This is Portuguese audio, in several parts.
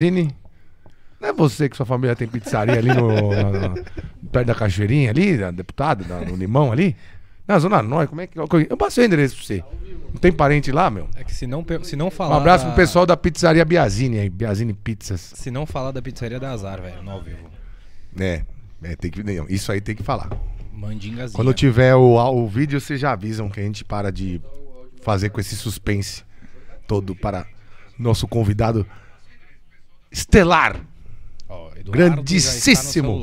Vini, não é você que sua família tem pizzaria ali no, na, perto da Cachoeirinha ali, da deputada, da, no Limão ali? Na Zona Norte, como é que... É? Eu passei o endereço pra você. Não tem parente lá, meu? É que se não, se não falar... Um abraço da... pro pessoal da pizzaria Biazini aí, Biazini Pizzas. Se não falar da pizzaria da Azar, velho, no ao vivo. É, é tem que, isso aí tem que falar. Mandingazinha. Quando tiver o, o vídeo, vocês já avisam que a gente para de fazer com esse suspense todo para nosso convidado... Estelar. grandíssimo.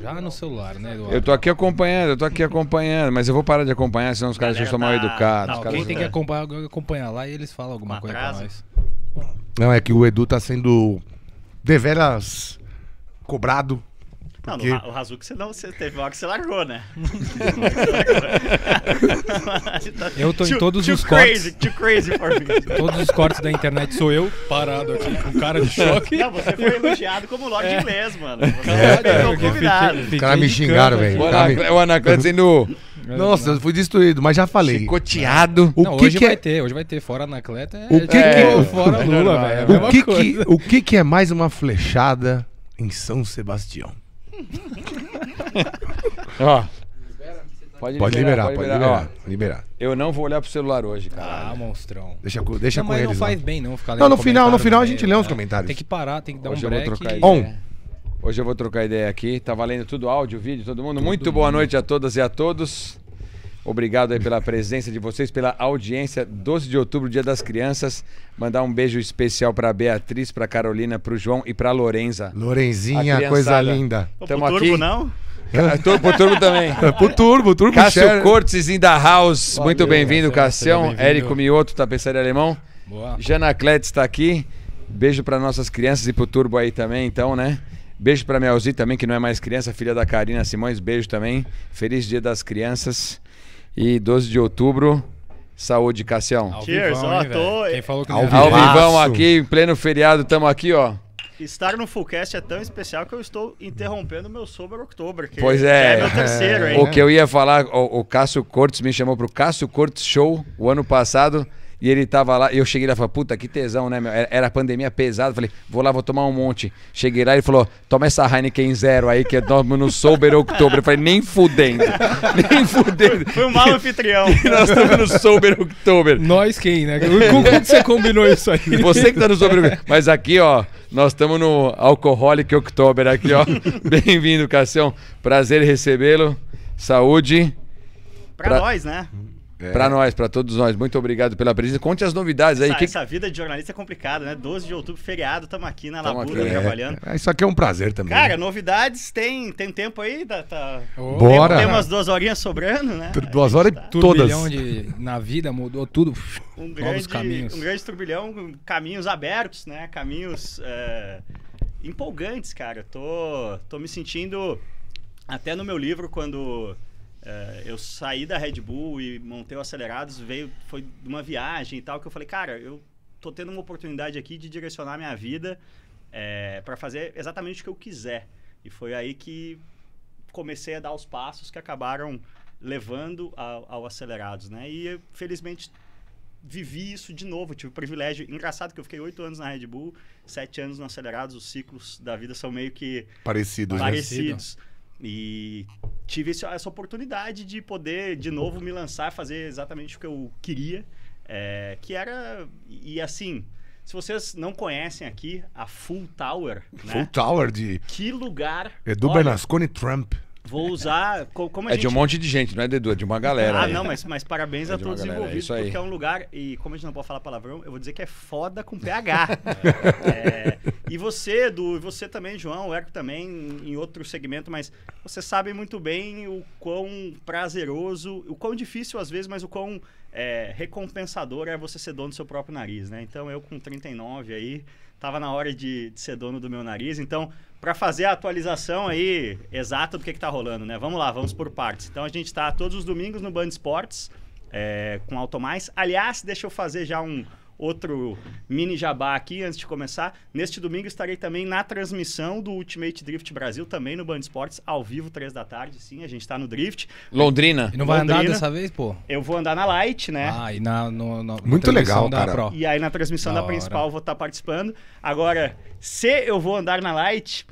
Já, já no celular, né, Eduardo? Eu tô aqui acompanhando, eu tô aqui acompanhando, mas eu vou parar de acompanhar, senão os caras já estão mal tá- educados. quem tem que acompanhar, acompanhar lá e eles falam alguma coisa pra nós. Não, é que o Edu tá sendo deveras cobrado porque... Não, o Hazuki você não, você teve uma que você largou, né? eu tô em todos too, os crazy, cortes. Too crazy for me. Todos os cortes da internet sou eu, parado aqui, com cara de choque. Não, você foi elogiado como Lorde é. Inglês, mano. Você é, é, convidado. Os caras me xingaram, velho. O Anacleto sendo... Assim, Nossa, eu fui destruído, mas já falei. Chicoteado. O que hoje que vai é? ter, hoje vai ter. Fora Anacleto é... O que, tipo que é? Fora Lula, velho. É o, que, que, o que, que é mais uma flechada em São Sebastião? Ó. Pode, Pode liberar, pode liberar. Ó, liberar. Eu não vou olhar pro celular hoje, cara. Ah, monstrão. Deixa, deixa não, com mas eles. não lá. faz bem não ficar Não, lendo no final, no final a gente lê uns né? comentários. Tem que parar, tem que dar Hoje um eu vou break. trocar e- né? ideia. On. Hoje eu vou trocar ideia aqui. Tá valendo tudo áudio, vídeo, todo mundo. Muito boa noite a todas e a todos. Obrigado aí pela presença de vocês, pela audiência. 12 de outubro, Dia das Crianças. Mandar um beijo especial para Beatriz, para Carolina, para o João e para Lorenza. Lorenzinha, coisa linda. Estamos aqui. Turbo, não? Ah, Tur pro Turbo também. É, pro Turbo, Turbo Cássio share. Cortes in the house. Valeu, Muito bem-vindo, Cassião. Bem Érico Mioto, tapeçaria alemão. Boa. Janacletes está aqui. Beijo para nossas crianças e pro Turbo aí também, então, né? Beijo para Melzi também, que não é mais criança, filha da Karina Simões. Beijo também. Feliz Dia das Crianças. E 12 de outubro, saúde, Cassião. Cheers, só ó, tô... Quem falou que Ao vivão aqui, em pleno feriado, estamos aqui, ó. Estar no Fullcast é tão especial que eu estou interrompendo meu Sober outubro. pois é, é meu terceiro, hein? O que eu ia falar, o, o Cássio Cortes me chamou para o Cássio Cortes Show o ano passado. E ele tava lá, eu cheguei lá e falei, puta, que tesão, né, meu? Era pandemia pesada. Falei, vou lá, vou tomar um monte. Cheguei lá e ele falou, toma essa Heineken Zero aí, que é no Sober October. Eu falei, nem fudendo. Nem fudendo. Foi um mau anfitrião. E nós estamos no Sober October. Nós quem, né? Com quem você combinou isso aí? Você que tá no Sober October. Mas aqui, ó, nós estamos no Alcoholic October aqui, ó. Bem-vindo, Cassião. Prazer recebê-lo. Saúde. Pra, pra nós, né? É. Para nós, para todos nós, muito obrigado pela presença. Conte as novidades aí. Essa, que... essa vida de jornalista é complicada, né? 12 de outubro, feriado, estamos aqui na labura trabalhando. É. Isso aqui é um prazer também. Cara, né? novidades tem, tem tempo aí? Tá, tá... Bora! Tem, tem, umas duas horinhas sobrando, né? Duas horas tá... todas. De, na vida mudou tudo. Um grande, caminhos. um grande turbilhão, caminhos abertos, né? Caminhos é, empolgantes, cara. Tô, tô me sentindo até no meu livro quando é, eu saí da Red Bull e montei o Acelerados, veio, foi de uma viagem e tal, que eu falei, cara, eu tô tendo uma oportunidade aqui de direcionar minha vida é, para fazer exatamente o que eu quiser. E foi aí que comecei a dar os passos que acabaram levando ao, ao Acelerados, né? E felizmente vivi isso de novo, tive o privilégio. Engraçado que eu fiquei oito anos na Red Bull, sete anos no Acelerados, os ciclos da vida são meio que parecidos. Né? parecidos. Né? E tive essa oportunidade de poder de novo me lançar, fazer exatamente o que eu queria, é, que era e assim. Se vocês não conhecem aqui a Full Tower, né? Full Tower de que lugar? Edu olha, Bernasconi Trump. Vou usar como a é de um monte de gente, não é Edu, é de uma galera. Ah, aí. não, mas, mas parabéns é a todos galera, é envolvidos, é porque é um lugar e como a gente não pode falar palavrão, eu vou dizer que é foda com ph. é, e você, Edu, e você também, João, o Eric também, em outro segmento, mas você sabe muito bem o quão prazeroso, o quão difícil às vezes, mas o quão é, recompensador é você ser dono do seu próprio nariz, né? Então, eu com 39 aí, tava na hora de, de ser dono do meu nariz. Então, para fazer a atualização aí exata do que, que tá rolando, né? Vamos lá, vamos por partes. Então, a gente tá todos os domingos no Band Esportes, é, com mais Aliás, deixa eu fazer já um outro mini jabá aqui antes de começar. Neste domingo estarei também na transmissão do Ultimate Drift Brasil, também no Band Esportes, ao vivo, três da tarde, sim, a gente está no Drift. Londrina. E não vai Londrina. andar dessa vez, pô? Eu vou andar na Light, né? Ah, e na, no, no, Muito na legal, cara. Pro. E aí na transmissão da, da principal vou estar tá participando. Agora, se eu vou andar na Light...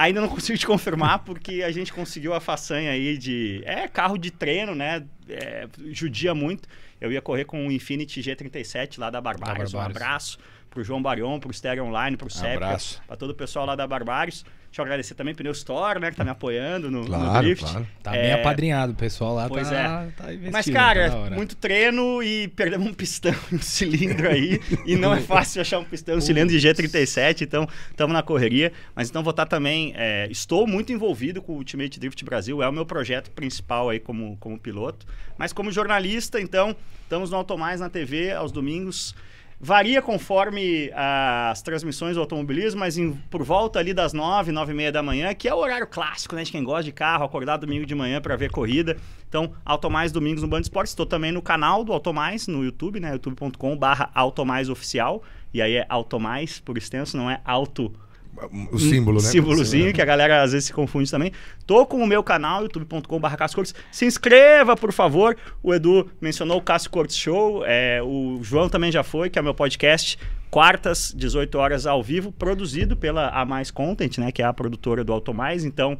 Ainda não consigo te confirmar, porque a gente conseguiu a façanha aí de. É carro de treino, né? é, judia muito. Eu ia correr com o Infinity G37 lá da Barbários. Um abraço pro João Barion, pro Stereo Online, pro um pra para todo o pessoal lá da Barbários. Deixa eu agradecer também Pneu Store, né? Que tá me apoiando no, claro, no Drift. Claro. Tá é... bem apadrinhado, o pessoal lá pois tá, é. tá Mas, tá cara, muito treino e perdemos um pistão um cilindro aí. e não é fácil achar um pistão um cilindro de G37, então estamos na correria. Mas então vou estar tá também. É, estou muito envolvido com o Ultimate Drift Brasil, é o meu projeto principal aí como, como piloto. Mas como jornalista, então, estamos no Automais na TV aos domingos. Varia conforme ah, as transmissões do automobilismo, mas em, por volta ali das nove, nove e meia da manhã, que é o horário clássico, né? De quem gosta de carro, acordar domingo de manhã para ver corrida. Então, Automais Domingos no Band Esportes. Estou também no canal do Automais, no YouTube, né? youtube.com barra Automais Oficial. E aí é Automais, por extenso, não é Auto o símbolo, um, né? Símbolozinho, que a é. galera às vezes se confunde também. Tô com o meu canal, youtube.com.br Cortes. Se inscreva, por favor. O Edu mencionou o Cássio Cortes Show. É, o João também já foi, que é meu podcast. Quartas, 18 horas ao vivo, produzido pela A Mais Content, né? Que é a produtora do Mais Então,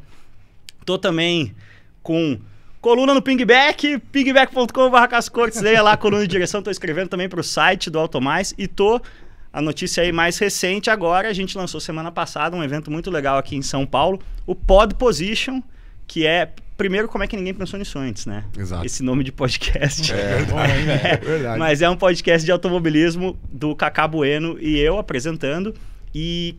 tô também com coluna no Pingback, pingback.com.br Cortes. Leia lá a coluna de direção. Tô escrevendo também para o site do Automais. E tô a notícia aí mais recente agora, a gente lançou semana passada um evento muito legal aqui em São Paulo, o Pod Position, que é primeiro, como é que ninguém pensou nisso antes, né? Exato. Esse nome de podcast. É, é, né? é, é, verdade. Mas é um podcast de automobilismo do Cacá Bueno e eu apresentando. E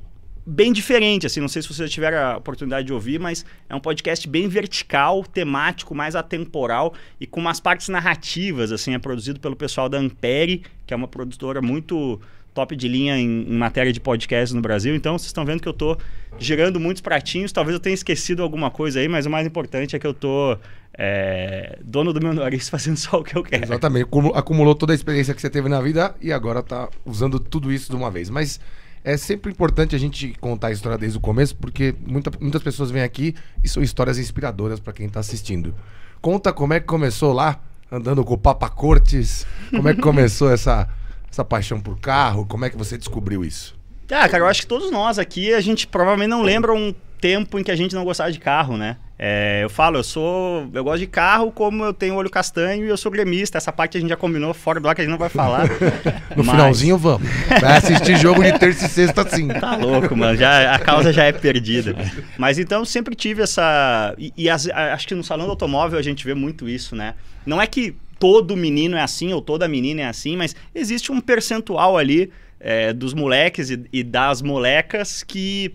bem diferente, assim, não sei se vocês já tiveram a oportunidade de ouvir, mas é um podcast bem vertical, temático, mais atemporal e com umas partes narrativas, assim, é produzido pelo pessoal da Ampere, que é uma produtora muito top de linha em, em matéria de podcast no Brasil. Então, vocês estão vendo que eu estou girando muitos pratinhos. Talvez eu tenha esquecido alguma coisa aí, mas o mais importante é que eu estou é, dono do meu nariz fazendo só o que eu quero. Exatamente. Acumulou toda a experiência que você teve na vida e agora está usando tudo isso de uma vez. Mas é sempre importante a gente contar a história desde o começo, porque muita, muitas pessoas vêm aqui e são histórias inspiradoras para quem está assistindo. Conta como é que começou lá, andando com o Papa Cortes, como é que começou essa essa paixão por carro? Como é que você descobriu isso? Ah, cara, eu acho que todos nós aqui, a gente provavelmente não lembra um tempo em que a gente não gostava de carro, né? É, eu falo, eu sou. Eu gosto de carro como eu tenho olho castanho e eu sou gremista. Essa parte a gente já combinou fora do ar que a gente não vai falar. no mas... finalzinho vamos. Vai assistir jogo de terça e sexta sim. Tá louco, mano. Já, a causa já é perdida. Mas então sempre tive essa. E, e as, acho que no salão do automóvel a gente vê muito isso, né? Não é que todo menino é assim ou toda menina é assim, mas existe um percentual ali é, dos moleques e, e das molecas que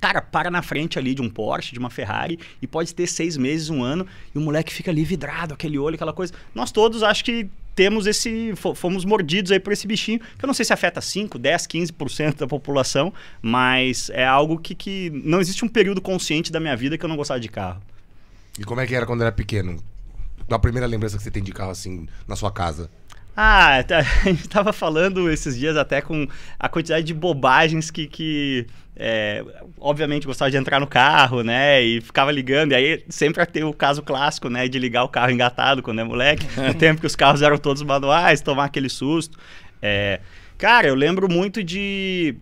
cara, para na frente ali de um Porsche, de uma Ferrari, e pode ter seis meses, um ano, e o moleque fica ali vidrado, aquele olho, aquela coisa. Nós todos acho que temos esse. fomos mordidos aí por esse bichinho, que eu não sei se afeta 5, 10, 15% da população, mas é algo que, que. Não existe um período consciente da minha vida que eu não gostava de carro. E como é que era quando era pequeno? da primeira lembrança que você tem de carro, assim, na sua casa? Ah, a gente tava falando esses dias até com a quantidade de bobagens que. que é, obviamente gostava de entrar no carro, né? E ficava ligando. E aí sempre ter o caso clássico, né? De ligar o carro engatado quando é moleque. no tempo que os carros eram todos manuais, tomar aquele susto. É, cara, eu lembro muito de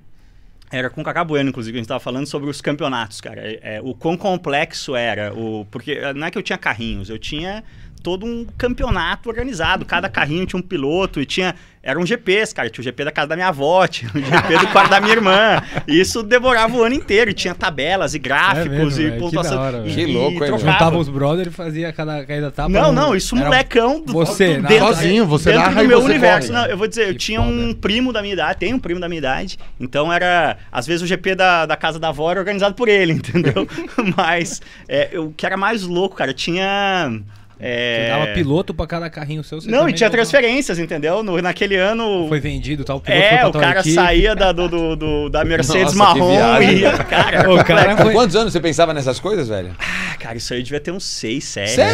era com o Cacá Bueno, inclusive, a gente estava falando sobre os campeonatos, cara. É, é, o quão complexo era. O, porque eh, não é que eu tinha carrinhos, eu tinha todo um campeonato organizado. Cada carrinho tinha um piloto e tinha. Eram um GPs, cara. Tinha o GP da casa da minha avó, tinha o GP do quarto da minha irmã. E isso devorava o ano inteiro. E tinha tabelas e gráficos é mesmo, e é, pontuação. Que, hora, e, que louco, e Juntava os brothers e fazia cada caída tabela. Não, um... não, isso molecão do, você, do, sozinho, você dentro do meu universo. Corre. Não, eu vou dizer, que eu tinha foda. um primo da minha idade, tem um primo da minha idade, então era. Às vezes o GP da, da casa da avó era organizado por ele, entendeu? Mas é, o que era mais louco, cara, tinha. É... Você dava piloto para cada carrinho seu. não, e tinha não transferências, entendeu? No, naquele ano. Foi vendido tal piloto. É, o cara equipe. saía da, do, do, do da Mercedes Nossa, marrom e ia. Cara, o cara foi... quantos anos você pensava nessas coisas, velho? Ah, cara, isso aí devia ter uns 6, 7. é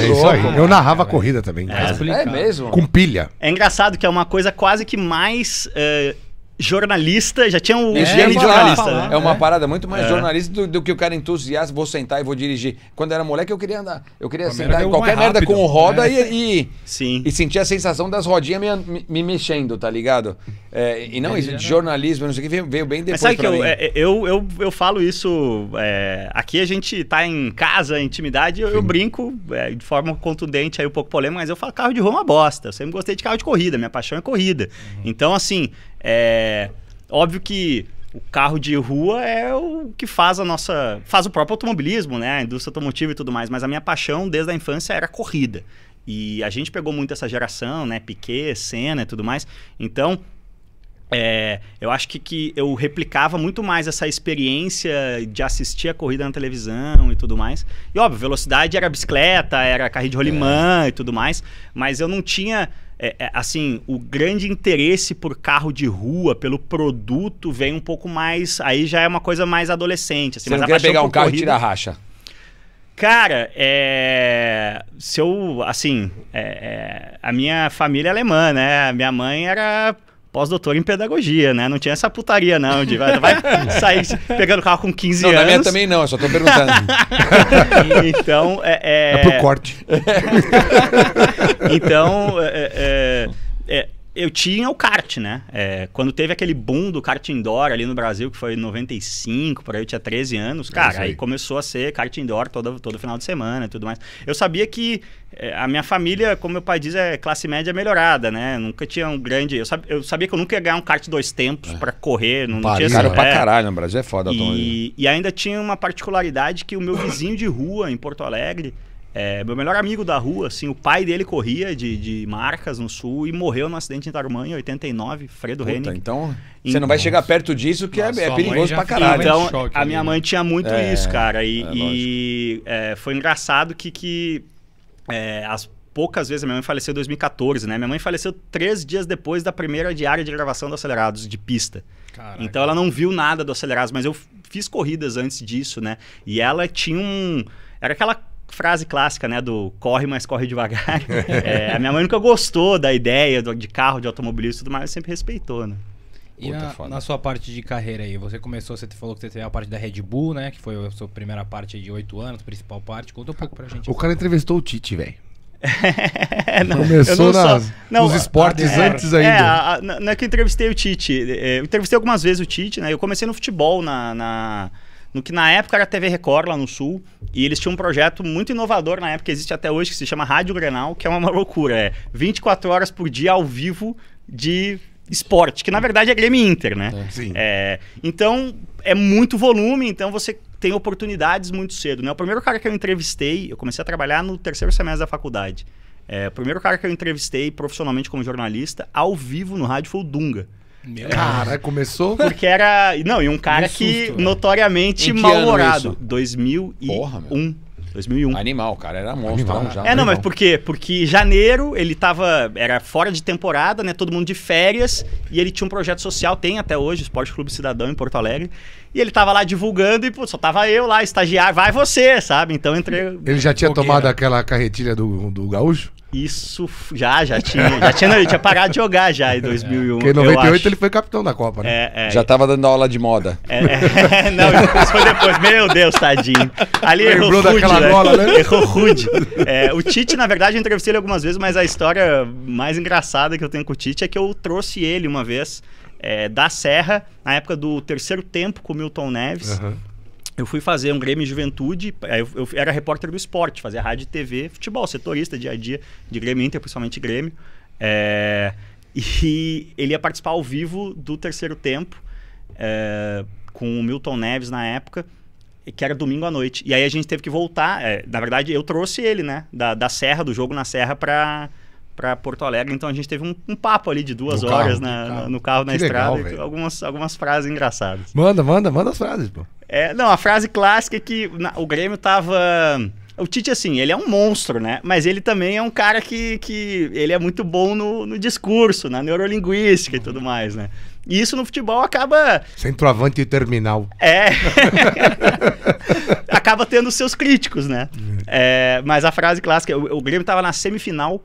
Eu narrava cara, corrida também. É, é, mesmo? Com pilha. É engraçado que é uma coisa quase que mais. Uh, jornalista, já tinha um é, gene de é jornalista. Falar, né? É uma parada muito mais é. jornalista do, do, que o cara entusiasta, vou sentar e vou dirigir. Quando era moleque, eu queria andar. Eu queria Primeiro sentar em é qualquer merda com roda né? e, e, Sim. e sentir a sensação das rodinhas me, me, me mexendo, tá ligado? É, e não, é, isso de jornalismo, não sei o que, veio, veio bem depois. Mas sabe que eu, é, eu, eu, eu, falo isso. É, aqui a gente tá em casa, intimidade, eu, eu brinco é, de forma contundente, aí um pouco polêmica, mas eu falo carro de Roma é bosta. Eu sempre gostei de carro de corrida, minha paixão é corrida. Uhum. Então, assim, é óbvio que o carro de rua é o que faz a nossa. faz o próprio automobilismo, né? A indústria automotiva e tudo mais, mas a minha paixão desde a infância era corrida. E a gente pegou muito essa geração, né? Piquet, Senna e tudo mais. Então, é, eu acho que, que eu replicava muito mais essa experiência de assistir a corrida na televisão e tudo mais. E óbvio, velocidade era bicicleta, era carrinho de rolimã é. e tudo mais, mas eu não tinha é, é assim, o grande interesse por carro de rua, pelo produto, vem um pouco mais. Aí já é uma coisa mais adolescente. Assim, Você mas não quer pegar um carro corrida, e tirar a racha? Cara, é... se eu, assim, é... é a minha família é alemã, né? minha mãe era pós-doutor em pedagogia, né? Não tinha essa putaria, não, de vai, vai sair pegando carro com 15 não, anos. Na minha também não, eu só tô perguntando. então, é, é... É pro corte. então, é, é, é eu tinha o kart, né? É, quando teve aquele boom do kart indoor ali no Brasil, que foi em 95, por aí eu tinha 13 anos, é cara, aí. aí começou a ser kart indoor todo, todo final de semana e tudo mais. Eu sabia que é, a minha família, como meu pai diz, é classe média melhorada, né? Nunca tinha um grande. Eu, sab... eu sabia que eu nunca ia ganhar um kart dois tempos é. para correr, não, Paris, não tinha. Cara, pra caralho, no Brasil é foda, e, e ainda tinha uma particularidade que o meu vizinho de rua em Porto Alegre é, meu melhor amigo da rua, assim, o pai dele corria de, de marcas no sul e morreu num acidente em Tarumã em 89, Fredo Puta, Então, você não vai chegar perto disso que é- Nossa, é, é perigoso pra caralho. Então, a minha né? mãe tinha muito é, isso, cara. E, é e é, foi engraçado que, que as poucas vezes. a Minha mãe faleceu em 2014, né? Minha mãe faleceu três dias depois da primeira diária de gravação do Acelerados, de pista. Caraca. Então ela não viu nada do Acelerados, mas eu fiz corridas antes disso, né? E ela tinha um. Era aquela frase clássica, né, do corre, mas corre devagar. é, a minha mãe nunca gostou da ideia do, de carro, de automobilismo e tudo mais, sempre respeitou, né? E na, na sua parte de carreira aí, você começou, você falou que você teve a parte da Red Bull, né? Que foi a sua primeira parte de oito anos, principal parte. Conta um pouco pra gente. O cara entrevistou o Tite, velho. não, Começou na, não, nos esportes é, antes é, ainda. É, a, a, não é que eu entrevistei o Tite. É, eu entrevistei algumas vezes o Tite, né? Eu comecei no futebol na, na no que na época era a TV Record lá no Sul, e eles tinham um projeto muito inovador na época, existe até hoje, que se chama Rádio Grenal, que é uma loucura. É 24 horas por dia ao vivo de esporte, que na verdade é Grêmio Inter, né? É. sim. É, então, é muito volume, então você tem oportunidades muito cedo. Né? O primeiro cara que eu entrevistei, eu comecei a trabalhar no terceiro semestre da faculdade. É, o primeiro cara que eu entrevistei profissionalmente como jornalista, ao vivo no rádio, foi o Dunga. Meu cara, Deus. começou. Porque era. Não, e um cara susto, né? que velho. notoriamente mal-humorado. 2001. Porra, meu. 2001. Animal, cara, era monstro. Animal, né? já, é, animal. não, mas por quê? Porque janeiro ele tava. Era fora de temporada, né? Todo mundo de férias. E ele tinha um projeto social, tem até hoje, Esporte Clube Cidadão em Porto Alegre. E ele tava lá divulgando e pô, só tava eu lá, estagiário, vai você, sabe? Então entrei. Ele já tinha tomado aquela carretilha do, do gaúcho? Isso já, já tinha. Já tinha, ele tinha parado de jogar já em 2001. É. Porque em 98 ele foi capitão da Copa, né? É, é, já tava dando aula de moda. É, é não, isso foi depois. Meu Deus, tadinho. Ali errou daquela rude, né? bola, né? Errou rude. É, o Tite, na verdade, eu entrevistei ele algumas vezes, mas a história mais engraçada que eu tenho com o Tite é que eu trouxe ele uma vez da Serra, na época do terceiro tempo com o Milton Neves. Uhum eu fui fazer um Grêmio Juventude, eu, eu era repórter do esporte, fazia rádio TV, futebol, setorista, dia a dia, de Grêmio Inter, principalmente Grêmio. É, e ele ia participar ao vivo do terceiro tempo, é, com o Milton Neves na época, que era domingo à noite. E aí a gente teve que voltar, é, na verdade eu trouxe ele, né, da, da Serra, do jogo na Serra, para para Porto Alegre. Então a gente teve um, um papo ali de duas no horas carro, na, carro. no carro, na que estrada. Legal, algumas, algumas frases engraçadas. Manda, manda, manda as frases, pô. É, não, a frase clássica é que na, o Grêmio tava. O Tite, assim, ele é um monstro, né? Mas ele também é um cara que. que ele é muito bom no, no discurso, na neurolinguística uhum. e tudo uhum. mais, né? E isso no futebol acaba. Centroavante e terminal. É. acaba tendo seus críticos, né? Uhum. É, mas a frase clássica, o, o Grêmio tava na semifinal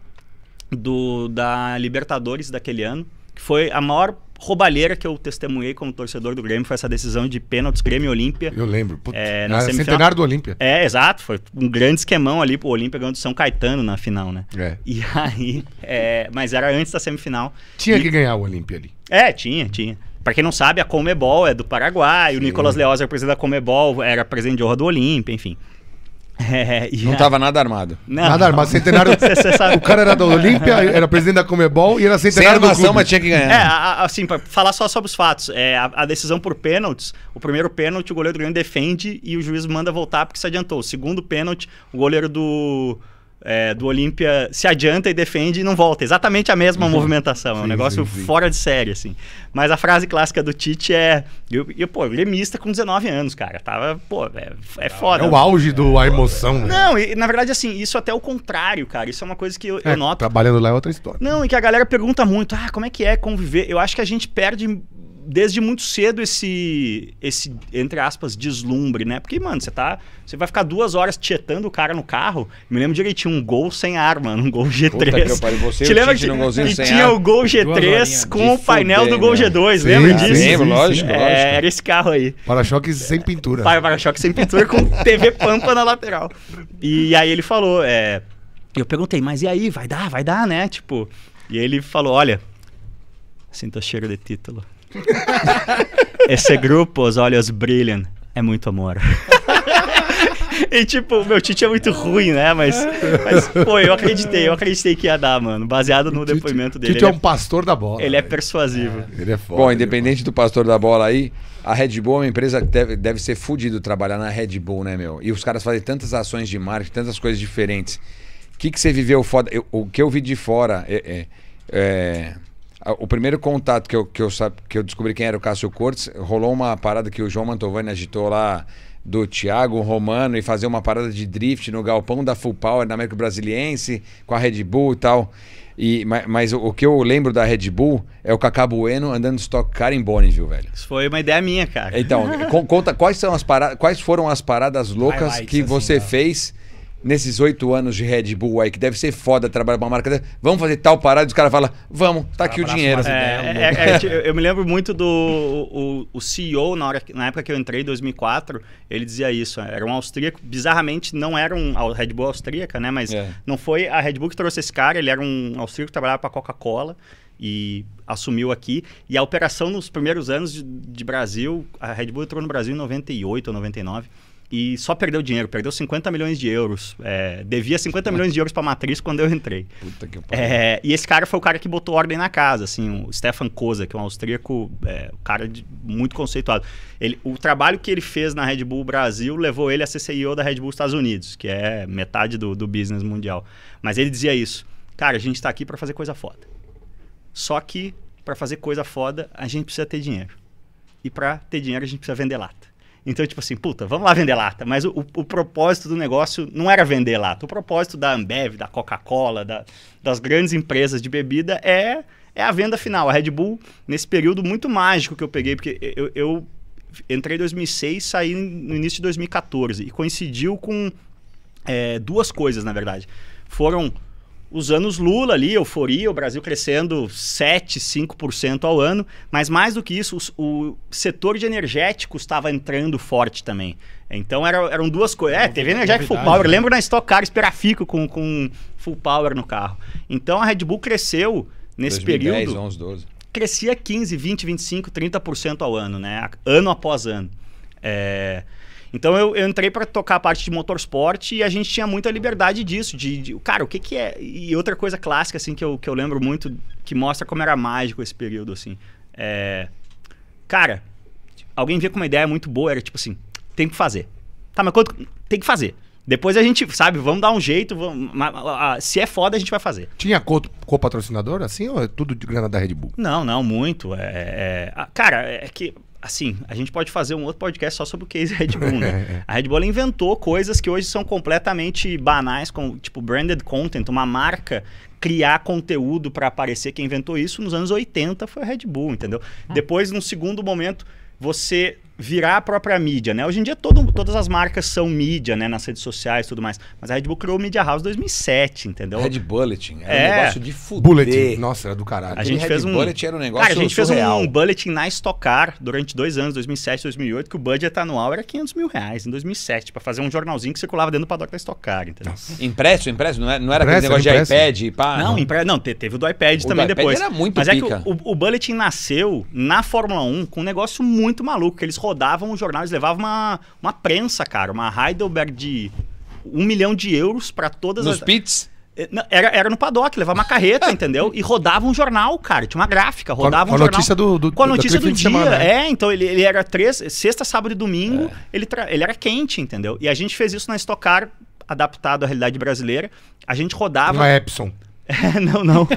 do, da Libertadores daquele ano, que foi a maior roubalheira que eu testemunhei como torcedor do Grêmio foi essa decisão de pênaltis Grêmio Olímpia. Eu lembro. Putz, é, na centenário do Olímpia. É, exato. Foi um grande esquemão ali pro Olímpia ganhando São Caetano na final, né? É. E aí, é, mas era antes da semifinal. Tinha e... que ganhar o Olímpia ali. É, tinha, tinha. Pra quem não sabe, a Comebol é do Paraguai, Sim. o Nicolas Leoz era é presidente da Comebol, era presidente de honra do Olímpia, enfim. É, não estava nada armado. Não, nada não. armado. Centenário. cê, cê o cara era da Olímpia, era presidente da Comebol e era centenário Sem armação, do clube. mas tinha que ganhar. É, assim, para falar só sobre os fatos. É, a, a decisão por pênaltis, o primeiro pênalti, o goleiro do Grêmio defende e o juiz manda voltar porque se adiantou. O segundo pênalti, o goleiro do é, do Olímpia se adianta e defende e não volta. Exatamente a mesma uhum. movimentação. Sim, é um negócio sim, sim. fora de série, assim. Mas a frase clássica do Tite é. Eu, eu pô, gremista com 19 anos, cara. Tava, pô, é, é, é foda. É o auge da é, emoção. Né? Não, e, na verdade, assim, isso até o contrário, cara. Isso é uma coisa que eu, eu é, noto. Trabalhando lá é outra história. Não, e que a galera pergunta muito: ah, como é que é conviver? Eu acho que a gente perde desde muito cedo esse, esse entre aspas, deslumbre, né? Porque, mano, você tá. Você vai ficar duas horas tietando o cara no carro. Me lembro direitinho, um gol sem ar, mano. Um gol G3. Puta que você, Te lembra que, que tinha ar? o gol G3 com o painel fuder, do gol G2, né? sim, lembra disso? Lembro, lógico, é, lógico. Era esse carro aí. Para-choque sem pintura. Para-choque sem pintura com TV Pampa na lateral. E aí ele falou, é. Eu perguntei, mas e aí, vai dar, vai dar, né? Tipo. E ele falou, olha. Sinto cheiro de título. Esse grupo, os olhos brilham, é muito amor. E tipo, meu Tite é muito ruim, né? Mas, mas pô, eu acreditei, eu acreditei que ia dar, mano. Baseado no tite, depoimento dele. Tite é um é pastor da bola. Ele é né? persuasivo. É, ele é foda. Bom, é independente do pastor da bola aí, a Red Bull é uma empresa que deve, deve ser fudido trabalhar na Red Bull, né, meu? E os caras fazem tantas ações de marketing, tantas coisas diferentes. O que, que você viveu foda? Eu, o que eu vi de fora é, é, é o primeiro contato que eu, que, eu, que eu descobri quem era o Cássio Cortes, rolou uma parada que o João Mantovani agitou lá do Thiago Romano e fazer uma parada de drift no galpão da Full Power na América Brasiliense, com a Red Bull e tal. E, mas, mas o que eu lembro da Red Bull é o Cacá Bueno andando de Stock Car em Bonneville, velho. Isso foi uma ideia minha, cara. Então, conta quais, são as paradas, quais foram as paradas loucas que você assim, fez nesses oito anos de Red Bull aí, que deve ser foda trabalhar com uma marca vamos fazer tal parada, e os caras falam, vamos, tá aqui o dinheiro. É, é, é, é eu me lembro muito do o, o CEO, na, hora, na época que eu entrei, em 2004, ele dizia isso, era um austríaco, bizarramente não era um a Red Bull austríaca, né, mas é. não foi a Red Bull que trouxe esse cara, ele era um austríaco que trabalhava para Coca-Cola, e assumiu aqui. E a operação nos primeiros anos de, de Brasil, a Red Bull entrou no Brasil em 98 ou 99 e só perdeu dinheiro, perdeu 50 milhões de euros. É, devia 50 milhões de euros para a matriz quando eu entrei. Puta que é, e esse cara foi o cara que botou ordem na casa, assim, o Stefan Koza, que é um austríaco, é, um cara de, muito conceituado. Ele, o trabalho que ele fez na Red Bull Brasil levou ele a ser CEO da Red Bull Estados Unidos, que é metade do, do business mundial. Mas ele dizia isso: cara, a gente está aqui para fazer coisa foda. Só que para fazer coisa foda, a gente precisa ter dinheiro. E para ter dinheiro, a gente precisa vender lata. Então, tipo assim, puta, vamos lá vender lata. Mas o, o propósito do negócio não era vender lata. O propósito da Ambev, da Coca-Cola, da, das grandes empresas de bebida é, é a venda final. A Red Bull, nesse período muito mágico que eu peguei, porque eu, eu entrei em 2006, saí no início de 2014. E coincidiu com é, duas coisas, na verdade. Foram os anos Lula ali, euforia, o Brasil crescendo 7, 5% ao ano, mas mais do que isso, o, o setor de energético estava entrando forte também. Então era, eram duas coisas. É, teve energético full power. Né? Lembro na Stock Car Esperafico com, com full power no carro. Então a Red Bull cresceu nesse 2010, período. 11, 12. Crescia 15, 20, 25, 30% ao ano, né? Ano após ano. É, então eu, eu entrei para tocar a parte de motorsport e a gente tinha muita liberdade disso, de, de, cara, o que que é? E outra coisa clássica assim que eu, que eu lembro muito que mostra como era mágico esse período assim. É, cara, alguém via com uma ideia muito boa, era tipo assim, tem que fazer. Tá, mas quanto tem que fazer? Depois a gente, sabe, vamos dar um jeito, vamos, se é foda, a gente vai fazer. Tinha co-patrocinador co assim ou é tudo de grana da Red Bull? Não, não, muito. É, é, cara, é que assim, a gente pode fazer um outro podcast só sobre o case Red Bull, né? É, é. a Red Bull inventou coisas que hoje são completamente banais, como tipo branded content, uma marca criar conteúdo para aparecer. Quem inventou isso nos anos 80 foi a Red Bull, entendeu? Ah. Depois, num segundo momento, você virar a própria mídia, né? Hoje em dia todo, todas as marcas são mídia, né? Nas redes sociais e tudo mais. Mas a Red Bull criou o Media House 2007, entendeu? Red Bulletin. Era é. um negócio de fuder. Bulletin. Nossa, era do caralho. A, gente Red fez um... Bulletin era um negócio Cara, a gente surreal. fez um bulletin na Stock Car durante dois anos, 2007, 2008, que o budget anual era 500 mil reais em 2007, para fazer um jornalzinho que circulava dentro do paddock da Stock Car, entendeu? Nossa. Impresso, impresso? Não era, é, não era impresso, aquele negócio de iPad? Pá, não, não. Impre... não, teve o do iPad o também do iPad depois. era muito Mas pica. é que o, o, o Bulletin nasceu na Fórmula 1 com um negócio muito maluco, que eles rodaram rodavam os jornais, levavam uma, uma prensa, cara, uma Heidelberg de um milhão de euros para todas Nos as. Nos pits? É, era, era no paddock, levava uma carreta, entendeu? E rodava um jornal, cara. Tinha uma gráfica, rodava com, um com jornal. Notícia do, do, com a notícia do dia. Semana, né? É, então ele, ele era três, sexta, sábado e domingo, é. ele, tra... ele era quente, entendeu? E a gente fez isso na Stock Car, adaptado à realidade brasileira. A gente rodava. Uma Epson. não, não.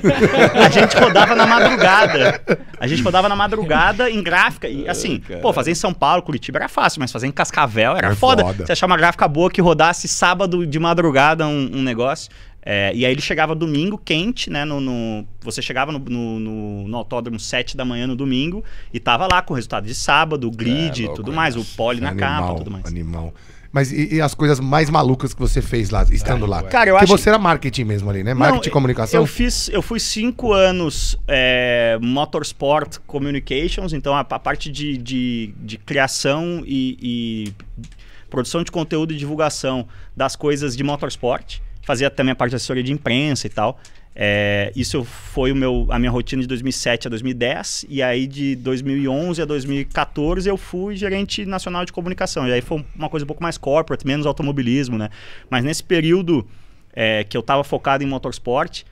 A gente rodava na madrugada. A gente rodava na madrugada em gráfica. E assim, Ai, pô, fazer em São Paulo, Curitiba era fácil, mas fazer em Cascavel era é foda. foda. Você achar uma gráfica boa que rodasse sábado de madrugada um, um negócio. É, e aí ele chegava domingo quente, né? No, no você chegava no, no, no, autódromo 7 da manhã no domingo e tava lá com o resultado de sábado, o grid é, e tudo mais, o pole na animal, capa tudo mais. Animal. Mas e, e, as coisas mais malucas que você fez lá, estando ah, lá? Cara, eu Porque acho... você era marketing mesmo ali, né? Marketing e comunicação. Eu fiz, eu fui cinco anos é, Motorsport Communications, então a, a parte de, de, de criação e, e, produção de conteúdo e divulgação das coisas de motorsport. Fazia também a parte de assessoria de imprensa e tal. É, isso foi o meu, a minha rotina de 2007 a 2010, e aí de 2011 a 2014 eu fui gerente nacional de comunicação. E aí foi uma coisa um pouco mais corporate, menos automobilismo, né? Mas nesse período é, que eu estava focado em motorsport,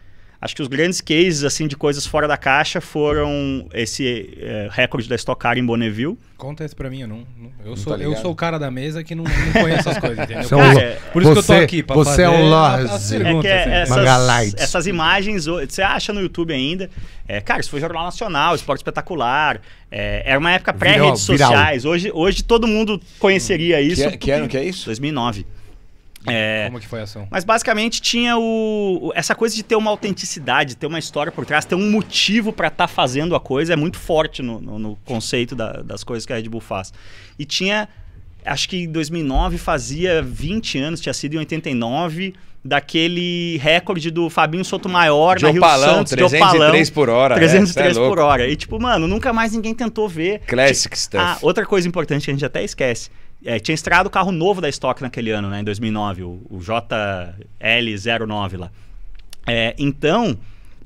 Acho que os grandes cases assim de coisas fora da caixa foram esse é, recorde da Stock Car em Bonneville. Conta isso pra mim, eu não. não eu, não sou, tá eu sou o cara da mesa que não, não conhece essas coisas, entendeu? Por, é, por isso você, que eu tô aqui, pra Você é o Lorde. É que é, assim. essas, essas, imagens, você acha no YouTube ainda. É, cara, isso foi Jornal Nacional, Esporte Espetacular. É, era uma época pré-redes sociais. Hoje, hoje todo mundo conheceria é- isso. Que, que ano que é isso? 2009. É. é, Como que foi a ação? Mas basicamente tinha o, essa coisa de ter uma autenticidade, ter uma história por trás, ter um motivo para estar tá fazendo a coisa, é muito forte no, no, no conceito da, das coisas que a Red Bull faz. E tinha, acho que em 2009 fazia 20 anos, tinha sido em 89 daquele recorde do Fabinho Sotomayor de na Opalão, Rio Santos. 303 por hora. 303 é, é por hora. E tipo, mano, nunca mais ninguém tentou ver. Classics tipo, stuff. Ah, outra coisa importante que a gente até esquece é, tinha estreado o carro novo da Stock naquele ano, né, em 2009, o, o JL09 lá. É, então,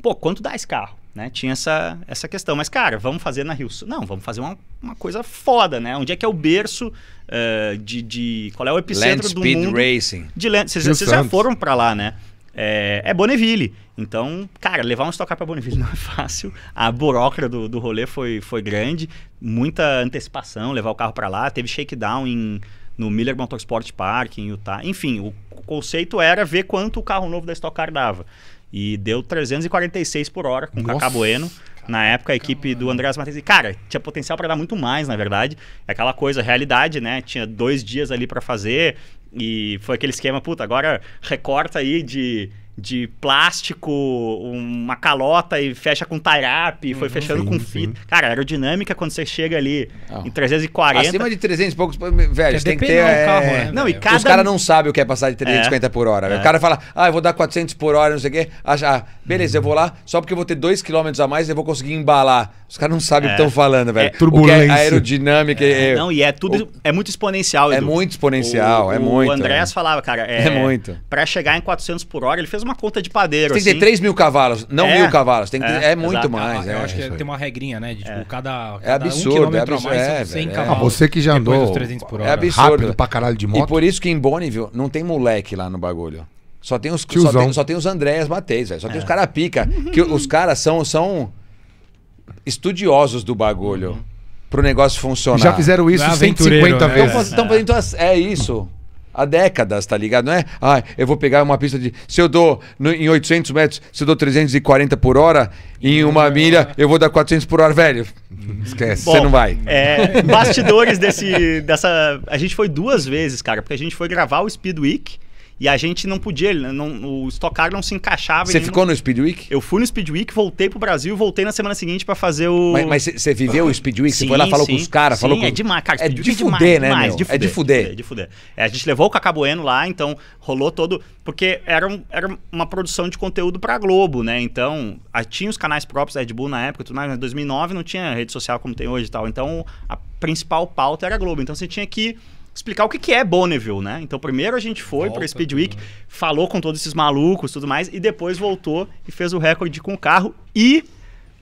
pô, quanto dá esse carro? Né? Tinha essa, essa questão. Mas, cara, vamos fazer na Rio Sul. Não, vamos fazer uma, uma coisa foda, né? Onde é que é o berço uh, de, de, Qual é o epicentro Land do Speed mundo? Racing. De Land Vocês já foram para lá, né? É, é Bonneville. Então, cara, levar um estocar para Bonneville não é fácil. A burocracia do, do rolê foi, foi grande, muita antecipação, levar o carro para lá. Teve shakedown em, no Miller Motorsport Park, em Utah. Enfim, o, conceito era ver quanto o carro novo da Stock Car dava. E deu 346 por hora com o Cacá Bueno. Na época, a equipe do Andrés Matheus. Cara, tinha potencial para dar muito mais, na verdade. É aquela coisa, realidade, né? Tinha dois dias ali para fazer. E foi aquele esquema, puta, agora recorta aí de de plástico, uma calota e fecha com tie-up, uhum, foi fechando sim, com fita. Sim. Cara, aerodinâmica quando você chega ali ah. em 340. Acima de 300 e poucos, velho, tem que ter... É... Um carro, é, né, não, e cada... Os caras não sabem o que é passar de 350 é. por hora. É. O cara fala, ah, eu vou dar 400 por hora, não sei o quê. Ah, beleza, uhum. eu vou lá, só porque eu vou ter 2 km a mais, eu vou conseguir embalar os caras não sabem é. é, o que estão falando, velho. É, turbulência. a aerodinâmica. É, é, não, e é tudo. O, é muito exponencial. É Edu. É muito exponencial, o, é muito. O Andrés é. falava, cara. É, muito. Para chegar em 400 por hora, ele fez uma conta de padeiro. tem que ter 3 assim. mil cavalos, não mil cavalos. Tem que ter, é, muito exato. mais. Eu acho que tem uma regrinha, né? De tipo, cada, cada. É absurdo, um é absurdo. Mais, 100 cavalos. você que já andou. É absurdo. Rápido pra caralho de moto. E por isso que em Bonneville não tem moleque lá no bagulho. Só tem os, só tem, os Andréas Mateis, velho. Só tem os cara pica. que os caras são. são estudiosos do bagulho. Uhum. Pro negócio funcionar. Já fizeram isso é ah, 150 né? vezes. Então, então, é. então, é isso. Há décadas, tá ligado? Não é, ah, eu vou pegar uma pista de. Se eu dou no, em 800 metros, se eu dou 340 por hora, em uma uhum. milha eu vou dar 400 por hora, velho. Esquece, você não vai. É, bastidores desse, dessa. A gente foi duas vezes, cara, porque a gente foi gravar o Speed Week. E a gente não podia, né, não, o Stock Car não se encaixava. Você ficou não... no Week? Eu fui no Speed Week, voltei pro Brasil, voltei na semana seguinte para fazer o. Mas você viveu o Speed Week? Você foi lá, falou sim, com os caras, falou com. É demais, cara. É, é, né, é de fuder, né? Demais, de fuder, é de fuder. É de fuder. É, a gente levou o Cacabueno lá, então rolou todo. Porque era, um, era uma produção de conteúdo pra Globo, né? Então, a, tinha os canais próprios da Red Bull na época, tudo mais. Em 2009 não tinha rede social como tem hoje e tal. Então, a principal pauta era a Globo. Então, você tinha que explicar o que, que é Bonneville, né? Então, primeiro a gente foi para Speed Week, falou com todos esses malucos tudo mais, e depois voltou e fez o recorde com o carro. E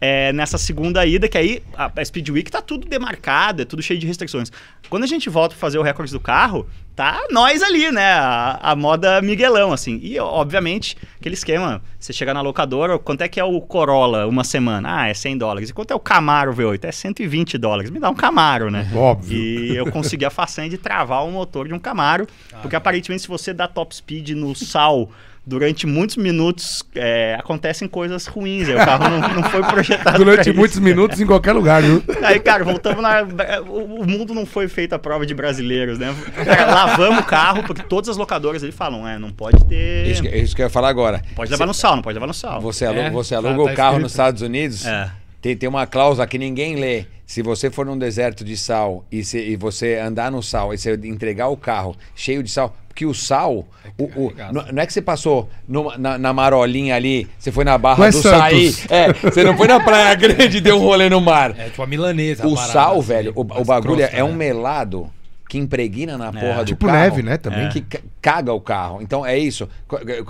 é, nessa segunda ida, que aí a Speed Week tá tudo demarcado, é tudo cheio de restrições. Quando a gente volta para fazer o recorde do carro, tá nós ali, né? A, a, moda Miguelão, assim. E, obviamente, aquele esquema, você chega na locadora, quanto é que é o Corolla uma semana? Ah, é 100 dólares. E quanto é o Camaro V8? É 120 dólares. Me dá um Camaro, né? Óbvio. E eu consegui a façanha de travar o motor de um Camaro, ah, porque aparentemente se você dá top speed no sal durante muitos minutos é, acontecem coisas ruins. Aí o carro não, não foi projetado. durante muitos isso, minutos em qualquer lugar, viu? Aí, cara, voltamos na. O, mundo não foi feito à prova de brasileiros, né? Cara, lavamos o carro, porque todas as locadoras ali falam, é, não pode ter. É isso, é isso que eu ia falar agora. Pode levar você, no sal, não pode levar no sal. Você, aluga, é, você tá, aluga tá, o carro escrito. nos Estados Unidos. É. Tem, tem uma cláusula que ninguém lê. Se você for num deserto de sal e, se, e você andar no sal e você entregar o carro cheio de sal, porque o sal. É o, o, não, é que você passou numa, na, na, marolinha ali, você foi na Barra Mas é do Santos. Saí. É, você não foi na Praia Grande e deu um rolê no mar. É tipo a milanesa. O a sal, assim, velho, o, o bagulho crosta, é né? um melado que impregna na é. porra do tipo carro. Tipo neve, né? Também. É. Que caga o carro. Então é isso.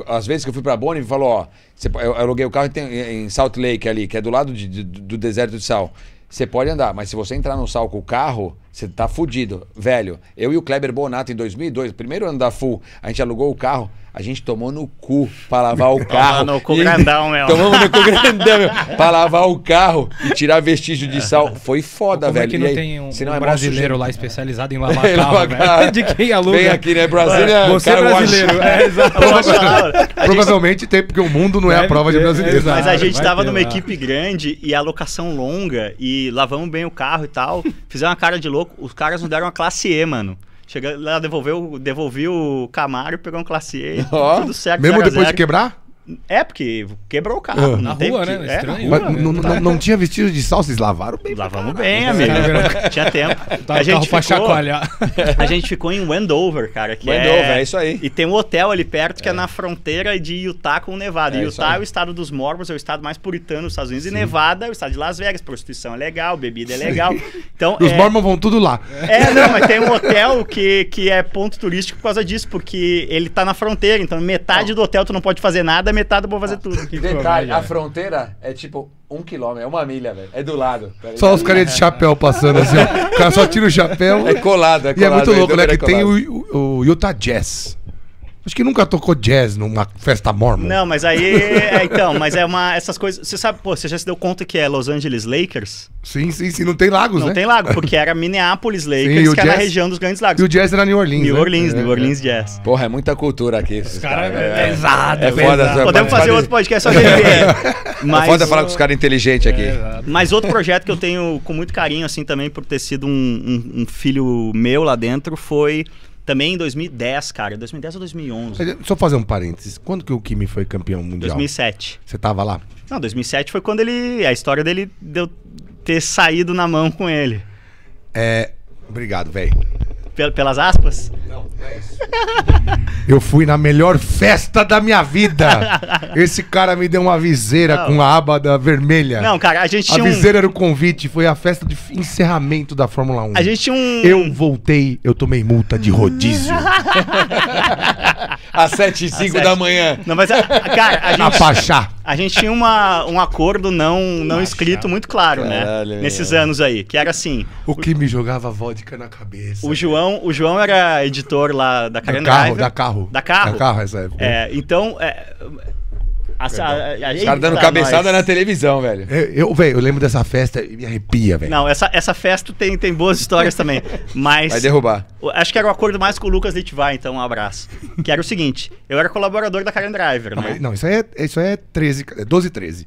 Às vezes que eu fui pra Bonnie, me falou, ó, eu aluguei o carro em Salt Lake ali, que é do lado de, de, do deserto de sal. Você pode andar, mas se você entrar no sal com o carro, você tá fudido. Velho, eu e o Kleber Bonato em 2002, primeiro ano da Full, a gente alugou o carro. A gente tomou no cu pra lavar o carro. Tomou no cu grandão, meu. Tomamos no cu grandão, meu. Pra lavar o carro e tirar vestígio de sal. Foi foda, Como é velho. É que não aí, tem um, é um é brasileiro lá especializado em lavar é, carro, De quem aluga? Vem aqui, né? Brasília. Você é brasileiro. É, exatamente. Provavelmente tem, porque o mundo não é a prova de é, brasileiro. Mas a gente tava numa equipe grande e a locação longa e lavamos bem o carro e tal. Fizemos uma cara de louco. Os caras nos deram uma classe E, mano ela lá, devolveu, devolvi o Camaro, pegou um classe E. Oh, tudo certo. Mesmo depois zero. de quebrar? É, porque quebrou o carro. Ah. Na rua, que... né? É, estranho. Rua, não, não, tinha vestido de sal, vocês lavaram bem. Lavamos bem, amigo. tinha tempo. Tava a gente ficou, pra chacoalhar. A gente ficou em Wendover, cara. Que Wendover, é... é isso aí. E tem um hotel ali perto que é, é na fronteira de Utah com Nevada. É Utah é o estado dos mormons, é o estado mais puritano dos Estados Unidos. Sim. E Nevada é o estado de Las Vegas. Prostituição é legal, bebida é legal. Então, Os é- mormons vão tudo lá. É, não, mas tem um hotel que, que é ponto turístico por causa disso, porque ele tá na fronteira. Então, metade do hotel tu não pode fazer nada, metade, pra vou fazer tudo. Que Detalhe, a é. fronteira é tipo um quilômetro, é uma milha, velho. É do lado. Tá só os carinhas de é. chapéu passando assim, ó. O cara só tira o chapéu. É colado, é colado. E é muito louco, né? Que tem o, o Utah Jazz. Acho que nunca tocou jazz numa festa mormon. Não, mas aí. É, então, mas é uma. Essas coisas. Você sabe, pô, você já se deu conta que é Los Angeles Lakers? Sim, sim, sim. Não tem lagos, não né? Não tem lago, porque era Minneapolis Lakers, sim, que era a região dos Grandes Lagos. E o jazz era New Orleans. New Orleans, né? New Orleans é, é. Jazz. Porra, é muita cultura aqui. Os caras. é, é pesado, é foda. Pesado. Podemos fazer outro podcast só de é mas... É foda falar com os caras inteligentes aqui. mas outro projeto que eu tenho com muito carinho, assim, também, por ter sido um, um, um filho meu lá dentro, foi também em 2010, cara. 2010 ou 2011. Só fazer um parênteses. Quando que o Kimi foi campeão mundial? 2007. Você tava lá? Não, 2007 foi quando ele... A história dele deu ter saído na mão com ele. É... Obrigado, velho pelas aspas? Não, não é isso. Eu fui na melhor festa da minha vida. Esse cara me deu uma viseira não. com a aba da vermelha. Não, cara, a gente a tinha. A viseira um... era o convite, foi a festa de encerramento da Fórmula 1. A gente tinha um. Eu voltei, eu tomei multa de rodízio. Às 7h05 da manhã. Não, mas, cara, a gente. Na Pachá a gente tinha uma, um acordo não, não escrito muito claro, né? Caralho, né? Nesses anos aí, que era assim. O que me jogava vodka na cabeça. O João, o João era editor lá da Karen da carro, da carro. Da carro. Da carro, essa época. É, então, é, os caras dando tá cabeçada nós. na televisão, velho. Eu, eu, eu lembro dessa festa e me arrepia, velho. Não, essa, essa festa tem, tem boas histórias também. Mas. Vai derrubar. Acho que era o acordo mais com o Lucas Litvar, então, um abraço. Que era o seguinte: eu era colaborador da Karen Driver, não, né? Não, isso aí é, isso aí é 13, 12, 13.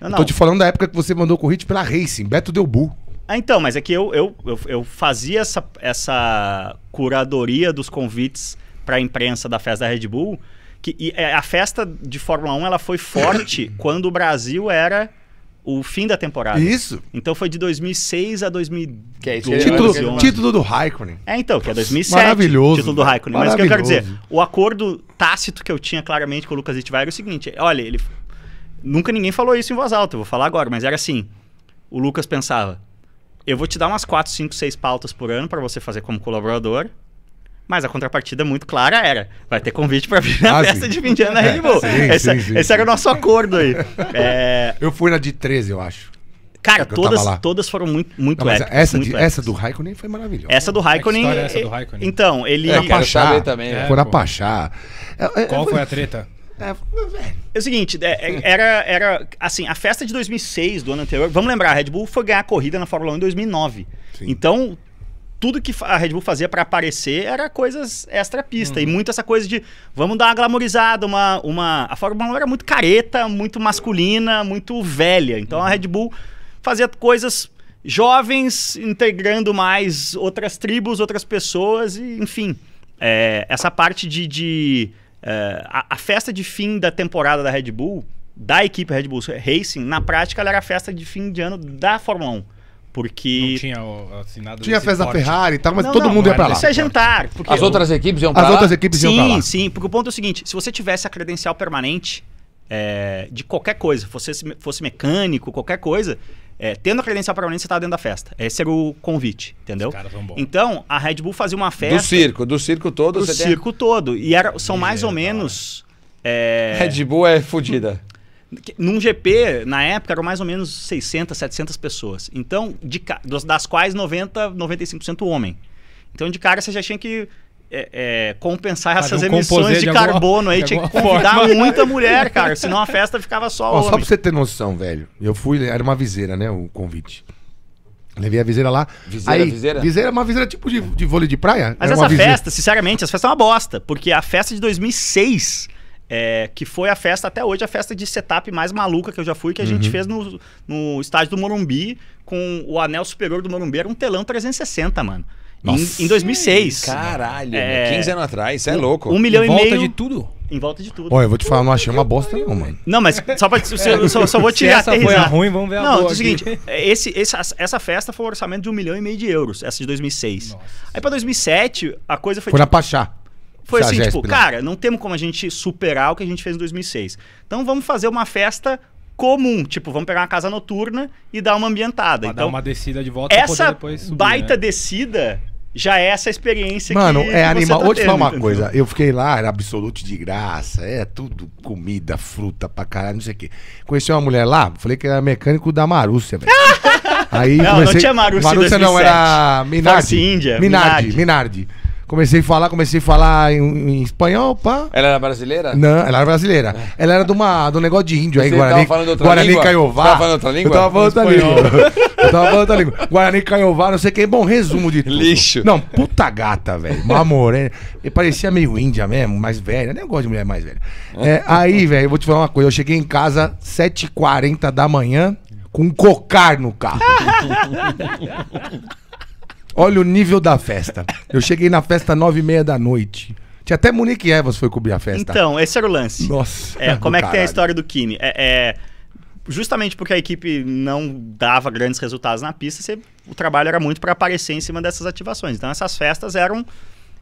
Não, tô te falando da época que você mandou o convite pela Racing, Beto Delbu. Ah, então, mas é que eu, eu, eu, eu fazia essa, essa curadoria dos convites para a imprensa da festa da Red Bull que é, a festa de Fórmula 1 ela foi forte quando o Brasil era o fim da temporada. Isso. Então foi de 2006 a 2012. é título, né? título do Raikkonen. É, então, que é 2007. Maravilhoso. Título do Raikkonen. Mas o que eu quero dizer, o acordo tácito que eu tinha claramente com o Lucas Ittivar era o seguinte, olha, ele... Nunca ninguém falou isso em voz alta, eu vou falar agora, mas era assim, o Lucas pensava, eu vou te dar umas 4, 5, 6 pautas por ano para você fazer como colaborador, mas a contrapartida muito clara era: vai ter convite para vir na ah, festa sim. de fim de ano na Red Bull. É, sim, esse, sim, esse era o nosso acordo aí. é... Eu fui na de 13, eu acho. Cara, todas, todas foram muito, muito não, épicas, Essa, muito de, essa do Raikkonen foi maravilhosa. Essa do Raikkonen. Que é essa do Raikkonen? Então, ele. É, era ah, é. né? Pachá. Também, foi é, na Pachá. Qual foi a treta? É, é o seguinte, era, era assim, a festa de 2006 do ano anterior. Vamos lembrar, a Red Bull foi ganhar a corrida na Fórmula 1 em 2009. Sim. Então, tudo que a Red Bull fazia para aparecer era coisas extra-pista. Uhum. E muito essa coisa de vamos dar uma glamorizada, uma, uma. A Fórmula 1 era muito careta, muito masculina, muito velha. Então uhum. a Red Bull fazia coisas jovens, integrando mais outras tribos, outras pessoas, e, enfim. É, essa parte de. de é, a, a festa de fim da temporada da Red Bull, da equipe Red Bull Racing, na prática ela era a festa de fim de ano da Fórmula 1. Porque. Não tinha o, assim, nada Tinha festa da Ferrari e tal, mas não, todo não, mundo não ia pra lá. Isso é jantar. As eu... outras equipes iam pra As lá? outras equipes sim, iam pra lá. Sim, sim. Porque o ponto é o seguinte: se você tivesse a credencial permanente é, de qualquer coisa, fosse, fosse mecânico, qualquer coisa, é, tendo a credencial permanente, você tava dentro da festa. Esse era o convite, entendeu? Então, a Red Bull fazia uma festa. Do circo, do circo todo. Do circo tem... todo. E era, são mais ou menos. É, Red Bull é fodida. Num GP, na época, eram mais ou menos 600, 700 pessoas. Então, de, das quais 90, 95% homem. Então, de cara, você já tinha que é, é, compensar essas emissões de, de carbono alguma, aí. tinha que convidar forma. muita mulher, cara. Senão a festa ficava só Ó, Só pra você ter noção, velho. Eu fui... Era uma viseira, né? O convite. Levei a viseira lá. Viseira, aí, viseira? Viseira é uma viseira tipo de, de vôlei de praia. Mas essa festa, sinceramente, essa festa é uma bosta. Porque a festa é de 2006 é, que foi a festa, até hoje, a festa de setup mais maluca que eu já fui, que a uhum. gente fez no, no estádio do Morumbi, com o anel superior do Morumbi, era um telão 360, mano. Nossa, em, em 2006. Caralho, é, 15 anos atrás, isso é louco. Um milhão em e meio. Em volta de tudo? Em volta de tudo. Olha, eu vou te falar, não achei uma bosta não, mano. Não, mas só, pra, só, só, só vou te Se essa foi a né? ruim, vamos ver a Não, é o seguinte, é, esse, essa, essa festa foi um orçamento de um milhão e meio de euros, essa de 2006. Nossa. Aí pra 2007, a coisa foi... Foi tipo, na Pachá foi assim, tipo, cara, não temos como a gente superar o que a gente fez em 2006. Então vamos fazer uma festa comum, tipo, vamos pegar uma casa noturna e dar uma ambientada. Pra então, dar uma descida de volta essa subir, baita né? descida já é essa experiência Mano, que, é que tá animal. Tá Vou te falar uma entendeu? coisa. Eu fiquei lá, era absoluto de graça. É tudo comida, fruta pra caralho, não sei o quê. Conheci uma mulher lá, falei que era mecânico da Marúcia, velho. Aí não, comecei... não tinha Marúcia Marúcia não, era Minardi. Índia. Minardi, Minardi. Minardi. Comecei a falar, comecei a falar em, em espanhol, pá. Ela era brasileira? Não, ela era brasileira. É. Ela era de, uma, de um negócio de índio aí, Guarani. Tava falando outra Guarani língua? Caiová. tava falando outra língua? Eu tava falando outra língua. Eu tava falando outra língua. Guarani Caiová, não sei o que. Bom, resumo de tudo. Lixo. Não, puta gata, velho. Uma morena. E parecia meio índia mesmo, mais velha. Nem gosto de mulher mais velha. É, aí, velho, eu vou te falar uma coisa. Eu cheguei em casa 7h40 da manhã com um cocar no carro. Olha o nível da festa. Eu cheguei na festa nove e meia da noite. Tinha até Monique Evans foi cobrir a festa. Então, esse era o lance. Nossa. É, como é que tem a história do Kimi? É, é, justamente porque a equipe não dava grandes resultados na pista, você, o trabalho era muito para aparecer em cima dessas ativações. Então, essas festas eram.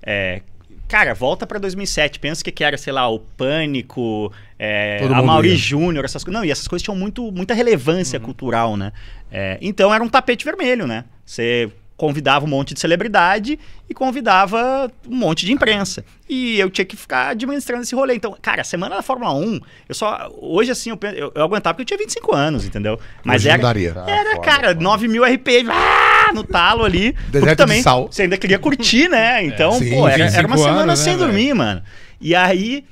É, cara, volta para 2007. Pensa que, que era, sei lá, o Pânico, é, a Mauri Júnior, essas coisas. Não, e essas coisas tinham muito, muita relevância uhum. cultural, né? É, então, era um tapete vermelho, né? Você convidava um monte de celebridade e convidava um monte de imprensa. E eu tinha que ficar administrando esse rolê. Então, cara, a semana da Fórmula 1, eu só. Hoje, assim, eu, eu, eu aguentava porque eu tinha 25 anos, entendeu? Mas hoje era. Daria. Ah, era, ah, cara, foda. 9 mil RP ah, no talo ali. Deserto também, de sal. Você ainda queria curtir, né? É. Então, é, sim, pô, era, era uma semana anos, né, sem né, dormir, mano. E aí,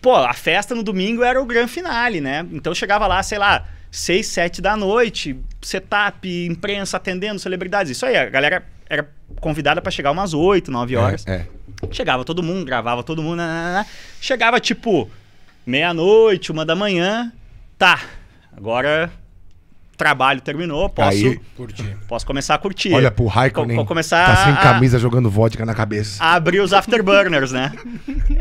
pô, a festa no domingo era o grande finale, né? Então chegava lá, sei lá. 6, 7 da noite, setup, imprensa atendendo, celebridades. Isso aí, a galera era convidada para chegar umas 8, 9 é, horas. É, é. Chegava todo mundo, gravava todo mundo. Nananana. Chegava tipo meia-noite, uma da manhã. Tá, agora trabalho terminou, posso, Aí, posso começar a curtir. Olha pro Raikkonen, começar tá sem camisa a, jogando vodka na cabeça. Abrir os afterburners, né?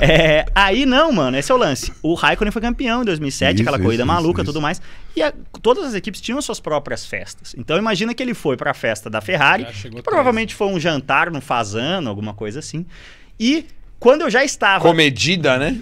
É, aí não, mano, esse é o lance. O Raikkonen foi campeão em 2007, isso, aquela isso, corrida isso, maluca, tudo mais. E a, todas as equipes tinham suas próprias festas. Então imagina que ele foi para a festa da Ferrari, que provavelmente foi um jantar no Fazano, alguma coisa assim. E quando eu já estava. Comedida, né?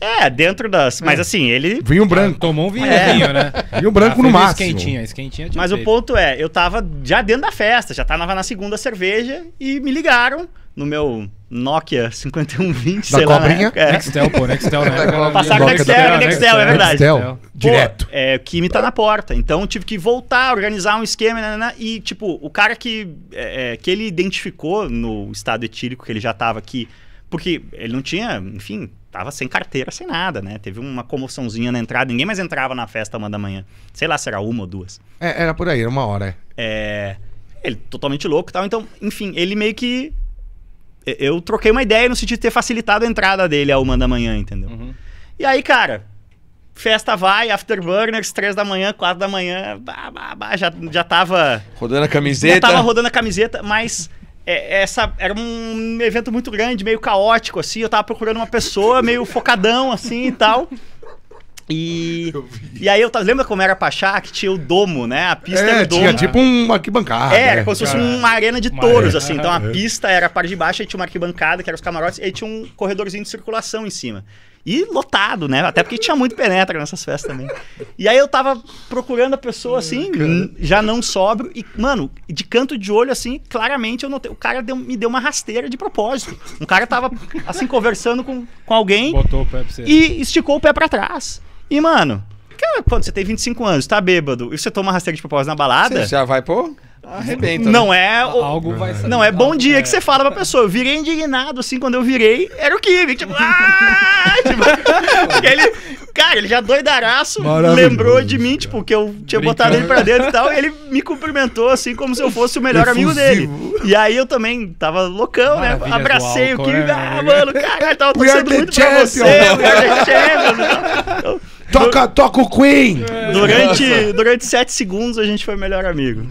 É, dentro das. Mas é. assim, ele. Vinho branco. Tomou um vinho, é. vinho né? Vinho ah, branco ah, no máximo. Esquentinha, esquentinha Mas feito. o ponto é, eu tava já dentro da festa, já tava na segunda cerveja e me ligaram no meu Nokia 5120, da sei cobrinha? lá. É. Nextel, pô, Nextel, né? Passar com Nextel, Nextel, Nextel, é, é né? verdade. Nextel, direto. é, o Kimi tá na porta, então eu tive que voltar, organizar um esquema, né, né, e tipo, o cara que, é, é, que ele identificou no estado etílico que ele já tava aqui porque ele não tinha, enfim, tava sem carteira, sem nada, né? Teve uma comoçãozinha na entrada, ninguém mais entrava na festa uma da manhã. Sei lá se era uma ou duas. É, era por aí, era uma hora. É. é ele totalmente louco e tal. Então, enfim, ele meio que. Eu troquei uma ideia no sentido de ter facilitado a entrada dele a uma da manhã, entendeu? Uhum. E aí, cara, festa vai, afterburners, três da manhã, quatro da manhã, bah, bah, bah, já, já tava. Rodando a camiseta. Já tava rodando a camiseta, mas é, essa era um evento muito grande, meio caótico, assim. Eu tava procurando uma pessoa meio focadão, assim e tal. E, e aí eu tava, lembra como era achar que tinha o domo, né? A pista é, era o domo. Tinha tipo um arquibancada. Era, é, né? como se fosse uma arena de touros, assim. Então a é. pista era a parte de baixo, aí tinha uma arquibancada, que era os camarotes, e aí tinha um corredorzinho de circulação em cima. E lotado, né? Até porque tinha muito penetra nessas festas também. E aí eu tava procurando a pessoa hum, assim, já não sobro E, mano, de canto de olho, assim, claramente eu notei. O cara deu, me deu uma rasteira de propósito. Um cara tava, assim, conversando com, com alguém. Botou o pé pra você. E esticou o pé pra trás. E, mano, é quando você tem 25 anos, tá bêbado, e você toma rasteira de propósito na balada. Você já vai pô Arrebenta. Não né? é algo vai sair. Não é bom dia é. que você fala pra pessoa. Eu virei indignado, assim, quando eu virei, era o Kimi. Tipo, ah! tipo, ele, cara, ele já doidaraço lembrou de mim, tipo, que eu tinha Brincando. botado ele pra dentro e tal. E ele me cumprimentou, assim, como se eu fosse o melhor Efusivo. amigo dele. E aí eu também tava loucão, né? Maravilha né? Abracei álcool, o Kimi. É, ah, mano, caralho, tava torcendo muito champion. pra você. Champions, então. Toca, toca o Queen! Durante, durante sete segundos a gente foi melhor amigo.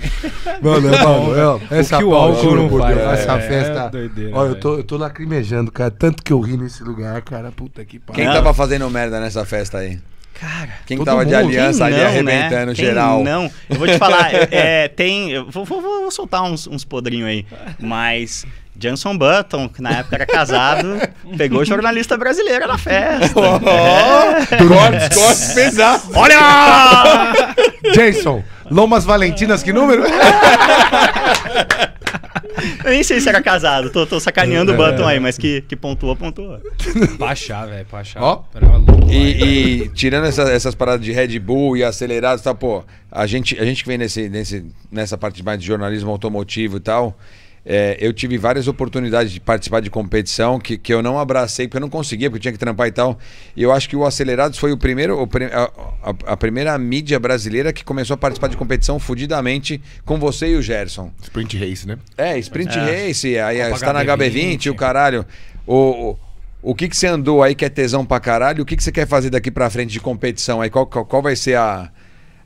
Mano, mano, é, é essa o que o não faz, essa é festa. Doideira, Olha, eu né? tô, eu tô lacrimejando, cara. Tanto que eu ri nesse lugar, cara. Puta que pariu. Quem tava fazendo merda nessa festa aí? Cara, quem tava mundo. de aliança quem não, ali né? arrebentando né? geral. Não, eu vou te falar, é, é, tem. Eu vou, vou, vou soltar uns, uns podrinhos aí. Mas Janson Button, que na época era casado, pegou jornalista brasileira na festa. Oh, oh, cortes, pesados. Olha! Jason, Lomas Valentinas, que número? Eu nem sei se era casado, tô, tô sacaneando é, o Button aí, mas que, que pontuou, pontuou. Baixar, velho, pachá. oh. É e, e, tirando essa, essas paradas de Red Bull e acelerados, tá, pô, a gente, a gente que vem nesse, nesse, nessa parte mais de jornalismo automotivo e tal, é, eu tive várias oportunidades de participar de competição que, que eu não abracei porque eu não conseguia, porque eu tinha que trampar e tal. E eu acho que o Acelerados foi o primeiro, o, a, a, primeira mídia brasileira que começou a participar de competição fudidamente com você e o Gerson. Sprint Race, né? É, Sprint é. Race, aí está na HB20, o caralho. O, o, o que, que você andou aí que é tesão pra caralho? O que, que você quer fazer daqui pra frente de competição? Aí qual, qual, qual vai ser a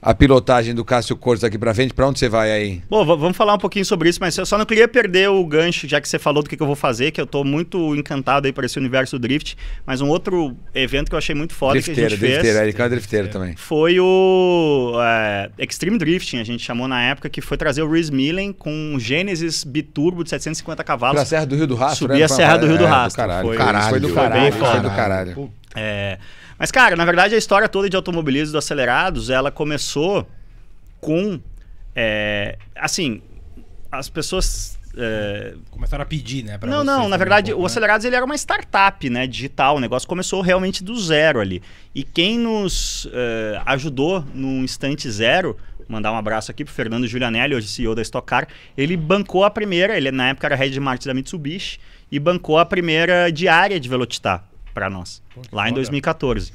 a pilotagem do Cássio Cortes aqui para frente. Para onde você vai aí? Bom, vamos falar um pouquinho sobre isso, mas eu só não queria perder o gancho, já que você falou do que, que eu vou fazer, que eu estou muito encantado aí para esse universo do drift. Mas um outro evento que eu achei muito foda drifteiro, que a gente drifteiro, fez... Drifteiro, é drifteiro também. Foi o é, Extreme Drifting, a gente chamou na época, que foi trazer o Reese Millen com um Genesis biturbo de 750 cavalos. Pra Serra do Rio do Rastro. Subir né? a Serra do Rio do Rastro. É, do caralho, foi, caralho, foi do caralho. Foi, bem foi do caralho. É... Mas, cara, na verdade, a história toda de automobilismo do acelerados, ela começou com. É, assim, as pessoas. É... Começaram a pedir, né? não, não. Na verdade, um pouco, o né? Acelerados ele era uma startup né, digital. O negócio começou realmente do zero ali. E quem nos é, ajudou no instante zero mandar um abraço aqui pro Fernando Giulianelli, hoje CEO da Stock Car. Ele bancou a primeira, ele na época era head de marketing da Mitsubishi, e bancou a primeira diária de Velocitar para nós, Pô, lá em 2014.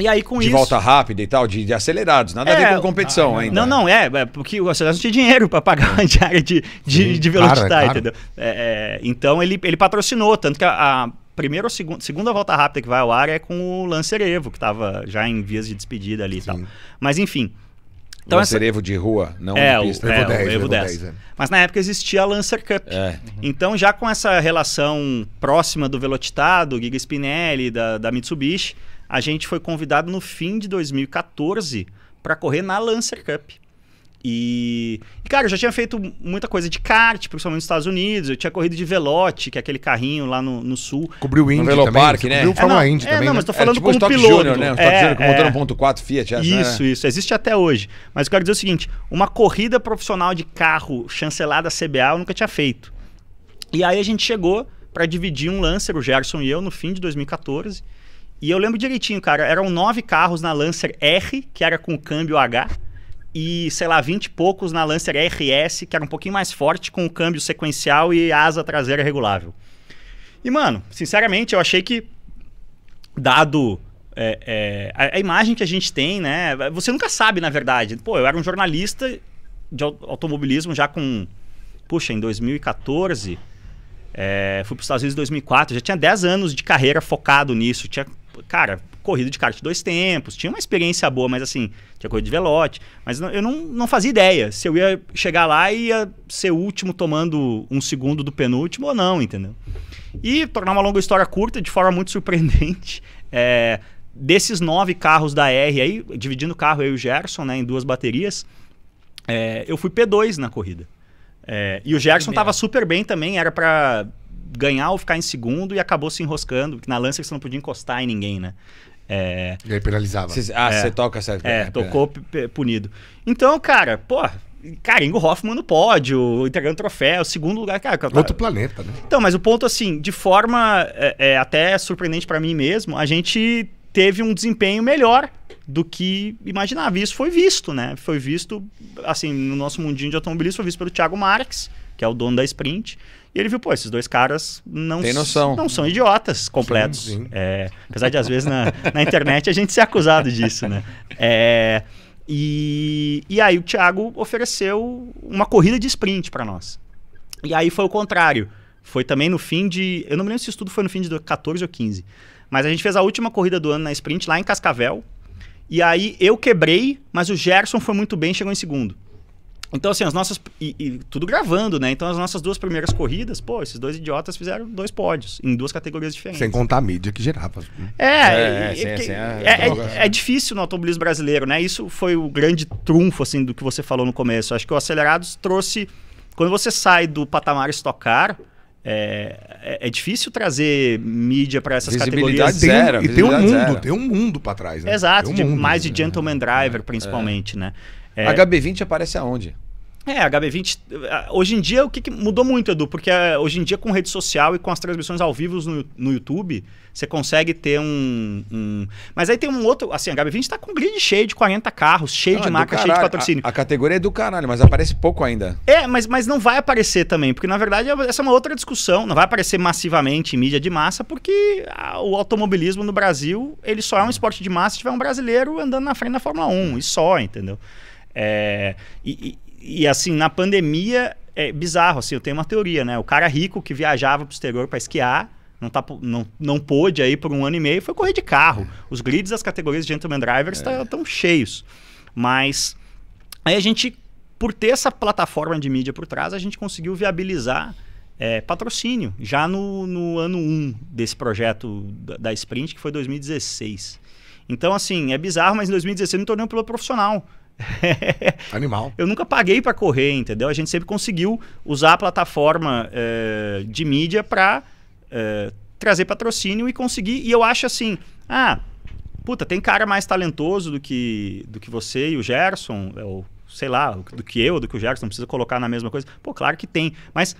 E aí com de isso. De volta rápida e tal, de, de acelerados, nada é, a ver é, com competição ah, é. ainda. Não, né? não, é, é porque o acelerado não tinha dinheiro para pagar uma diária de, de, Sim, de é entendeu? É, então ele, ele patrocinou, tanto que a, a primeira ou segunda, segunda volta rápida que vai ao ar é com o Lancer Evo, que estava já em vias de despedida ali Sim. e tal. Mas enfim. Então, Lancer essa... Evo de rua, não é, de pista. É, o, Evo 10, Evo 10. 10 é. Mas na época existia a Lancer Cup. É. Uhum. Então, já com essa relação próxima do Velocità, do Giga Spinelli, da, da Mitsubishi, a gente foi convidado no fim de 2014 para correr na Lancer Cup. E, cara, eu já tinha feito muita coisa de kart, principalmente nos Estados Unidos. Eu tinha corrido de velote, que é aquele carrinho lá no, no sul. Cobriu o Indy também. Park, né? Cobriu o é, Fórmula é, Indy é, também. Não, né? mas tô é, falando é, tipo como piloto. Junior, né? que é, é, ponto 1.4 Fiat. Essa, né? isso, né? isso. Existe até hoje. Mas eu quero dizer o seguinte, uma corrida profissional de carro chancelada CBA eu nunca tinha feito. E aí a gente chegou para dividir um Lancer, o Gerson e eu, no fim de 2014. E eu lembro direitinho, cara, eram nove carros na Lancer R, que era com câmbio H e, sei lá, 20 e poucos na Lancer RS, que era um pouquinho mais forte, com o câmbio sequencial e asa traseira regulável. E, mano, sinceramente, eu achei que, dado é, é, a, a, imagem que a gente tem, né? Você nunca sabe, na verdade. Pô, eu era um jornalista de automobilismo já com. Puxa, em 2014. É, fui para os Estados Unidos em 2004. Já tinha 10 anos de carreira focado nisso. Tinha, cara, corrido de kart dois tempos, tinha uma experiência boa, mas assim, tinha corrido de velote. Mas não, eu não, não fazia ideia se eu ia chegar lá e ia ser último tomando um segundo do penúltimo ou não, entendeu? E tornar uma longa história curta, de forma muito surpreendente, é, desses nove carros da R, aí, dividindo o carro eu e o Gerson né, em duas baterias, é, eu fui P2 na corrida. É, e o Gerson estava super bem também, era para ganhar ou ficar em segundo e acabou se enroscando, porque na Lancer você não podia encostar em ninguém, né? É... E aí penalizava. Cês, ah, você é, toca certo. É, é, tocou é. punido. Então, cara, pô, cara, Ingo Hoffman no pódio, entregando troféu, segundo lugar, cara. cara Outro planeta, né? Então, mas o ponto, assim, de forma é, é, até surpreendente para mim mesmo, a gente teve um desempenho melhor do que imaginava. E isso foi visto, né? Foi visto, assim, no nosso mundinho de automobilismo, foi visto pelo Thiago Marques, que é o dono da Sprint. E ele viu, pô, esses dois caras não, não são idiotas completos. Sim, sim. É, apesar de, às vezes, na, na internet a gente ser acusado disso, né? É, e, e aí o Thiago ofereceu uma corrida de sprint para nós. E aí foi o contrário. Foi também no fim de. Eu não me lembro se isso tudo foi no fim de 14 ou 15. Mas a gente fez a última corrida do ano na sprint lá em Cascavel. E aí eu quebrei, mas o Gerson foi muito bem, chegou em segundo. Então, assim, as nossas. E, e, tudo gravando, né? Então, as nossas duas primeiras corridas, pô, esses dois idiotas fizeram dois pódios, em duas categorias diferentes. Sem contar a mídia que gerava. É, é, é, é, difícil no automobilismo brasileiro, né? Isso foi o grande trunfo, assim, do que você falou no começo. Acho que o Acelerados trouxe. Quando você sai do patamar estocar, é, é, difícil trazer mídia para essas categorias. Tem, zero, e tem um mundo, zero. tem um mundo para trás, né? Exato, um de, mundo, mais de gentleman driver, principalmente, né? É. HB20 aparece aonde? É, HB20. Eh, hoje em dia, o que, que, mudou muito, Edu? Porque eh, hoje em dia, com rede social e com as transmissões ao vivo no, no YouTube, você consegue ter um, um, Mas aí tem um outro. Assim, a HB20 está com um grid cheio de 40 carros, cheio de é marca, caralho. cheio de patrocínio. A, a, categoria é do caralho, mas aparece pouco ainda. É, mas, mas não vai aparecer também, porque na verdade é, essa é uma outra discussão. Não vai aparecer massivamente em mídia de massa, porque a, ah, o automobilismo no Brasil ele só é um esporte de massa se tiver um brasileiro andando na frente da Fórmula 1 e só, entendeu? É, e, e assim, na pandemia é bizarro, assim, eu tenho uma teoria, né? O cara rico que viajava pro exterior para esquiar, não, tá, não, não pôde aí por um ano e meio, foi correr de carro. Os grids das categorias de gentleman drivers estão é. cheios. Mas aí a gente, por ter essa plataforma de mídia por trás, a gente conseguiu viabilizar é, patrocínio já no, no ano 1 um desse projeto da, da Sprint, que foi 2016. Então, assim, é bizarro, mas em 2016 eu me tornei um piloto profissional. Animal. Eu nunca paguei para correr, entendeu? A gente sempre conseguiu usar a plataforma é, de mídia para é, eh, trazer patrocínio e conseguir. E eu acho assim, ah, puta, tem cara mais talentoso do que do que você e o Gerson, eh, ou sei lá, do que eu, do que o Gerson, não precisa colocar na mesma coisa. Pô, claro que tem, mas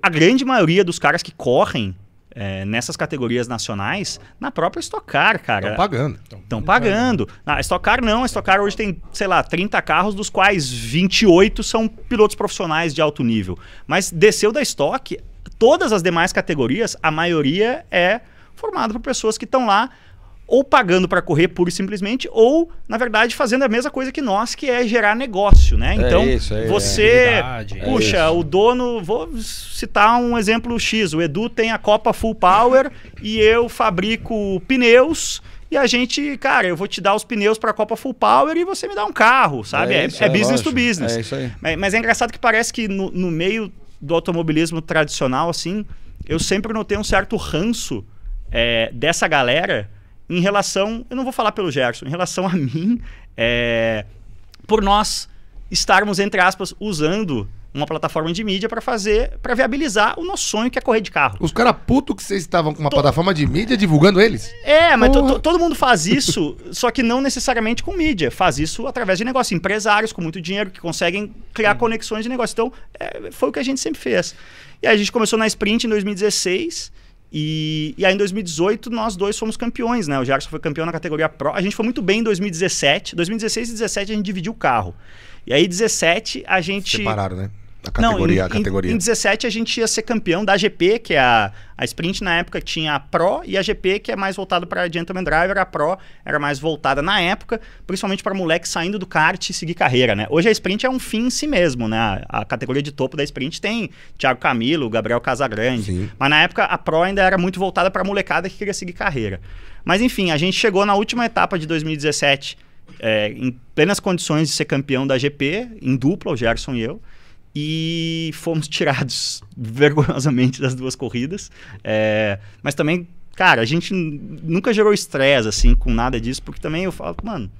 a grande maioria dos caras que correm é, nessas categorias nacionais na própria Stock Car, cara. Estão pagando. Estão pagando. Na Stock Car não. A Stock Car hoje tem, sei lá, 30 carros, dos quais 28 são pilotos profissionais de alto nível. Mas desceu da Stock, todas as demais categorias, a maioria é formada por pessoas que estão lá ou pagando para correr pura e simplesmente, ou, na verdade, fazendo a mesma coisa que nós, que é gerar negócio, né? É então, é isso, é você, é puxa, o dono, vou citar um exemplo X, o Edu tem a Copa Full Power e eu fabrico pneus e a gente, cara, eu vou te dar os pneus para a Copa Full Power e você me dá um carro, sabe? É, é isso, é, é business lógico. to business. É isso aí. Mas, mas, é engraçado que parece que no, no, meio do automobilismo tradicional, assim, eu sempre notei um certo ranço é, dessa galera em relação, eu não vou falar pelo Gerson, em relação a mim, é, por nós estarmos, entre aspas, usando uma plataforma de mídia para fazer, para viabilizar o nosso sonho que é correr de carro. Os caras putos que vocês estavam com uma to... plataforma de mídia divulgando eles? É, mas to, to, todo mundo faz isso, só que não necessariamente com mídia. Faz isso através de negócios Empresários com muito dinheiro que conseguem criar hum. conexões de negócio. Então, é, foi o que a gente sempre fez. E aí a gente começou na Sprint em 2016 e, e aí em 2018 nós dois fomos campeões, né? O Jackson foi campeão na categoria Pro. A gente foi muito bem em 2017. 2016 e 2017 a gente dividiu o carro. E aí 17 a gente. Separaram, né? A categoria, Não, em, a categoria. Em, em 17 a gente ia ser campeão da GP, que é a, a Sprint na época tinha a Pro e a GP, que é mais voltado para Gentleman Driver. A Pro era mais voltada na época, principalmente para moleque saindo do kart e seguir carreira, né? Hoje a Sprint é um fim em si mesmo, né? A, a categoria de topo da Sprint tem Thiago Camilo, Gabriel Casagrande. Sim. Mas na época a Pro ainda era muito voltada para molecada que queria seguir carreira. Mas enfim, a gente chegou na última etapa de 2017 é, eh, em plenas condições de ser campeão da GP, em dupla, o Gerson e eu e fomos tirados vergonhosamente das duas corridas. É, mas também, cara, a gente nunca gerou estresse assim com nada disso, porque também eu falo, mano,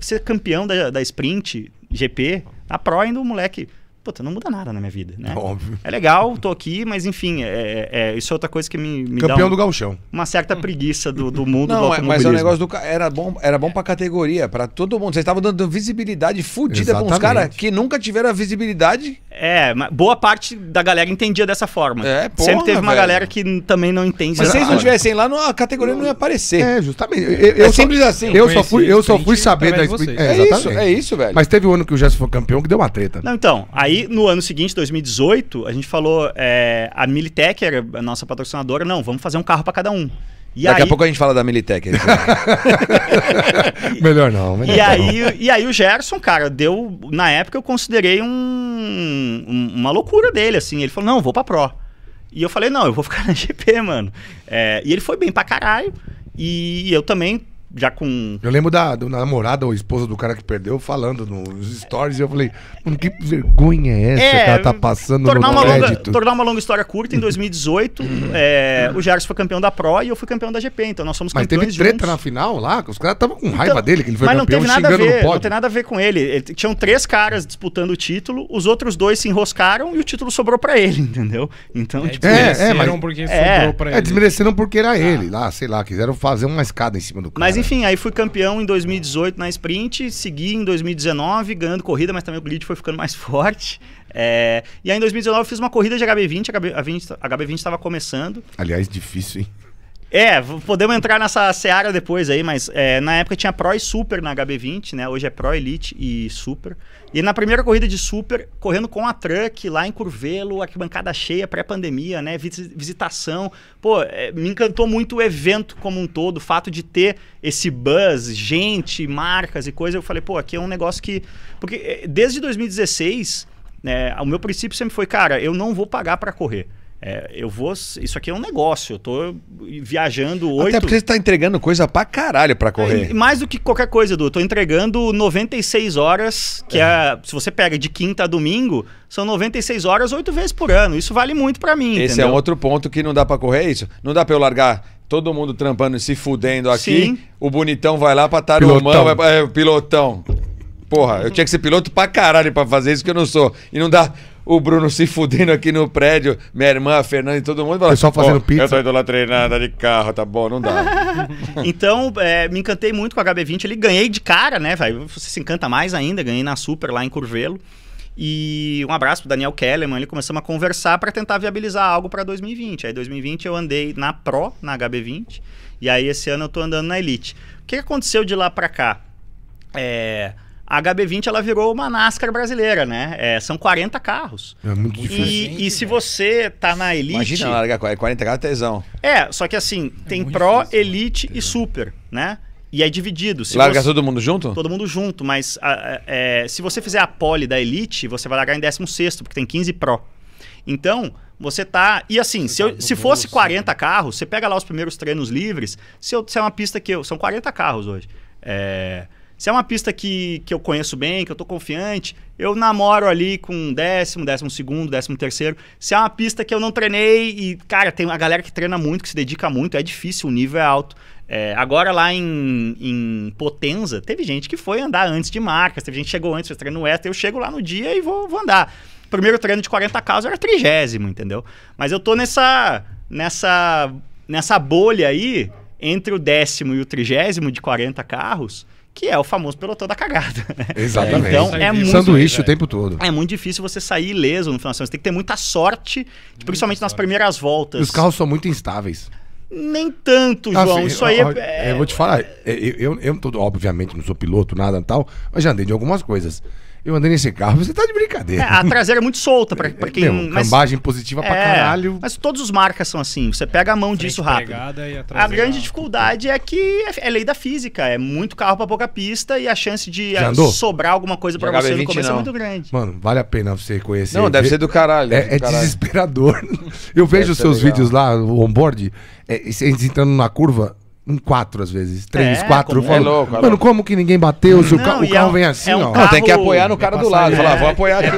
ser campeão da, da sprint GP, a tá pro ainda o moleque puta, não muda nada na minha vida, né? Óbvio. É legal, tô aqui, mas enfim, é, é, é isso é outra coisa que me, me Campeão dá um, do galchão Uma certa preguiça do, do mundo não, do é, Mas é o negócio do... Era bom, era bom pra categoria, pra todo mundo. Vocês estavam dando visibilidade fodida pra uns caras que nunca tiveram a visibilidade. É, boa parte da galera entendia dessa forma. É, porra, Sempre teve uma velho. galera que também não entende. Mas se vocês não estivessem lá, a categoria não, ia aparecer. É, justamente. Eu, eu é só, simples assim. Eu, só fui, eu só fui saber da... É, é, isso, é isso, velho. Mas teve um ano que o Gerson foi campeão que deu uma treta. Não, então, aí no ano seguinte, 2018, a gente falou, é, a Militech era a nossa patrocinadora, não, vamos fazer um carro para cada um. E Daqui aí... a pouco a gente fala da Militech. melhor não. Melhor e, não. Aí, e aí o Gerson, cara, deu. Na época eu considerei um, um, uma loucura dele, assim. Ele falou: não, vou pra Pro. E eu falei: não, eu vou ficar na GP, mano. É, e ele foi bem pra caralho. E eu também já com. Eu lembro da, da namorada ou esposa do cara que perdeu falando nos stories e eu falei, mano, que vergonha é essa é, que ela tá é, passando tornar no uma Longa, tornar uma longa história curta, em 2018, é, o Jairus foi campeão da Pro e eu fui campeão da GP, então nós somos mas campeões Mas teve treta juntos. na final lá, os caras estavam com raiva então, dele, que ele foi mas campeão não teve nada a ver, Não tem nada a ver com ele. ele. Tinham três caras disputando o título, os outros dois se enroscaram e o título sobrou pra ele, entendeu? Então, é, tipo... Desmereceram é, é, mas, porque é. sobrou pra ele. É, desmereceram porque era tá. ele lá, sei lá, quiseram fazer uma escada em cima do cara. Mas enfim, aí fui campeão em 2018 na sprint, segui em 2019 ganhando corrida, mas também o grid foi ficando mais forte. É, e aí em 2019 eu fiz uma corrida de HB20, a HB20 estava começando. Aliás, difícil, hein? É, podemos entrar nessa seara depois aí, mas é, na época tinha Pro e Super na HB20, né? Hoje é Pro Elite e Super. E na primeira corrida de Super, correndo com a Truck lá em Curvelo, arquibancada cheia, pré-pandemia, né? Visitação. Pô, é, me encantou muito o evento como um todo, o fato de ter esse buzz, gente, marcas e coisa. Eu falei, pô, aqui é um negócio que. Porque é, desde 2016, né, o meu princípio sempre foi, cara, eu não vou pagar para correr. É, eu vou. Isso aqui é um negócio. Eu tô viajando hoje. 8... Até porque você tá entregando coisa pra caralho pra é, correr. É, mais do que qualquer coisa, Edu. Eu tô entregando 96 horas, que é. é. Se você pega de quinta a domingo, são 96 horas oito vezes por ano. Isso vale muito para mim. Esse é entendeu? é um outro ponto que não dá pra correr, é isso. Não dá pra eu largar. Todo mundo trampando e se fudendo aqui. Sim. O bonitão vai lá pra tarumã, vai, é, pilotão. Porra, eu tinha que ser piloto pra caralho pra fazer isso que eu não sou. E não dá o Bruno se fudendo aqui no prédio, minha irmã, a Fernanda e todo mundo. Fala, Pessoal fazendo pizza. Eu tô indo lá treinada de carro, tá bom, não dá. então, é, me encantei muito com a HB20 ele ganhei de cara, né, velho? Você se encanta mais ainda, ganhei na Super lá em Curvelo. E um abraço pro Daniel Kellerman, Ele começamos a conversar para tentar viabilizar algo para 2020. Aí 2020 eu andei na Pro, na HB20, e aí esse ano eu tô andando na Elite. O que aconteceu de lá para cá? É, a HB20 ela virou uma NASCAR brasileira, né? É, são 40 carros. É muito difícil. E, e se você tá na Elite. Imagina, largar 40 carros é tesão. É, só que assim, é tem Pro, difícil, né? Elite né? e Super, né? E é dividido. Se Larga você... todo mundo junto? Todo mundo junto, mas a, a, é, se você fizer a pole da Elite, você vai largar em 16, porque tem 15 Pro. Então, você tá. E assim, se, eu, tá se fosse 40 né? carros, você pega lá os primeiros treinos livres. Se, eu, se é uma pista que eu. São 40 carros hoje. É se é uma pista que, que eu conheço bem, que eu estou confiante, eu namoro ali com décimo, décimo segundo, décimo terceiro. Se é uma pista que eu não treinei e, cara, tem uma galera que treina muito, que se dedica muito, é difícil, o nível é alto. É, agora lá em, em Potenza, teve gente que foi andar antes de marcas, teve gente que chegou antes, fez treino extra, eu chego lá no dia e vou, vou andar. Primeiro treino de 40 casos era trigésimo, entendeu? Mas eu tô nessa, nessa, nessa bolha aí, entre o décimo e o trigésimo de 40 carros, que é o famoso pelotão da cagada. Né? Exatamente. então, é muito, Sanduíche o tempo todo. É muito difícil você sair ileso no final. Você tem que ter muita sorte, muito principalmente sorte. nas primeiras voltas. Os carros são muito instáveis. Nem tanto, ah, João. Assim, Isso aí eu, é, é. Eu vou te falar, eu, eu, eu, obviamente não sou piloto, nada tal, mas já andei de algumas coisas. Eu andei nesse carro, você tá de brincadeira. É, a traseira é muito solta pra, é, pra quem. Meu, mas, cambagem positiva pra é, caralho. Mas todos os marcas são assim, você pega a mão Frente disso rápido. A, a, grande é dificuldade é que é lei da física, é muito carro pra pouca pista e a chance de sobrar alguma coisa pra você no começo não. é muito grande. Mano, vale a pena você conhecer. Não, deve ser do caralho. É, do caralho. desesperador. Eu vejo os seus legal. vídeos lá, o onboard, é, entrando na curva, em quatro, às vezes. Três, é, quatro. Como... É louco, Mano, como que ninguém bateu se o, ca... o é carro é, vem assim, um ó? Carro... Não, tem que apoiar no cara do é lado. Falar, vou apoiar aqui.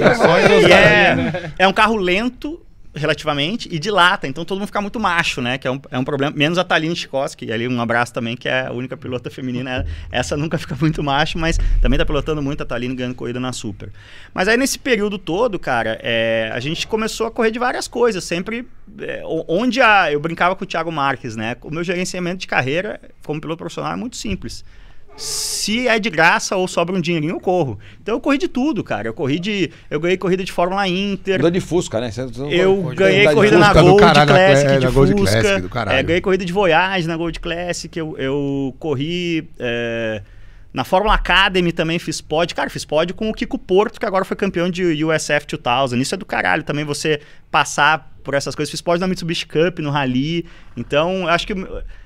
É, é, é um carro lento relativamente e dilata, então todo mundo fica muito macho, né? Que é um, é um problema. Menos a Thaline Chikoski, ali um abraço também, que é a única pilota feminina. Essa nunca fica muito macho, mas também tá pilotando muito a Thaline ganhando corrida na Super. Mas aí nesse período todo, cara, é, a gente começou a correr de várias coisas, sempre. É, onde a, eu brincava com o Thiago Marques, né? O meu gerenciamento de carreira como piloto profissional é muito simples se é de graça ou sobra um dinheirinho, eu corro. Então eu corri de tudo, cara. Eu corri de. Eu ganhei corrida de Fórmula Inter. Andou de Fusca, né? Você eu ganhei corrida na Gold Classic, é, de Fusca. É, ganhei corrida de Voyage na Gold Classic. Eu, eu corri. É, na Fórmula Academy também fiz pod. Cara, fiz pod com o Kiko Porto, que agora foi campeão de USF 2000. Isso é do caralho também você passar por essas coisas. Fiz pod na Mitsubishi Cup, no Rally. Então, acho que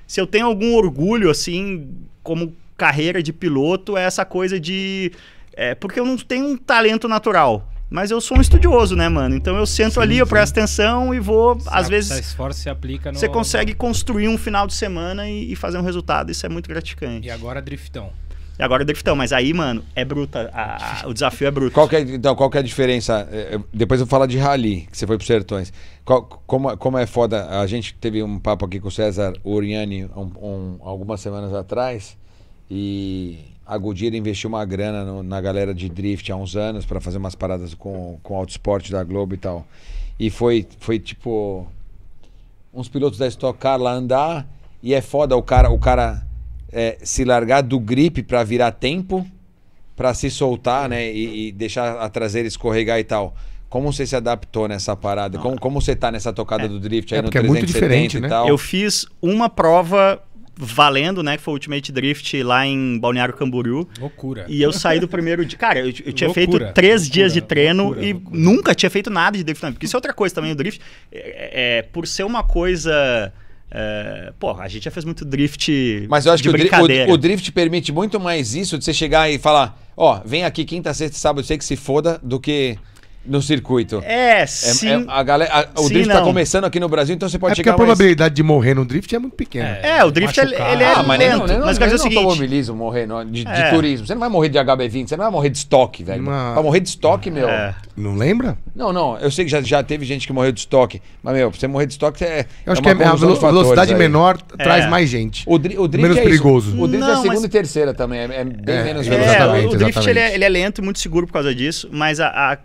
se eu tenho algum orgulho, assim, como carreira de piloto é essa coisa de. É, porque eu não tenho um talento natural. Mas eu sou um estudioso, né, mano? Então eu sento sim, ali, sim. eu presto atenção e vou, se às vezes. Esforço se aplica no... Você consegue construir um final de semana e, e, fazer um resultado. Isso é muito gratificante. E agora driftão. E agora driftão, mas aí, mano, é bruta. o desafio é bruto. Qual é, então, qual é a diferença? É, é, depois eu falo de rally, que você foi pro Sertões. Qual, como, como é foda. A gente teve um papo aqui com o César Oriani um, um, algumas semanas atrás. E a Goodyear investiu uma grana no, na galera de drift há uns anos para fazer umas paradas com, com autosport da Globo e tal. E foi, foi tipo uns pilotos da Stock Car lá andar e é foda o cara, o cara é, se largar do grip para virar tempo, para se soltar, né, e, e, deixar a traseira escorregar e tal. Como você se adaptou nessa parada? Como, como você tá nessa tocada é, do drift é, aí é no 370 é muito diferente, né? e tal? Eu fiz uma prova valendo, né? Que foi o Ultimate Drift lá em Balneário Camboriú. Loucura. E eu saí do primeiro dia. Cara, eu, eu tinha loucura, feito três loucura, dias de treino loucura, e nunca tinha feito nada de drift. Porque isso é outra coisa também, o drift. É, é, é por ser uma coisa. É, pô, a gente já fez muito drift. Mas eu acho que o, o, drift permite muito mais isso de você chegar e falar: ó, oh, vem aqui quinta, sexta e sábado, sei que se foda, do que no circuito. É, sim. É, é, a galera, a, o sim, drift está começando aqui no Brasil, então você pode é chegar. Porque a probabilidade de morrer no drift é muito pequena. É, é o drift ele, ele é ah, mas lento. Não, não, mas não, não, morrer não, de, de, é. turismo. Você não vai morrer de HB20, você não vai morrer de estoque, velho. Uma... Pra morrer de estoque, meu. É. Não lembra? Não, não. Eu sei que já, já teve gente que morreu de estoque. Mas, meu, pra você morrer de estoque, é. Eu acho que a velocidade menor traz mais gente. O, dri o drift menos é perigoso. O drift é segunda e terceira também. É bem menos velocidade. O drift ele é lento, muito seguro por causa disso, mas a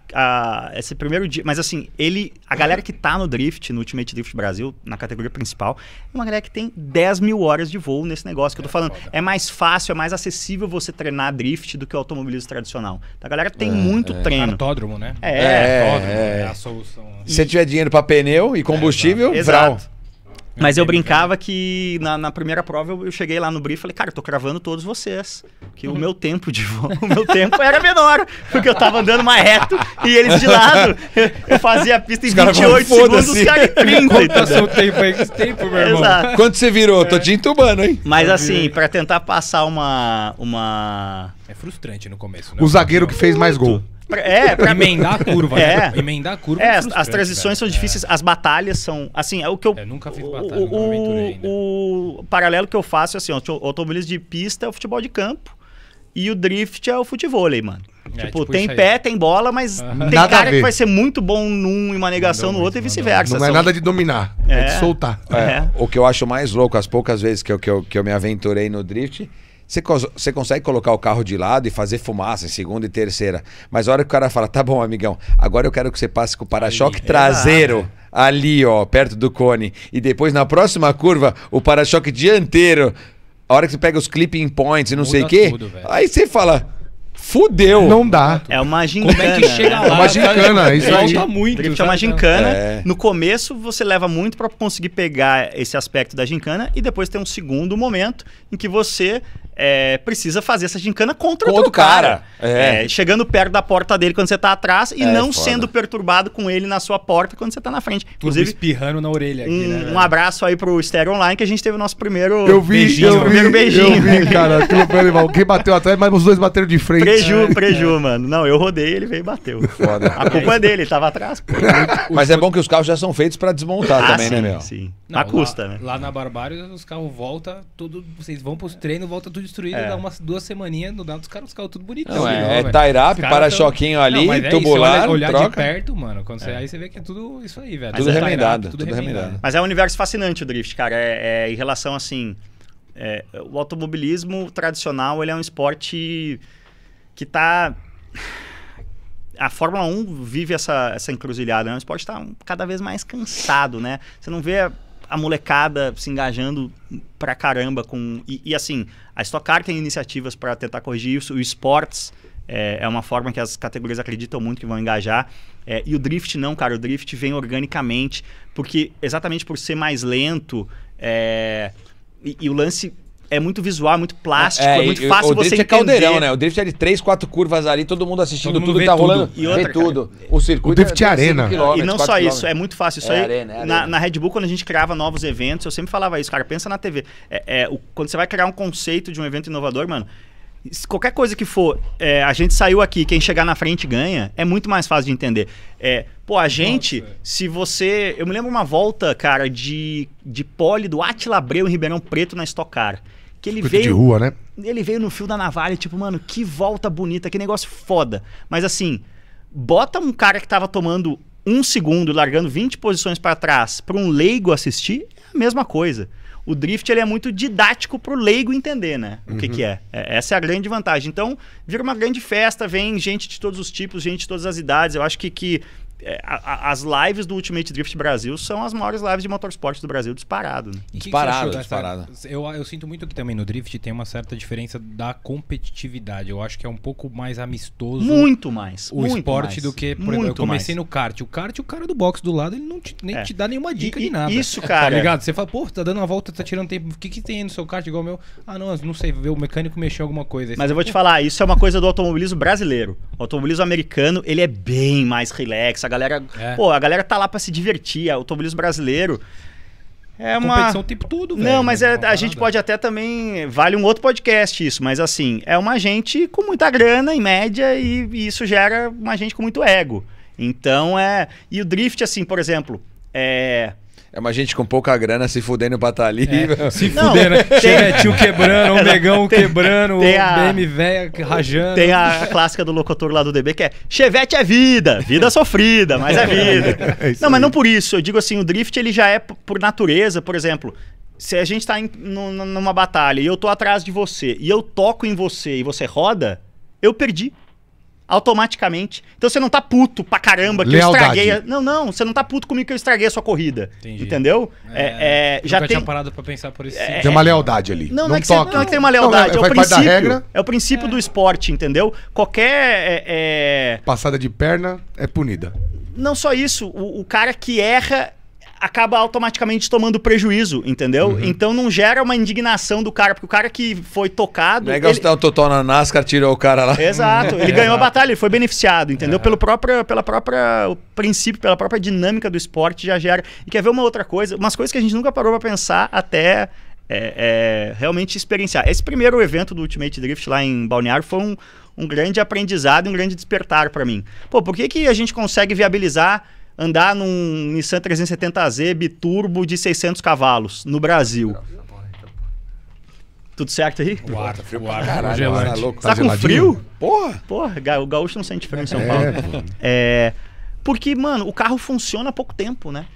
esse primeiro dia. Mas assim, ele. A galera que tá no Drift, no Ultimate Drift Brasil, na categoria principal, é uma galera que tem 10 mil horas de voo nesse negócio que eu tô é falando. É, é mais fácil, é mais acessível você treinar drift do que o automobilismo tradicional. A galera tem é, muito é. treino. Autódromo, né? É, é, é, né? é. a solução. Se você tiver dinheiro para pneu e é, combustível, é, exato. Vral. Mas eu brincava que na, na primeira prova eu, cheguei lá no brief e falei, cara, eu tô cravando todos vocês. Que o uhum. meu tempo de voo, o meu tempo era menor, porque eu tava andando mais reto e eles de lado. Eu fazia a pista em 28 segundos, os caras em 30. Conta seu tempo aí, esse tempo, meu irmão. Exato. Quanto você virou? Tô é. te entubando, hein? Mas tá assim, para tentar passar uma. uma... É frustrante no começo, né? O zagueiro que fez mais gol. Pra, é, né? é, pra... Emendar a curva, é. né? Emendar a curva. É, é as transições cara. são né? difíceis, as batalhas são. Assim, é o que eu. eu é, nunca fiz batalha, o, o, o, paralelo que eu faço é assim: automobilismo de pista é o futebol de campo e o drift é o futebol, aí, mano. É, tipo, tipo, tem pé, tem bola, mas ah, tem cara que vai ser muito bom num e uma negação mandou, no outro mandou. e vice-versa. Não é nada de dominar, é, é de soltar. É. é. O que eu acho mais louco, as poucas vezes que eu, que eu, que eu me aventurei no drift você, você consegue colocar o carro de lado e fazer fumaça em segunda e terceira. Mas a hora que o cara fala, tá bom, amigão, agora eu quero que você passe com o para-choque traseiro. É lá, né? Ali, ó, perto do cone. E depois, na próxima curva, o para-choque dianteiro. A hora que você pega os clipping points e não Muda sei o quê. Tudo, aí você fala, Fudeu. Não dá. É uma gincana. Como é que chega né? lá? É uma gincana. Isso aí. muito. é uma gincana. É. No começo, você leva muito para conseguir pegar esse aspecto da gincana e depois tem um segundo momento em que você é, precisa fazer essa gincana contra, contra o cara. cara. É. É, chegando perto da porta dele quando você tá atrás e é, não foda. sendo perturbado com ele na sua porta quando você tá na frente. Tudo Inclusive, espirrando na orelha aqui, um, né? um abraço aí pro Stereo Online que a gente teve o nosso primeiro eu vi, beijinho. Eu vi, beijinho. Eu vi, cara. Quem bateu atrás, mas os dois bateram de frente. Preju, é. preju, mano. Não, eu rodei, ele veio e bateu. Foda. A culpa é dele, ele tava atrás. Pô. Mas é bom que os carros já são feitos para desmontar ah, também, né, sim, né, meu? Sim. Não, a custa, lá, né? Lá na Barbário, os carros voltam, tudo. Vocês vão pros treinos, volta tudo destruído, é. dá umas duas semaninhas, no dado os caras ficaram tudo bonitão. Não, é, é up é para-choquinho tão... ali, não, é tubular, isso, olhar, de perto, mano. Quando você, é. Aí você vê que é tudo isso aí, velho. Tudo, é remendado, tudo, tudo remendado. remendado. Mas é um universo fascinante o drift, cara. É, em relação, assim... o automobilismo tradicional, ele é um esporte que tá... a Fórmula 1 vive essa, essa encruzilhada, né? O esporte está cada vez mais cansado, né? Você não vê a molecada se engajando pra caramba com. E, e assim, a Stock Car tem iniciativas para tentar corrigir isso, o esportes é, é, uma forma que as categorias acreditam muito que vão engajar. É, e o drift não, cara, o drift vem organicamente, porque exatamente por ser mais lento. É, e, e o lance é muito visual, é muito plástico, é, é muito fácil o, o drift é caldeirão, né? O drift é de três, quatro curvas ali, todo mundo assistindo todo mundo tudo que tá tudo. rolando. E outra, vê tudo. o circuito o drift é, é arena. E não só isso, é muito fácil. Isso é aí, arena, arena. Na, na, Red Bull, quando a gente criava novos eventos, eu sempre falava isso, cara, pensa na TV. É, o, quando você vai criar um conceito de um evento inovador, mano, qualquer coisa que for, é, a gente saiu aqui, quem chegar na frente ganha, é muito mais fácil de entender. É, pô, a gente, Nossa, se você. Eu me lembro uma volta, cara, de, de pole do Atila Abreu em Ribeirão Preto na Car. Que ele veio. de rua, né? Ele veio no fio da navalha, tipo, mano, que volta bonita, que negócio foda. Mas assim, bota um cara que tava tomando um segundo, largando 20 posições para trás, para um leigo assistir, é a mesma coisa. O drift ele é muito didático para o leigo entender, né? O uhum. que, que é. é. Essa é a grande vantagem. Então, vira uma grande festa, vem gente de todos os tipos, gente de todas as idades. Eu acho que, que é, a, a, as lives do Ultimate Drift Brasil são as maiores lives de motorsport do Brasil disparado. Né? disparado, que disparado. Tá eu, eu sinto muito que também no Drift tem uma certa diferença da competitividade. Eu acho que é um pouco mais amistoso. Muito mais. O muito esporte mais, do que. Por exemplo, eu comecei mais. no kart. O kart, o cara do box do lado, ele não te, nem é. te dá nenhuma dica e, de nada. Isso, tá cara. Tá ligado? Você fala, pô, tá dando uma volta, tá tirando tempo. O que, que tem aí no seu kart igual o meu? Ah, não, não sei, ver o mecânico mexer alguma coisa. Mas eu vou te falar, isso é uma coisa do automobilismo brasileiro. O automobilismo americano, ele é bem mais relax galera. É. Pô, a galera tá lá pra se divertir. O é automobilismo brasileiro. É uma competição tipo tudo velho. Não, mas né, é, a gente pode até também vale um outro podcast isso, mas assim, é uma gente com muita grana em média e, e isso gera uma gente com muito ego. Então é, e o drift assim, por exemplo, é é uma gente com pouca grana se fudendo pra estar tá ali. É, se fudendo. Né? Tem... Chevetinho é quebrando, o é, negão quebrando, tem a, o BM rajando. Tem a clássica do locutor lá do DB que é Chevette é vida, vida sofrida, mas é vida. É não, mas não por isso. Eu digo assim, o drift ele já é por natureza, por exemplo. Se a gente tá em, numa batalha e eu tô atrás de você e eu toco em você e você roda, eu perdi automaticamente. Então você não tá puto pra caramba que Lealdade. eu estraguei. A... Não, não, você não tá puto comigo que eu estraguei a sua corrida. Entendi. Entendeu? É, é, é, já nunca tem... tinha parado pra pensar por isso. É, tem uma lealdade ali. Não, não, não é que, toque. Você, não é que tem uma lealdade. Não, é, é, o princípio. Regra. É o princípio do é. esporte, entendeu? Qualquer. É, Passada de perna é punida. Não só isso, o, o cara que erra acaba automaticamente tomando prejuízo, entendeu? Uhum. Então não gera uma indignação do cara, porque o cara que foi tocado. Não é igual ele... o Totó na NASCAR, tirou o cara lá. Exato, ele é, ganhou é. a batalha, ele foi beneficiado, entendeu? É. Pelo próprio pela própria princípio, pela própria dinâmica do esporte já gera. E quer ver uma outra coisa? Umas coisas que a gente nunca parou pra pensar até é, é, realmente experienciar. Esse primeiro evento do Ultimate Drift lá em Balneário foi um, um grande aprendizado, um grande despertar para mim. Pô, por que, que a gente consegue viabilizar andar num Nissan 370Z biturbo de 600 cavalos no Brasil. Tá então, Tudo certo aí? O ar, tá frio o ar, caralho, tá gelante. Tá, louco, tá, tá com frio? Porra! Porra, o gaúcho não sente frio em São é, Paulo. É, porque, mano, o carro funciona há pouco tempo, né?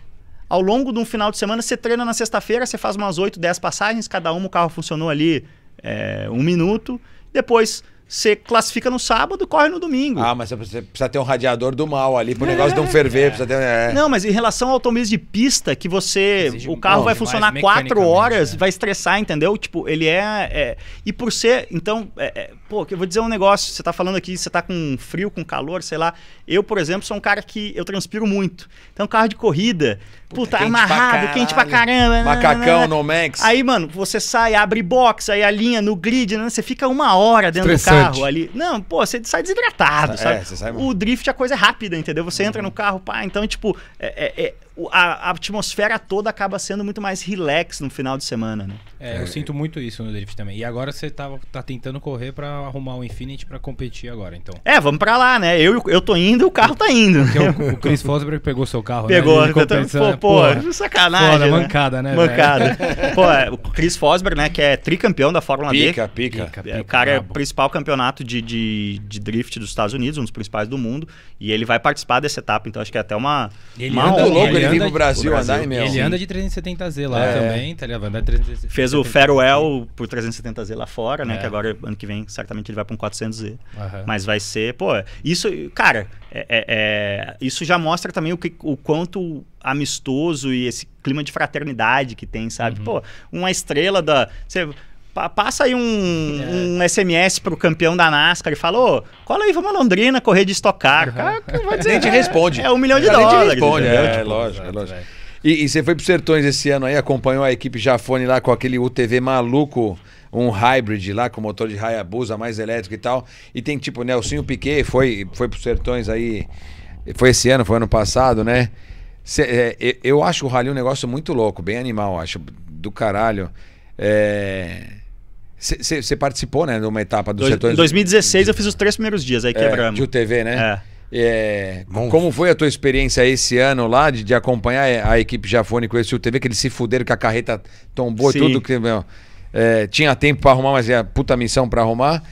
Ao longo de um final de semana, você treina na sexta-feira, você faz umas 8, 10 passagens, cada uma o carro funcionou ali é, um minuto. Depois você classifica no sábado, corre no domingo. Ah, mas você precisa ter um radiador do mal ali pro é, negócio não ferver. É. Precisa ter, é. Não, mas em relação ao automobilismo de pista, que você. Exige o carro vai funcionar quatro horas, né? vai estressar, entendeu? Tipo, ele é. é e por ser. Então, é, é, pô, eu vou dizer um negócio. Você tá falando aqui, você tá com frio, com calor, sei lá. Eu, por exemplo, sou um cara que eu transpiro muito. Então, carro de corrida, puta, quente amarrado, pra quente pra caramba. Né, Macacão, né, no max. Aí, mano, você sai, abre box, aí a linha no grid, né? Você fica uma hora dentro do carro carro ali. Não, pô, você sai desidratado, é, sabe? Sai... O drift é coisa rápida, entendeu? Você uhum. entra no carro, pá. Então, tipo, é, é, é a, a, atmosfera toda acaba sendo muito mais relax no final de semana, né? É, eu sinto muito isso no drift também. E agora você tá, tá tentando correr para arrumar o Infinity para competir agora, então. É, vamos para lá, né? Eu, eu tô indo e o carro tá indo. Porque né? o, o Chris Fosberg pegou seu carro, pegou, né? Pegou. Então, pô, pô, pô, sacanagem. Foda, né? mancada, né? Mancada. pô, é, o Chris Fosberg, né, que é tricampeão da Fórmula pica, D. Pica, pica. pica é, o cara é o principal campeonato de, de, de drift dos Estados Unidos, um dos principais do mundo. E ele vai participar dessa etapa, então acho que é até uma... Ele uma anda louco, ele ele Brasil, Brasil andar em Ele anda de 370Z lá é. também, tá ligado? 370 Fez o Farewell por 370Z lá fora, né? É. Que agora, ano que vem, certamente ele vai pra um 400Z. Uhum. Mas vai ser, pô, isso, cara, é, é, é, isso já mostra também o, que, o quanto amistoso e esse clima de fraternidade que tem, sabe? Uhum. Pô, uma estrela da passa aí um, é. um SMS pro campeão da NASCAR e fala, ô, cola aí, vamos a Londrina correr de estocar. Uhum. Cara, vai dizer, né? responde. É um milhão de dólares. A gente responde, é, tipo, é lógico, é lógico. E, e, você foi pro Sertões esse ano aí, acompanhou a equipe Jafone lá com aquele UTV maluco, um hybrid lá com motor de Hayabusa mais elétrico e tal. E tem tipo Nelsinho Piquet, foi, foi pro Sertões aí, foi esse ano, foi ano passado, né? Cê, é, eu acho o Rally um negócio muito louco, bem animal, acho do caralho. É você participou, né, de uma etapa do Sertões? setor. Em 2016 eu fiz os três primeiros dias, aí é, quebramos. É, de TV, né? É. É, como foi a tua experiência esse ano lá de, de acompanhar é, a equipe Jafone com esse TV, que eles se fuderam que a carreta tombou Sim. e tudo que. Meu, é, tinha tempo para arrumar, mas é puta missão para arrumar.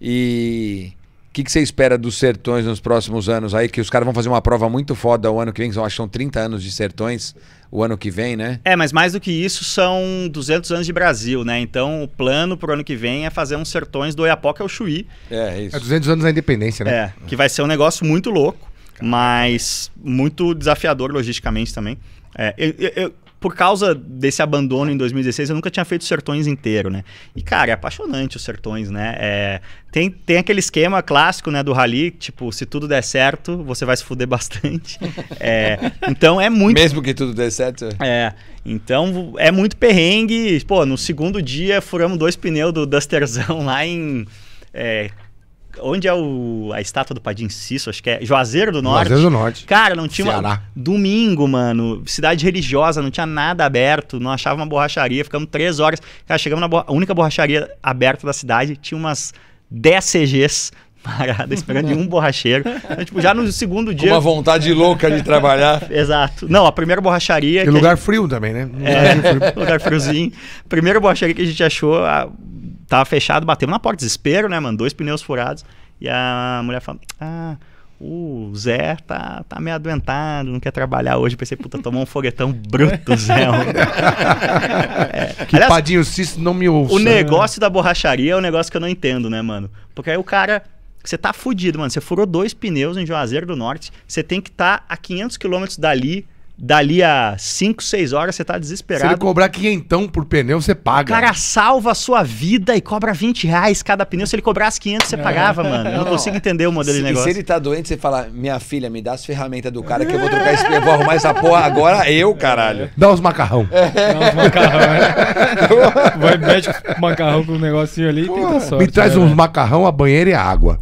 E o que, que você espera dos sertões nos próximos anos aí? Que os caras vão fazer uma prova muito foda o ano que vem, que são, acho que são 30 anos de sertões o ano que vem, né? É, mas mais do que isso, são 200 anos de Brasil, né? Então, o plano para o ano que vem é fazer uns sertões do Oiapoque ao Chuí. É, é isso. É 200 anos da independência, né? É, que vai ser um negócio muito louco, Caramba. mas muito desafiador logisticamente também. É, eu, eu, por causa desse abandono em 2016, eu nunca tinha feito Sertões inteiro, né? E, cara, é apaixonante os Sertões, né? É, tem, tem aquele esquema clássico, né, do rally, tipo, se tudo der certo, você vai se fuder bastante. É, então é muito... Mesmo que tudo dê certo? É. Então é muito perrengue. Pô, no segundo dia furamos dois pneus do Dusterzão lá em... É, Onde é o, a estátua do Padim Cício? Acho que é Juazeiro do Norte. Juazeiro do Norte. Cara, não tinha. Uma, domingo, mano. Cidade religiosa, não tinha nada aberto. Não achava uma borracharia. Ficamos três horas. Cara, chegamos na bo... única borracharia aberta da cidade. Tinha umas 10 CGs parada esperando um borracheiro. Então, tipo, já no segundo dia. uma vontade louca de trabalhar. Exato. Não, a primeira borracharia. E lugar gente... frio também, né? Um é, lugar, frio. lugar friozinho. Primeira borracharia que a gente achou, a tava tá fechado, batemos na porta, desespero, né, mano? Dois pneus furados. E a mulher fala: Ah, o Zé tá, tá meio adoentado, não quer trabalhar hoje. Pensei, puta, tomou um foguetão bruto, Zé. é. Que Aliás, Padinho Cício não me ouça. O né? negócio da borracharia é um negócio que eu não entendo, né, mano? Porque aí o cara. Você tá fudido, mano. Você furou dois pneus em Juazeiro do Norte. Você tem que estar tá a 500 quilômetros dali dali a 5, 6 horas você tá desesperado. Se ele cobrar quinhentão por pneu, você paga. O cara salva a sua vida e cobra 20 reais cada pneu. Se ele cobrasse 500, você é. pagava, é. mano. Eu não, não, consigo entender o modelo se, de negócio. E se ele tá doente, você fala, minha filha, me dá as ferramentas do cara que eu vou trocar esse eu vou arrumar essa porra agora, eu, caralho. É. Dá os macarrão. É. Dá os macarrão, né? Vai, mete macarrão com um negocinho ali e tenta sorte. Me traz né, uns macarrão, a banheira e a água.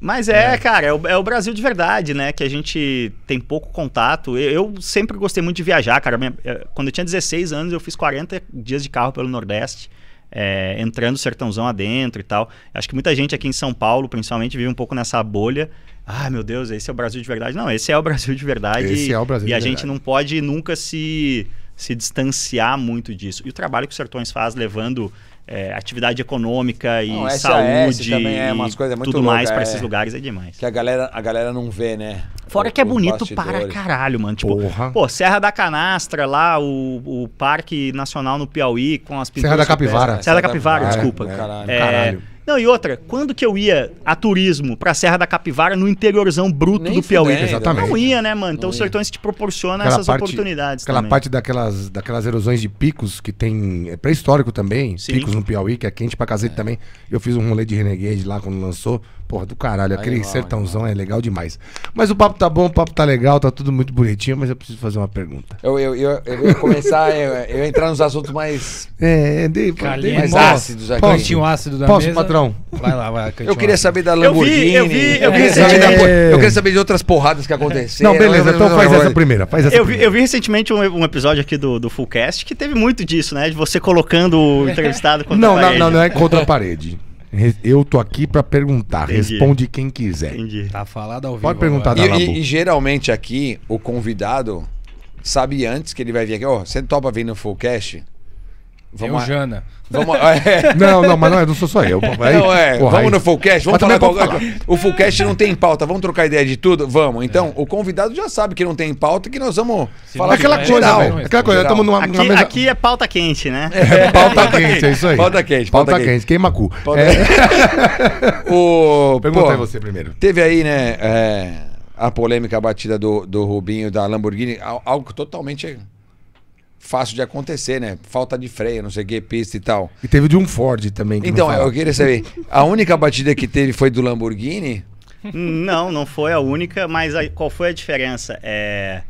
Mas é, é. cara, é o, é o, Brasil de verdade, né? Que a gente tem pouco contato. Eu, eu sempre gostei muito de viajar, cara. Minha, eh, quando eu tinha 16 anos, eu fiz 40 dias de carro pelo Nordeste. É, entrando sertãozão adentro e tal. Acho que muita gente aqui em São Paulo, principalmente, vive um pouco nessa bolha. Ah, meu Deus, esse é o Brasil de verdade. Não, esse é o Brasil de verdade. Esse e, é o Brasil E de a verdade. gente não pode nunca se, se distanciar muito disso. E o trabalho que os Sertões faz levando é, atividade econômica e não, saúde é umas coisas muito tudo louca, mais para é... esses lugares é demais. Que a galera, a galera não vê, né? Fora o, que é bonito para caralho, mano. Tipo, Porra. pô, Serra da Canastra lá, o, o Parque Nacional no Piauí com as Serra da Capivara. Serra, Serra da Capivara, da... desculpa. Caralho. Né? É, é, caralho. Não, e outra, quando que eu ia a turismo pra Serra da Capivara no interiorzão bruto Nem do Piauí? exatamente. Não ia, né, mano? Então não o Sertões te proporciona aquela essas parte, oportunidades Aquela também. parte daquelas, daquelas erosões de picos que tem... É pré-histórico também, Sim. picos no Piauí, que é quente pra cacete é. também. Eu fiz um rolê de Renegade lá quando lançou. Porra, do caralho. Aquele Aí, sertãozão é legal demais. Mas o papo tá bom, o papo tá legal, tá tudo muito bonitinho, mas eu preciso fazer uma pergunta. Eu, eu, eu, eu ia começar, eu, eu ia entrar nos assuntos mais. É, dei, é, dei mais ácidos aqui. Cantinho ácido da Posso, mesa? patrão? Vai lá, vai. Eu queria saber da Lamborghini. Eu vi, eu vi, eu vi. É. eu queria saber de outras porradas que aconteceram. Não, beleza, então faz essa primeira. Faz essa eu, primeira. Vi, eu vi recentemente um, um episódio aqui do, do Fullcast que teve muito disso, né? De você colocando o entrevistado contra não, a parede. Não, não, não é contra a parede. Eu tô aqui para perguntar. Entendi. Responde quem quiser. Entendi. Tá falado ao vivo. Pode perguntar, da E, e, e geralmente aqui, o convidado sabe antes que ele vai vir aqui. Ó, oh, você topa vir no Fullcast? Vamos eu, Jana. Vamos é. Não, não, mas não, não sou só eu. Aí, não, é. Porra, vamos aí. no Fullcast, vamos falar, qual... É falar, O Fullcast não tem pauta, vamos trocar ideia de tudo? Vamos. Então, é. o convidado já sabe que não tem pauta que nós vamos Se falar é aquela coisa, geral, aquela coisa, estamos numa, aqui, mesa... aqui é pauta quente, né? É, é pauta quente, é isso aí. Pauta quente, pauta, pauta quente. Queima cu. Pauta é. o... Pergunta aí você primeiro. Teve aí, né, a polêmica batida do, do Rubinho da Lamborghini, algo totalmente fácil de acontecer, né? Falta de freio, não sei o que, pista e tal. E teve de um Ford também. Que então, eu queria saber, a única batida que teve foi do Lamborghini? Não, não foi a única, mas a, qual foi a diferença? É,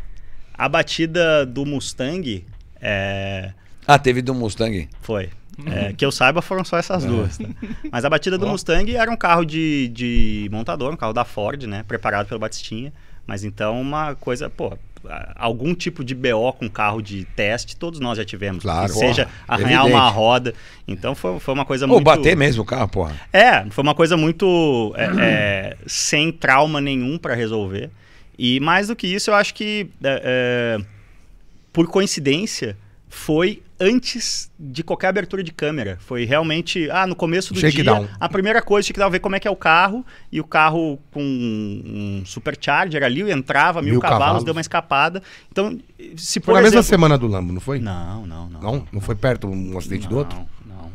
a batida do Mustang. É, ah, teve do Mustang? Foi. É, que eu saiba, foram só essas duas. Tá? Mas a batida do Bom. Mustang era um carro de, de montador, um carro da Ford, né? Preparado pelo Batistinha. Mas então, uma coisa, pô, algum tipo de BO com carro de teste, todos nós já tivemos. Claro. seja arranhar evidente. uma roda. Então foi, foi uma coisa Ou muito. Ou bater mesmo o carro, porra. É, foi uma coisa muito. É, é, sem trauma nenhum para resolver. E mais do que isso, eu acho que, é, é por coincidência, foi antes de qualquer abertura de câmera. Foi realmente, ah, no começo do Shake dia, down. a primeira coisa tinha que dar ver como é que é o carro, e o carro com um supercharger ali, entrava mil, mil cavalos, cavalos, deu uma escapada. Então, se Foi na exemplo... mesma semana do Lambo, não foi? Não, não, não. Não? Não, foi perto um acidente não, do outro? Não,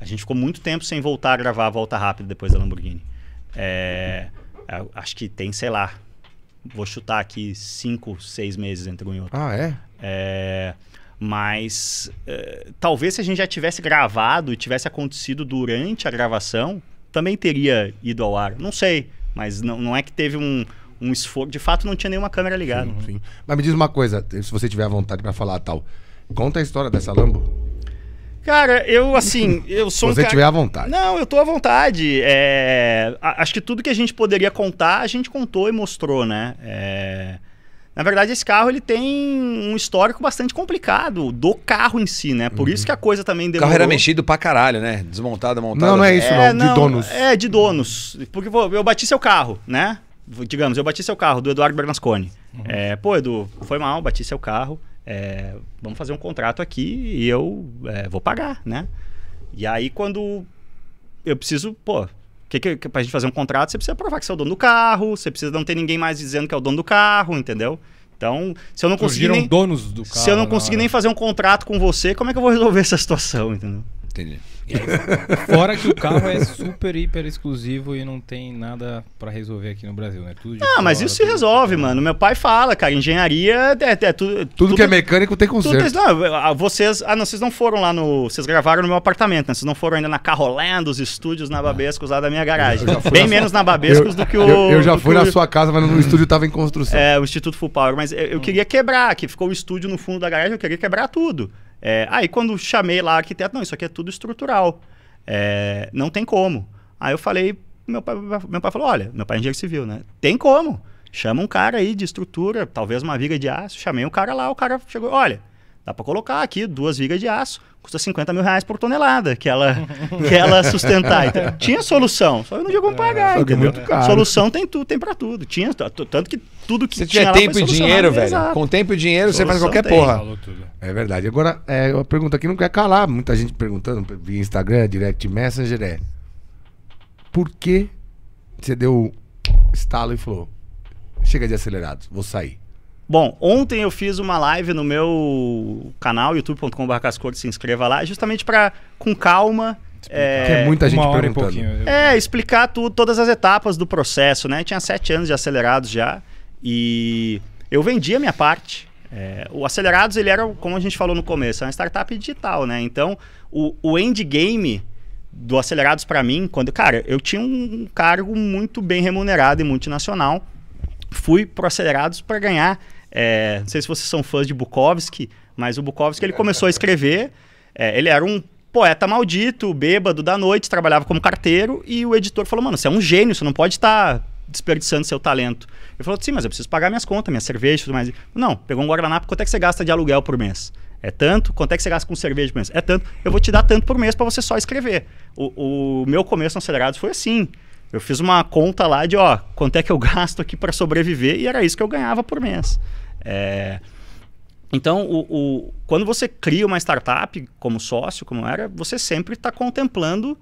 A gente ficou muito tempo sem voltar a gravar a volta rápida depois da Lamborghini. É, é acho que tem, sei lá, vou chutar aqui cinco, seis meses entre um e outro. Ah, é? É... Mas uh, talvez se a gente já tivesse gravado e tivesse acontecido durante a gravação, também teria ido ao ar. Não sei, mas não, não é que teve um, um esforço. De fato, não tinha nenhuma câmera ligada. Sim, sim. Mas me diz uma coisa, se você tiver vontade para falar tal, conta a história dessa Lambo. Cara, eu assim, eu sou Você um cara... tiver à vontade. Não, eu tô à vontade. É... Acho que tudo que a gente poderia contar, a gente contou e mostrou, né? É... Na verdade, esse carro ele tem um histórico bastante complicado do carro em si, né? Por uhum. isso que a coisa também demorou. O carro era mexido pra caralho, né? Desmontado, montado. Não, não é isso, é, não. De donos. É, de donos. Porque pô, eu bati seu carro, né? Digamos, eu bati seu carro, do Eduardo Bernasconi. Uhum. É, pô, Edu, foi mal, bati seu carro. É, vamos fazer um contrato aqui e eu é, vou pagar, né? E aí, quando eu preciso, pô, porque que, que, pra gente fazer um contrato, você precisa provar que você é o dono do carro, você precisa não ter ninguém mais dizendo que é o dono do carro, entendeu? Então, se eu não conseguir. Nem, donos do carro. Se eu não conseguir nem né? fazer um contrato com você, como é que eu vou resolver essa situação, entendeu? Entendi. Fora que o carro é super, hiper exclusivo e não tem nada para resolver aqui no Brasil, né? Tudo ah, mas isso se resolve, mano. Meu pai fala, cara, engenharia é, é, é tudo, tudo. Tudo que é mecânico tem conserto. Tudo, não, ah, vocês. Ah, não, vocês não foram lá no. Vocês gravaram no meu apartamento, né? Vocês não foram ainda na Carroland, dos estúdios ah. Babescos lá da minha garagem. Bem menos sua... Babescos do que o. Eu, eu já fui na o... sua casa, mas no estúdio tava em construção. É, o Instituto Full Power. Mas eu, eu ah. queria quebrar, que ficou o estúdio no fundo da garagem, eu queria quebrar tudo. É, aí quando chamei lá a não, isso aqui é tudo estrutural. É, não tem como. Aí eu falei, meu pai, meu pai falou, olha, meu pai é engenheiro civil, né? Tem como. Chama um cara aí de estrutura, talvez uma viga de aço. Chamei o um cara lá, o cara chegou, olha, Dá para colocar aqui duas vigas de aço, custa 50 mil reais por tonelada que ela, que ela sustentar. Então, tinha solução, só eu não tinha como pagar. É, muito caro. Solução tem tudo, tem para tudo. Tinha, tanto que tudo que você tinha. Se tiver tempo e dinheiro, velho. Exato. Com tempo e dinheiro, solução você faz qualquer tem. porra. É verdade. Agora, é, uma pergunta que não quer calar. Muita gente perguntando via Instagram, direct messenger, é. Por que você deu estalo e falou: chega de acelerados, vou sair? Bom, ontem eu fiz uma live no meu canal, youtube.com.br se inscreva lá, justamente para, com calma, é, que é muita gente perguntando. Um é, explicar tu, todas as etapas do processo, né? Eu tinha sete anos de acelerados já e eu vendia a minha parte. É, o Acelerados, ele era, como a gente falou no começo, é uma startup digital, né? Então, o, o endgame do Acelerados para mim, quando, cara, eu tinha um cargo muito bem remunerado e multinacional, fui para Acelerados para ganhar é, não sei se vocês são fãs de Bukowski, mas o Bukowski ele começou a escrever. É, ele era um poeta maldito, bêbado da noite, trabalhava como carteiro e o editor falou: "Mano, você é um gênio, você não pode estar tá desperdiçando seu talento". Ele falou: "Sim, mas eu preciso pagar minhas contas, minha cerveja, tudo mais". Não, pegou um guardanapo, quanto é que você gasta de aluguel por mês? É tanto? Quanto é que você gasta com cerveja por mês? É tanto. Eu vou te dar tanto por mês para você só escrever. O, o meu começo no Acelerados foi assim. Eu fiz uma conta lá de, ó, quanto é que eu gasto aqui para sobreviver e era isso que eu ganhava por mês. É... Então, o, o, quando você cria uma startup como sócio, como era, você sempre está contemplando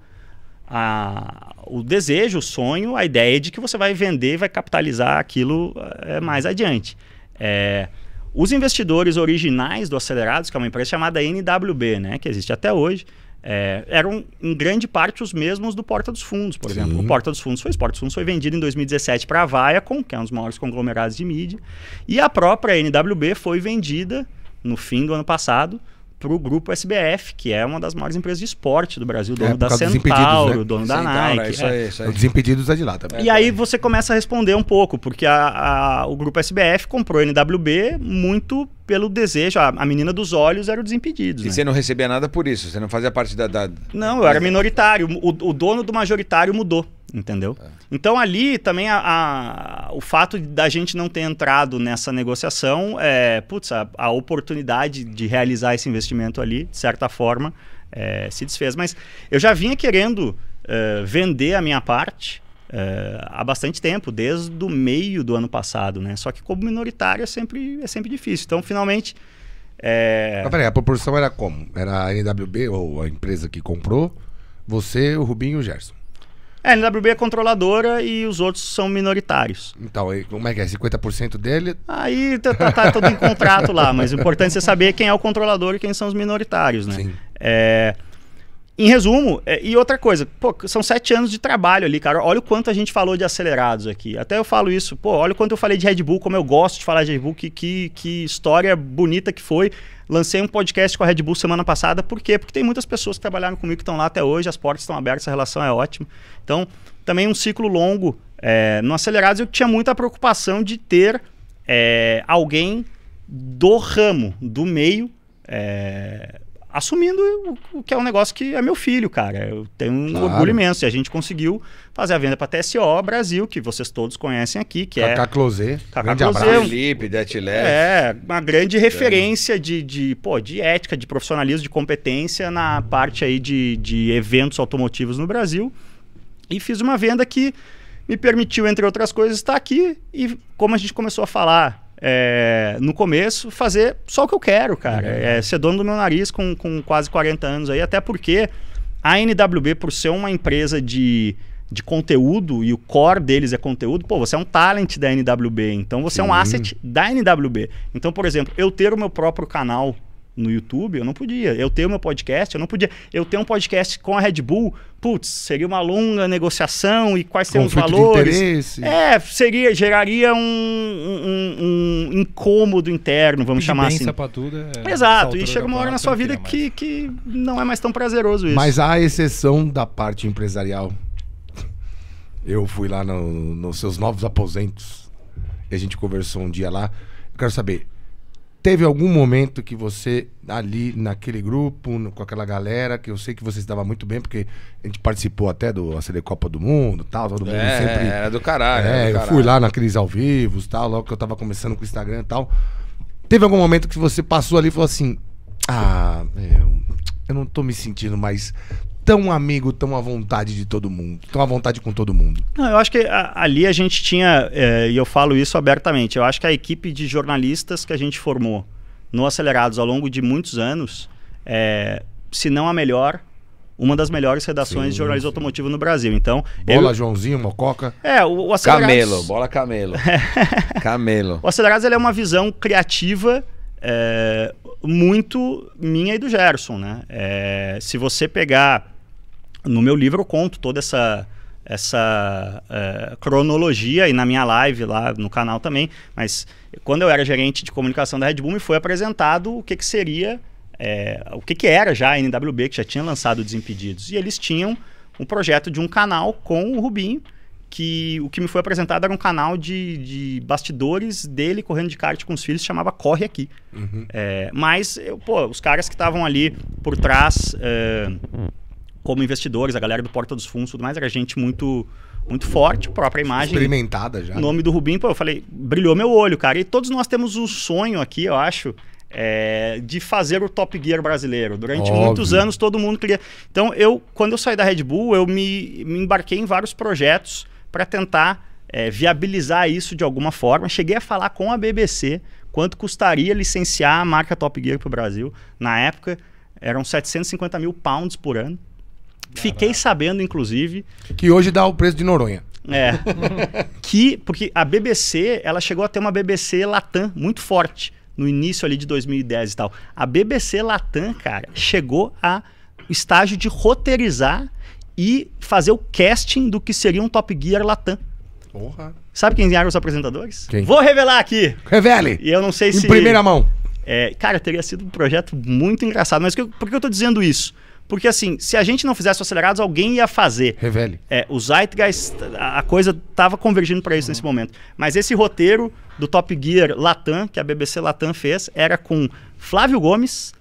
a, o desejo, o sonho, a ideia de que você vai vender, vai capitalizar aquilo é, mais adiante. É, os investidores originais do Acelerados, que é uma empresa chamada NWB, né, que existe até hoje, é, eram em grande parte os mesmos do Porta dos Fundos, por Sim. exemplo. O Porta dos Fundos foi, o Porta dos Fundos foi vendido em 2017 para a Viacom, que é um dos maiores conglomerados de mídia, e a própria NWB foi vendida no fim do ano passado para o grupo SBF, que é uma das maiores empresas de esporte do Brasil, dono é, da Centauro, né? dono da Nike. Nike. Isso aí, é. isso aí. Desimpedidos é de lá também. E aí você começa a responder um pouco, porque a, a, o grupo SBF comprou a NWB muito pelo desejo. A, a menina dos olhos era o Desimpedidos. E né? você não recebia nada por isso? Você não fazia parte da. da... Não, eu era é. minoritário. O, o dono do majoritário mudou entendeu? É. Então ali também a, a, o fato da gente não ter entrado nessa negociação, é, putz, a, a oportunidade de realizar esse investimento ali, de certa forma, é, se desfez. Mas eu já vinha querendo é, vender a minha parte é, há bastante tempo, desde o meio do ano passado, né? Só que como minoritário é sempre, é sempre difícil. Então, finalmente... É, peraí, a proporção era como? Era a NWB, ou a empresa que comprou, você, o Rubinho e o Gerson? É, a NWB é controladora e os outros são minoritários. Então, como é que é? 50% dele? Aí tá, tá, tá todo em contrato lá, mas o importante é saber quem é o controlador e quem são os minoritários, né? Sim. É, em resumo, é, e outra coisa, pô, são sete anos de trabalho ali, cara. Olha o quanto a gente falou de acelerados aqui. Até eu falo isso, pô, olha o quanto eu falei de Red Bull, como eu gosto de falar de Red Bull, que, que, que história bonita que foi. Lancei um podcast com a Red Bull semana passada, por quê? Porque tem muitas pessoas que trabalharam comigo que estão lá até hoje, as portas estão abertas, a relação é ótima. Então, também um ciclo longo. É, no Acelerados eu tinha muita preocupação de ter é, alguém do ramo, do meio, é, assumindo o, o, que é um negócio que é meu filho, cara. Eu tenho um claro. orgulho imenso. E a gente conseguiu fazer a venda para a TSO Brasil, que vocês todos conhecem aqui, que é Cacá é... Closé. Cacá Closé. Felipe, Detlef. É, uma grande referência de, de, pô, de ética, de profissionalismo, de competência na parte aí de, de eventos automotivos no Brasil. E fiz uma venda que me permitiu, entre outras coisas, estar aqui. E como a gente começou a falar é, no começo, fazer só o que eu quero, cara. É, é ser dono do meu nariz com, com quase 40 anos aí, até porque a NWB, por ser uma empresa de, de conteúdo e o core deles é conteúdo, pô, você é um talent da NWB, então você Sim. é um asset da NWB. Então, por exemplo, eu ter o meu próprio canal no YouTube, eu não podia. Eu tenho meu podcast, eu não podia. Eu tenho um podcast com a Red Bull, putz, seria uma longa negociação e quais seriam os valores. é, seria, geraria um, um, um incômodo interno, vamos chamar assim. tudo é, Exato, e chega uma hora na sua vida que, que não é mais tão prazeroso isso. Mas há exceção da parte empresarial. Eu fui lá no, nos seus novos aposentos e a gente conversou um dia lá. Eu quero saber, Teve algum momento que você, ali naquele grupo, no, com aquela galera, que eu sei que você se dava muito bem, porque a gente participou até do CD Copa do Mundo tal, todo mundo é, sempre. Era do caralho. É, do eu fui lá naqueles ao vivo tal, logo que eu tava começando com o Instagram e tal. Teve algum momento que você passou ali e falou assim: Ah, eu, eu não tô me sentindo mais tão amigo, tão à vontade de todo mundo, tão à vontade com todo mundo? Não, eu acho que a, ali a gente tinha, é, e eu falo isso abertamente, eu acho que a equipe de jornalistas que a gente formou no Acelerados ao longo de muitos anos, é, se não a melhor, uma das melhores redações sim, de jornalismo sim. automotivo no Brasil. Então, bola eu... Joãozinho, Mococa. É, o, o Acelerados... Camelo, bola Camelo. camelo. O Acelerados é uma visão criativa é, muito minha e do Gerson, né? É, se você pegar no meu livro eu conto toda essa essa é, cronologia e na minha live lá no canal também. Mas quando eu era gerente de comunicação da Red Bull, me foi apresentado o que, que seria, é, o que, que era já a NWB, que já tinha lançado Desimpedidos. E eles tinham um projeto de um canal com o Rubinho, que o que me foi apresentado era um canal de, de bastidores dele correndo de kart com os filhos, chamava Corre Aqui. Uhum. É, mas, eu, pô, os caras que estavam ali por trás como investidores, a galera do Porta dos Fundos, tudo mais, era gente muito muito forte, própria imagem. Experimentada já. O nome do Rubim, pô, eu falei, brilhou meu olho, cara. E todos nós temos um sonho aqui, eu acho, é, de fazer o Top Gear brasileiro. Durante Óbvio. muitos anos todo mundo queria. Então, eu, quando eu saí da Red Bull, eu me, me embarquei em vários projetos para tentar é, viabilizar isso de alguma forma. Cheguei a falar com a BBC quanto custaria licenciar a marca Top Gear para o Brasil. Na época, eram 750 mil pounds por ano. Fiquei sabendo, inclusive. Que hoje dá o preço de Noronha. É. que, porque a BBC, ela chegou a ter uma BBC Latam muito forte no início ali de 2010 e tal. A BBC Latam, cara, chegou a estágio de roteirizar e fazer o casting do que seria um Top Gear Latam. Porra. Sabe quem eram os apresentadores? Quem? Vou revelar aqui. Revele. E eu não sei em se... Em primeira mão. É, cara, teria sido um projeto muito engraçado. Mas que, por que eu tô dizendo isso? Porque assim, se a gente não fizesse o acelerados, alguém ia fazer. Revele. É, o Zeitgeist, a coisa estava convergindo para isso uhum. nesse momento. Mas esse roteiro do Top Gear Latam, que a BBC Latam fez, era com Flávio Gomes,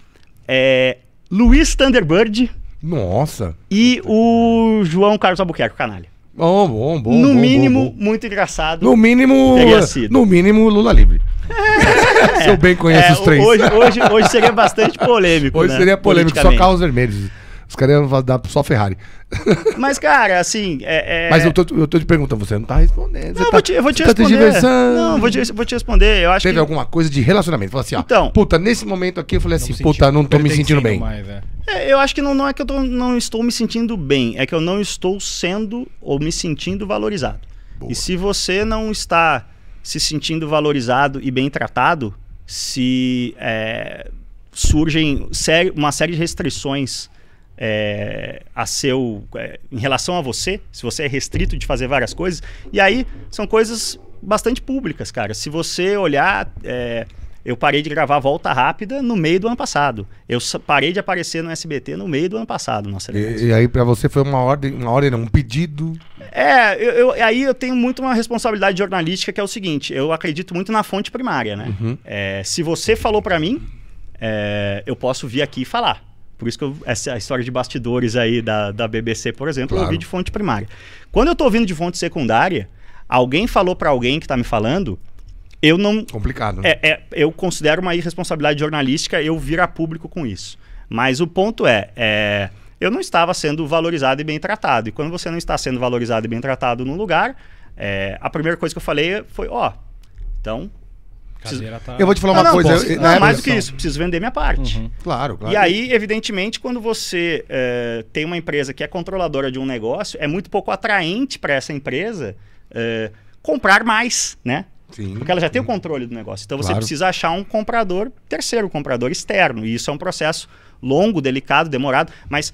é, Luiz Thunderbird. Nossa! E o João Carlos Albuquerque, o canalha. Bom, bom, bom. No bom, mínimo, bom, bom. muito engraçado. No mínimo, no mínimo, Lula livre. É. Se eu bem conheço é, os três. Hoje, hoje, hoje seria bastante polêmico. Hoje né? seria polêmico, só carros vermelhos. Os caras iam dar só Ferrari. Mas, cara, assim. É, é... Mas eu tô, eu tô te perguntando, você não tá respondendo. Não, tá, vou te, eu vou te responder. Tá te diversando. Não, vou te, vou te responder. Eu acho Teve que... alguma coisa de relacionamento. Falei assim, ó. Então, puta, nesse momento aqui eu falei assim, puta, não tô me sentindo bem. Mais, é. é. eu acho que não, não é que eu tô, não estou me sentindo bem, é que eu não estou sendo ou me sentindo valorizado. Boa. E se você não está se sentindo valorizado e bem tratado, se é, surgem uma série de restrições é, a seu é, em relação a você, se você é restrito de fazer várias coisas, e aí são coisas bastante públicas, cara. Se você olhar, é, eu parei de gravar Volta Rápida no meio do ano passado. Eu parei de aparecer no SBT no meio do ano passado, nossa. E, e aí para você foi uma ordem, uma ordem, não, um pedido é, eu, eu, aí eu tenho muito uma responsabilidade jornalística que é o seguinte: eu acredito muito na fonte primária, né? Uhum. É, se você falou para mim, é, eu posso vir aqui e falar. Por isso que eu, essa é história de bastidores aí da, da BBC, por exemplo, claro. eu vi de fonte primária. Quando eu tô ouvindo de fonte secundária, alguém falou para alguém que tá me falando, eu não. Complicado. Né? É, é, eu considero uma irresponsabilidade jornalística eu virar público com isso. Mas o ponto é, é eu não estava sendo valorizado e bem tratado. E quando você não está sendo valorizado e bem tratado num lugar, é, a primeira coisa que eu falei foi, ó, então Tá... Eu vou te falar uma não, coisa. Posso... Eu, não, mais do que isso, preciso vender minha parte. Uhum. Claro, claro. E aí, evidentemente, quando você é, tem uma empresa que é controladora de um negócio, é muito pouco atraente para essa empresa é, comprar mais, né? Sim, Porque ela já sim. tem o uhum. controle do negócio. Então claro. você precisa achar um comprador terceiro, um comprador externo. E isso é um processo longo, delicado, demorado, mas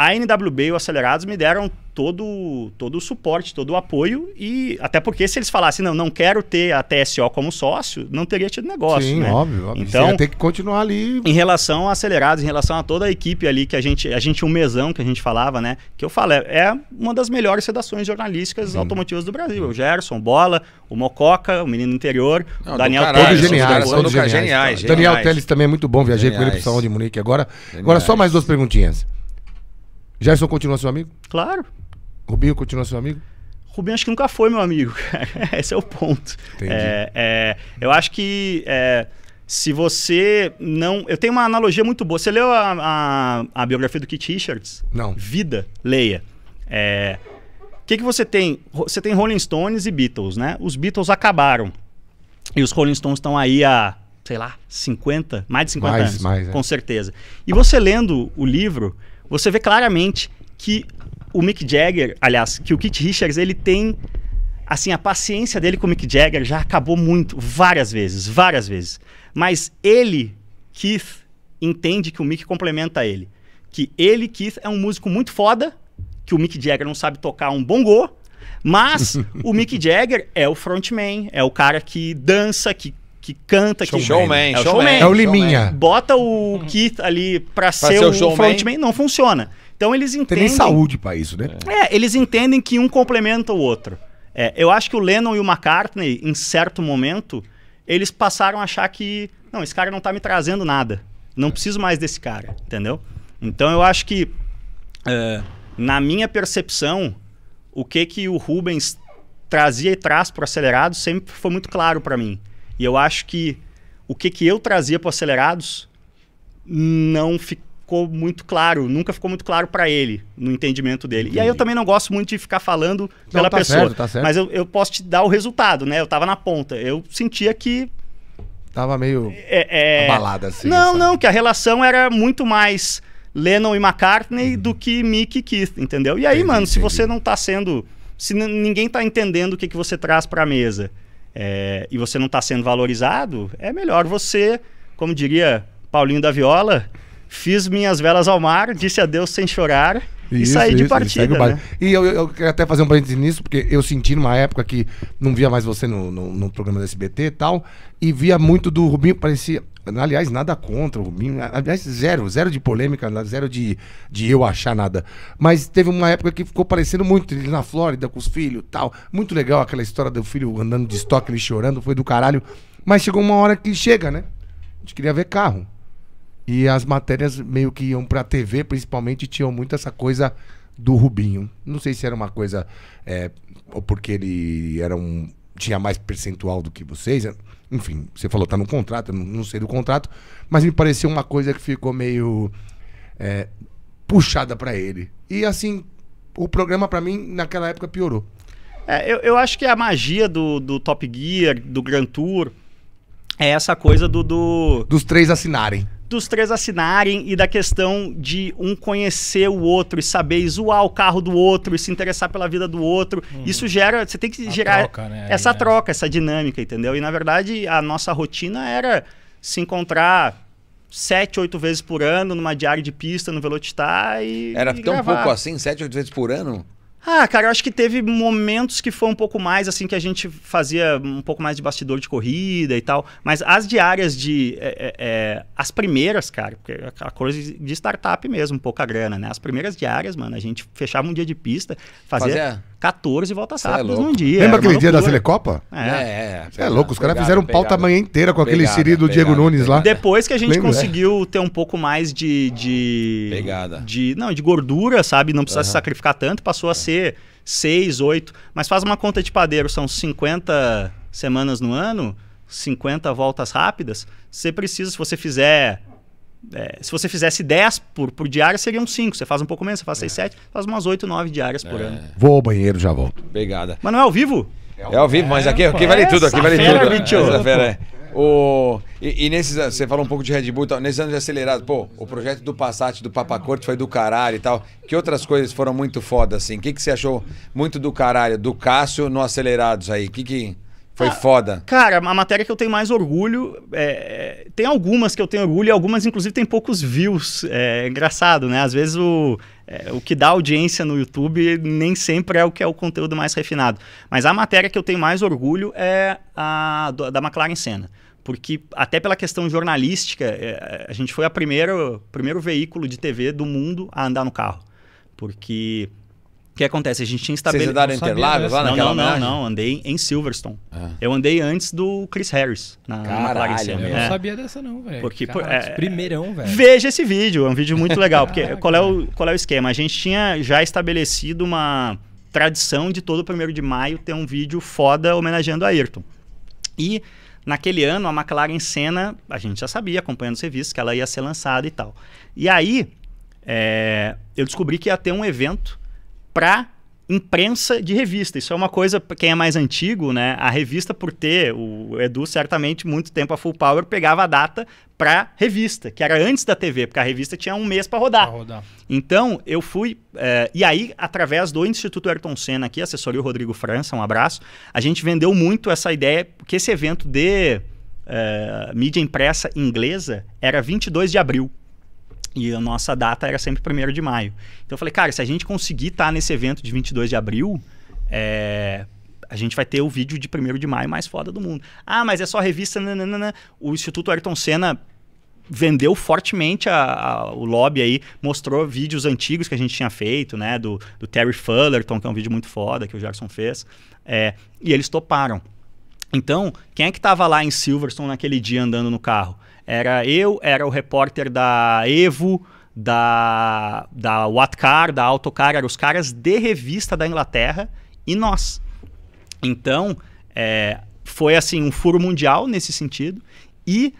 a NWB e o Acelerados me deram todo, todo o suporte, todo o apoio. E até porque se eles falassem, não, não quero ter a TSO como sócio, não teria tido negócio. Sim, né? óbvio, óbvio. Então, tem que continuar ali. Em relação a Acelerados, em relação a toda a equipe ali, que a gente, a gente um mesão que a gente falava, né? Que eu falei, é, é uma das melhores redações jornalísticas hum. automotivas do Brasil. O Gerson, Bola, o Mococa, o Menino Interior, não, o Daniel caralho, Todos. Geniais, geniais. geniais, geniais. Daniel Teles também é muito bom, viajei geniais. com ele para o Salão de Munique agora. Agora só mais duas perguntinhas. Jason continua seu amigo? Claro. Rubinho continua seu amigo? Rubinho acho que nunca foi meu amigo. Esse é o ponto. Entendi. É, é, eu acho que é, se você não. Eu tenho uma analogia muito boa. Você leu a, a, a biografia do Kit Richards? Não. Vida, leia. O é, que, que você tem? Você tem Rolling Stones e Beatles, né? Os Beatles acabaram. E os Rolling Stones estão aí há, sei lá, 50, mais de 50 mais, anos. Mais, é. com certeza. E você lendo o livro, você vê claramente que o Mick Jagger, aliás, que o Kit Richards, ele tem assim, a paciência dele com o Mick Jagger já acabou muito, várias vezes, várias vezes. Mas ele, Keith, entende que o Mick complementa ele. Que ele, Keith, é um músico muito foda, que o Mick Jagger não sabe tocar um bongo, mas o Mick Jagger é o frontman, é o cara que dança, que que canta, que showman, é o é showman, é o liminha. Bota o kit Keith ali para ser, ser, o, o frontman, não funciona. Então eles entendem. Tem saúde pra isso, né? É, eles entendem que um complementa o outro. É, eu acho que o Lennon e o McCartney, em certo momento, eles passaram a achar que não, esse cara não tá me trazendo nada. Não preciso mais desse cara, entendeu? Então eu acho que, é, na minha percepção, o que que o Rubens trazia e traz para acelerado sempre foi muito claro para mim. E eu acho que o que, que eu trazia para Acelerados não ficou muito claro, nunca ficou muito claro para ele, no entendimento dele. Entendi. E aí eu também não gosto muito de ficar falando não, pela tá pessoa. Certo, tá certo. Mas eu, eu posso te dar o resultado, né? Eu tava na ponta. Eu sentia que Tava meio é, é... abalada, assim. Não, sabe? não, que a relação era muito mais Lennon e McCartney uhum. do que Mick e Keith, entendeu? E aí, entendi, mano, entendi. se você não tá sendo. Se ninguém tá entendendo o que, que você traz pra mesa é, e você não está sendo valorizado, é melhor você, como diria Paulinho da Viola, fiz minhas velas ao mar, disse adeus sem chorar isso, e sair isso, de partida. Né? E eu, eu, quero até fazer um parênteses nisso, porque eu senti numa época que não via mais você no, no, no programa da SBT e tal, e via muito do Rubinho, parecia. Aliás, nada contra o Rubinho. Aliás, zero, zero de polêmica, zero de, de eu achar nada. Mas teve uma época que ficou parecendo muito ele na Flórida com os filhos tal. Muito legal aquela história do filho andando de estoque, ele chorando, foi do caralho. Mas chegou uma hora que chega, né? A gente queria ver carro. E as matérias meio que iam pra TV, principalmente, tinham muito essa coisa do Rubinho. Não sei se era uma coisa. É, ou porque ele era um. tinha mais percentual do que vocês. É, enfim, você falou, tá no contrato, eu não, sei do contrato, mas me pareceu uma coisa que ficou meio. É, puxada para ele. E assim, o programa para mim naquela época piorou. É, eu, eu acho que a magia do, do Top Gear, do Grand Tour, é essa coisa do, do. Dos três assinarem dos três assinarem e da questão de um conhecer o outro e saber zoar o carro do outro e se interessar pela vida do outro. Uhum. Isso gera, você tem que a gerar troca, né? essa Aí, né? troca, né? essa dinâmica, entendeu? E na verdade a nossa rotina era se encontrar sete, oito vezes por ano numa diária de pista no Velocitar e. Era e tão gravar. pouco assim, sete, oito vezes por ano? Ah, cara, eu acho que teve momentos que foi um pouco mais assim que a gente fazia um pouco mais de bastidor de corrida e tal. Mas as diárias de. É, é, é as primeiras, cara, porque aquela é coisa de startup mesmo, pouca grana, né? As primeiras diárias, mano, a gente fechava um dia de pista, fazia, fazia 14 voltas é rápidas é num dia. Lembra aquele dia da Telecopa? É. É, é, é louco, os caras fizeram pegado, um pau a manhã inteira com aquele Siri do Diego Nunes lá. Depois que a gente Lembra? conseguiu ter um pouco mais de, de. Pegada. De, não, de gordura, sabe? Não precisar uhum. se sacrificar tanto, passou a é. ser 6, 8. Mas faz uma conta de padeiro, são 50 semanas no ano, 50 voltas rápidas. Você precisa, se você fizer é, se você fizesse 10 por, por diária, seriam 5. Você faz um pouco menos, você faz 6, é. 7, faz umas 8, 9 diárias por é. ano. Vou ao banheiro, já volto. Obrigada. Mas não é ao vivo? É ao vivo, mas aqui, aqui vale é, tudo, aqui vale fera, tudo. Bicho. Essa fera, é. O, e, e, nesses você falou um pouco de Red Bull, nesses anos de acelerado, pô, o projeto do Passat, do Papa Corte foi do caralho e tal. Que outras coisas foram muito foda, assim? O que, que você achou muito do caralho, do Cássio no Acelerados aí? O que que... Foi ah, foda. Cara, a matéria que eu tenho mais orgulho. É, é, tem algumas que eu tenho orgulho e algumas, inclusive, tem poucos views. É, é engraçado, né? Às vezes o, é, o que dá audiência no YouTube nem sempre é o que é o conteúdo mais refinado. Mas a matéria que eu tenho mais orgulho é a do, da McLaren Senna porque até pela questão jornalística, é, a gente foi o primeiro veículo de TV do mundo a andar no carro. Porque que acontece? A gente tinha estabelecido. Vocês andaram Interlagos né? lá não, Não, não, não. Andei em Silverstone. Ah. Eu andei antes do Chris Harris na, Caralho, na Eu não é. sabia dessa, não, velho. Porque. Caralho, por, é, primeirão, é, velho. Veja esse vídeo. É um vídeo muito legal. porque qual é, o, qual é o esquema? A gente tinha já estabelecido uma tradição de todo primeiro de maio ter um vídeo foda homenageando a Ayrton. E naquele ano a McLaren Senna, a gente já sabia, acompanhando o serviço que ela ia ser lançada e tal. E aí é, eu descobri que ia ter um evento para imprensa de revista. Isso é uma coisa, para quem é mais antigo, né? A revista, por ter, o Edu certamente muito tempo a Full Power pegava a data para revista, que era antes da TV, porque a revista tinha um mês para rodar. rodar. Então, eu fui. É, e aí, através do Instituto Ayrton Senna, aqui, assessoria o Rodrigo França, um abraço, a gente vendeu muito essa ideia, porque esse evento de é, mídia impressa inglesa era 22 de abril. E a nossa data era sempre 1 de maio. Então eu falei, cara, se a gente conseguir estar tá nesse evento de 22 de abril, é, a gente vai ter o vídeo de 1 de maio mais foda do mundo. Ah, mas é só revista. Nananana. O Instituto Ayrton Senna vendeu fortemente a, a, o lobby aí, mostrou vídeos antigos que a gente tinha feito, né? Do, do Terry Fullerton, que é um vídeo muito foda que o Jackson fez. É, e eles toparam. Então, quem é que estava lá em Silverstone naquele dia andando no carro? Era eu, era o repórter da Evo, da, da Watcar, da Autocar, eram os caras de revista da Inglaterra e nós. Então, é, foi assim, um furo mundial nesse sentido. E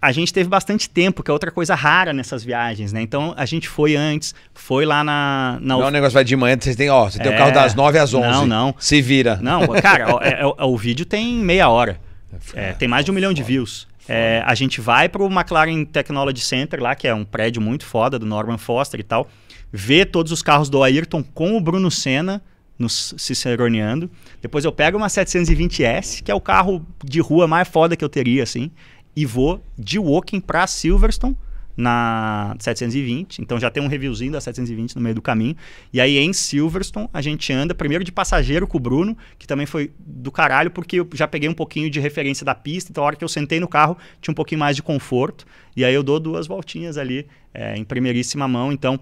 a gente teve bastante tempo, que é outra coisa rara nessas viagens, né? Então a gente foi antes, foi lá na. na não, o é negócio vai de manhã, vocês têm, ó, você tem o carro das 9 é. às 11. Não, não. Se vira. Não, cara, ó, é, é, o vídeo tem meia hora. É, tem mais de um milhão de views. É, a gente vai para o McLaren Technology Center lá, que é um prédio muito foda do Norman Foster e tal, vê todos os carros do Ayrton com o Bruno Senna nos ciceroneando. Depois eu pego uma 720S, que é o carro de rua mais foda que eu teria, assim, e vou de Woking para Silverstone na 720, então já tem um reviewzinho da 720 no meio do caminho. E aí em Silverstone a gente anda primeiro de passageiro com o Bruno, que também foi do caralho, porque eu já peguei um pouquinho de referência da pista, então a hora que eu sentei no carro tinha um pouquinho mais de conforto. E aí eu dou duas voltinhas ali é, em primeiríssima mão, então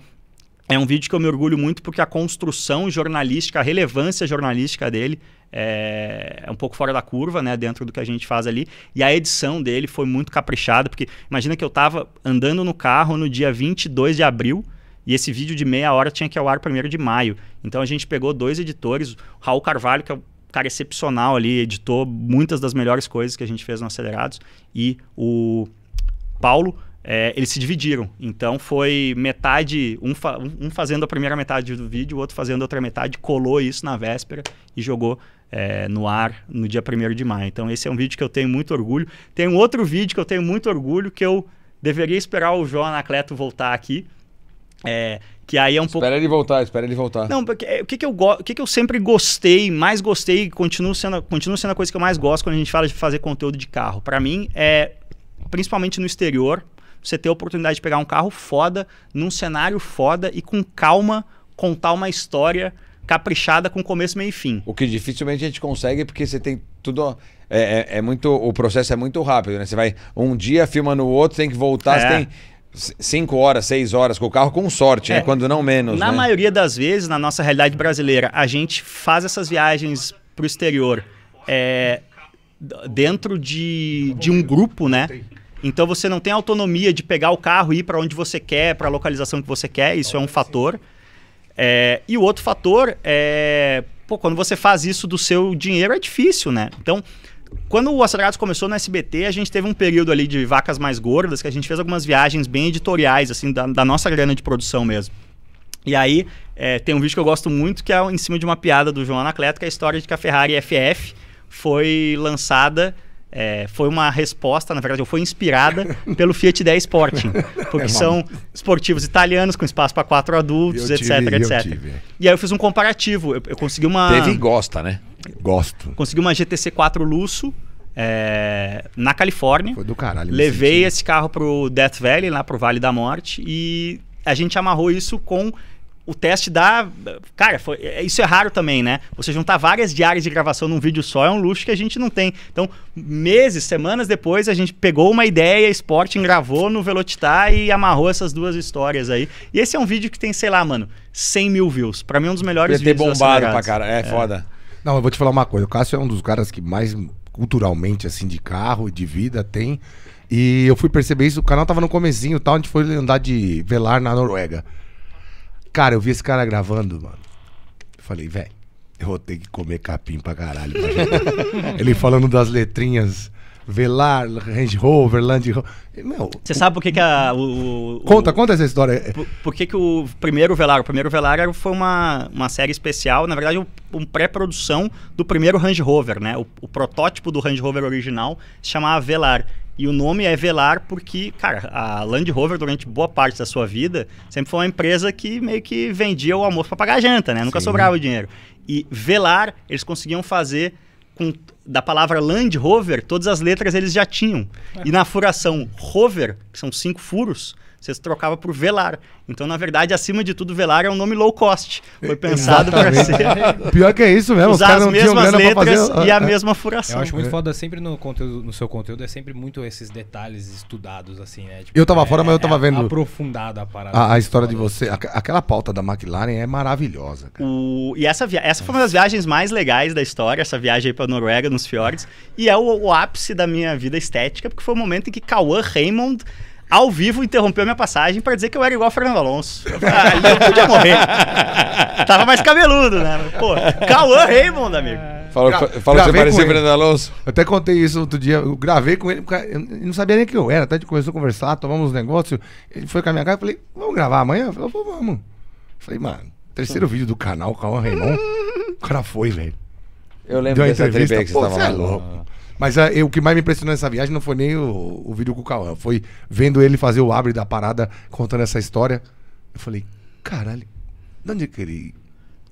é um vídeo que eu me orgulho muito porque a construção jornalística, a relevância jornalística dele é, é, um pouco fora da curva, né? Dentro do que a gente faz ali. E a edição dele foi muito caprichada, porque imagina que eu estava andando no carro no dia 22 de abril. E esse vídeo de meia hora tinha que ir ao ar primeiro de maio. Então a gente pegou dois editores, Raul Carvalho, que é um cara excepcional ali, editou muitas das melhores coisas que a gente fez no Acelerados, e o Paulo, é, eles se dividiram. Então foi metade, um, fa um, fazendo a primeira metade do vídeo, o outro fazendo a outra metade, colou isso na véspera e jogou é, no ar no dia 1 de maio. Então esse é um vídeo que eu tenho muito orgulho. Tem um outro vídeo que eu tenho muito orgulho que eu deveria esperar o João Anacleto voltar aqui. É, que aí é um espera pouco. ele voltar, espera ele voltar. Não, porque é, o que, que, eu go... o que, que eu sempre gostei, mais gostei, continua sendo, continua sendo a coisa que eu mais gosto quando a gente fala de fazer conteúdo de carro. Para mim, é principalmente no exterior, você ter a oportunidade de pegar um carro foda, num cenário foda e com calma contar uma história caprichada com começo, meio e fim. O que dificilmente a gente consegue, porque você tem tudo. É, é, é muito. O processo é muito rápido, né? Você vai um dia, filma no outro, tem que voltar, é. você tem. 5 horas, 6 horas com o carro, com sorte, né? é, né? Quando não menos. Na né? maioria das vezes, na nossa realidade brasileira, a gente faz essas viagens para o exterior é, dentro de, de um grupo, né? Então você não tem autonomia de pegar o carro e ir para onde você quer, para a localização que você quer. Isso é um fator. É, e o outro fator é, pô, quando você faz isso do seu dinheiro é difícil, né? Então, quando o Acelerados começou no SBT, a gente teve um período ali de vacas mais gordas, que a gente fez algumas viagens bem editoriais, assim, da, da nossa grana de produção mesmo. E aí, é, tem um vídeo que eu gosto muito, que é em cima de uma piada do João Anacleto, que é a história de que a Ferrari FF foi lançada é, foi uma resposta, na verdade, eu fui inspirada pelo Fiat 10 Sporting, porque é são esportivos italianos com espaço para quatro adultos, eu etc, tive, etc. Tive. E aí eu fiz um comparativo, eu, eu consegui uma... Teve e gosta, né? Gosto. Consegui uma GTC 4 Lusso, é, na Califórnia. Foi do caralho. Levei esse carro pro Death Valley, lá pro Vale da Morte, e a gente amarrou isso com o teste dá. Cara, foi, é, isso é raro também, né? Você juntar várias diárias de gravação num vídeo só é um luxo que a gente não tem. Então, meses, semanas depois, a gente pegou uma ideia, esporte, gravou no Velocitar e amarrou essas duas histórias aí. E esse é um vídeo que tem, sei lá, mano, 100 mil views. Pra mim, é um dos melhores Podia vídeos. ter bombado pra cara. É, é, foda. Não, eu vou te falar uma coisa. O Cássio é um dos caras que mais culturalmente, assim, de carro, de vida, tem. E eu fui perceber isso. O canal tava no comezinho e tal. A gente foi andar de velar na Noruega. Cara, eu vi esse cara gravando, mano. falei, velho, eu vou ter que comer capim pra caralho. Pra Ele falando das letrinhas. Velar, Range Rover, Land Rover. Meu, Você sabe por que, que a. O, conta, o, conta essa história. Por, por, que, que o primeiro Velar? O primeiro Velar foi uma, uma série especial, na verdade, um, um pré-produção do primeiro Range Rover, né? O, protótipo do Range Rover original se chamava Velar. E o nome é Velar porque, cara, a Land Rover, durante boa parte da sua vida, sempre foi uma empresa que meio que vendia o almoço para pagar a janta, né? Nunca Sim. sobrava o dinheiro. E velar, eles conseguiam fazer com da palavra Land Rover, todas as letras eles já tinham. É. E na furação Rover, que são cinco furos, você trocava por Velar. Então, na verdade, acima de tudo, Velar é um nome low cost. Foi pensado para ser. Pior que é isso mesmo. Usar as mesmas letras fazer... e a mesma furação. Eu acho muito é. foda sempre no, conteúdo, no seu conteúdo, é sempre muito esses detalhes estudados, assim, né? Tipo, eu tava é, fora, mas eu tava é vendo. Aprofundada a parada. A, a história de você. A, aquela pauta da McLaren é maravilhosa, cara. O, e essa, via... essa foi uma das viagens mais legais da história, essa viagem aí pra Noruega, nos fiordes. E é o, o ápice da minha vida estética, porque foi o momento em que Cauã Raymond ao vivo, interrompeu minha passagem para dizer que eu era igual Fernando Alonso. Eu falei, ah, ali eu podia morrer. Tava mais cabeludo, né? Pô, Cauã Raymond, amigo. Falou, Gra falou que você parecia Fernando Alonso? Eu até contei isso outro dia. Eu gravei com ele, eu não sabia nem que eu era. Até a gente começou a conversar, tomamos um negócio. Ele foi com a minha cara e falei, vamos gravar amanhã? Eu falei, vamos. Eu falei, mano, terceiro vídeo do canal, Cauã Raymond. O cara foi, velho. Eu lembro Deu dessa entrevista, que você pô, tava você é louco. Mas a, ah, eu, o que mais me impressionou nessa viagem não foi nem o, o vídeo com o Cauã, foi vendo ele fazer o abre da parada, contando essa história. Eu falei, caralho, de onde é que ele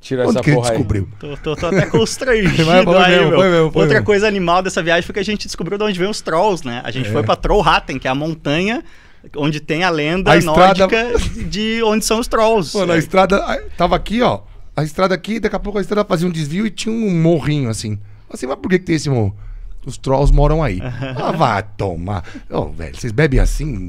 essa que porra descobriu? Tô, tô, tô, até constrangido aí, mesmo, meu. Foi mesmo, foi Outra mesmo. coisa animal dessa viagem foi que a gente descobriu de onde vem os trolls, né? A gente é. foi pra Trollhatten, que é a montanha onde tem a lenda a nórdica estrada... de onde são os trolls. Mano, a é. estrada tava aqui, ó. A estrada aqui, daqui a pouco a estrada fazia um desvio e tinha um morrinho assim. Assim, mas por que, que tem esse morro? os trolls moram aí. ah, vá tomar. Ô, oh, velho, vocês bebem assim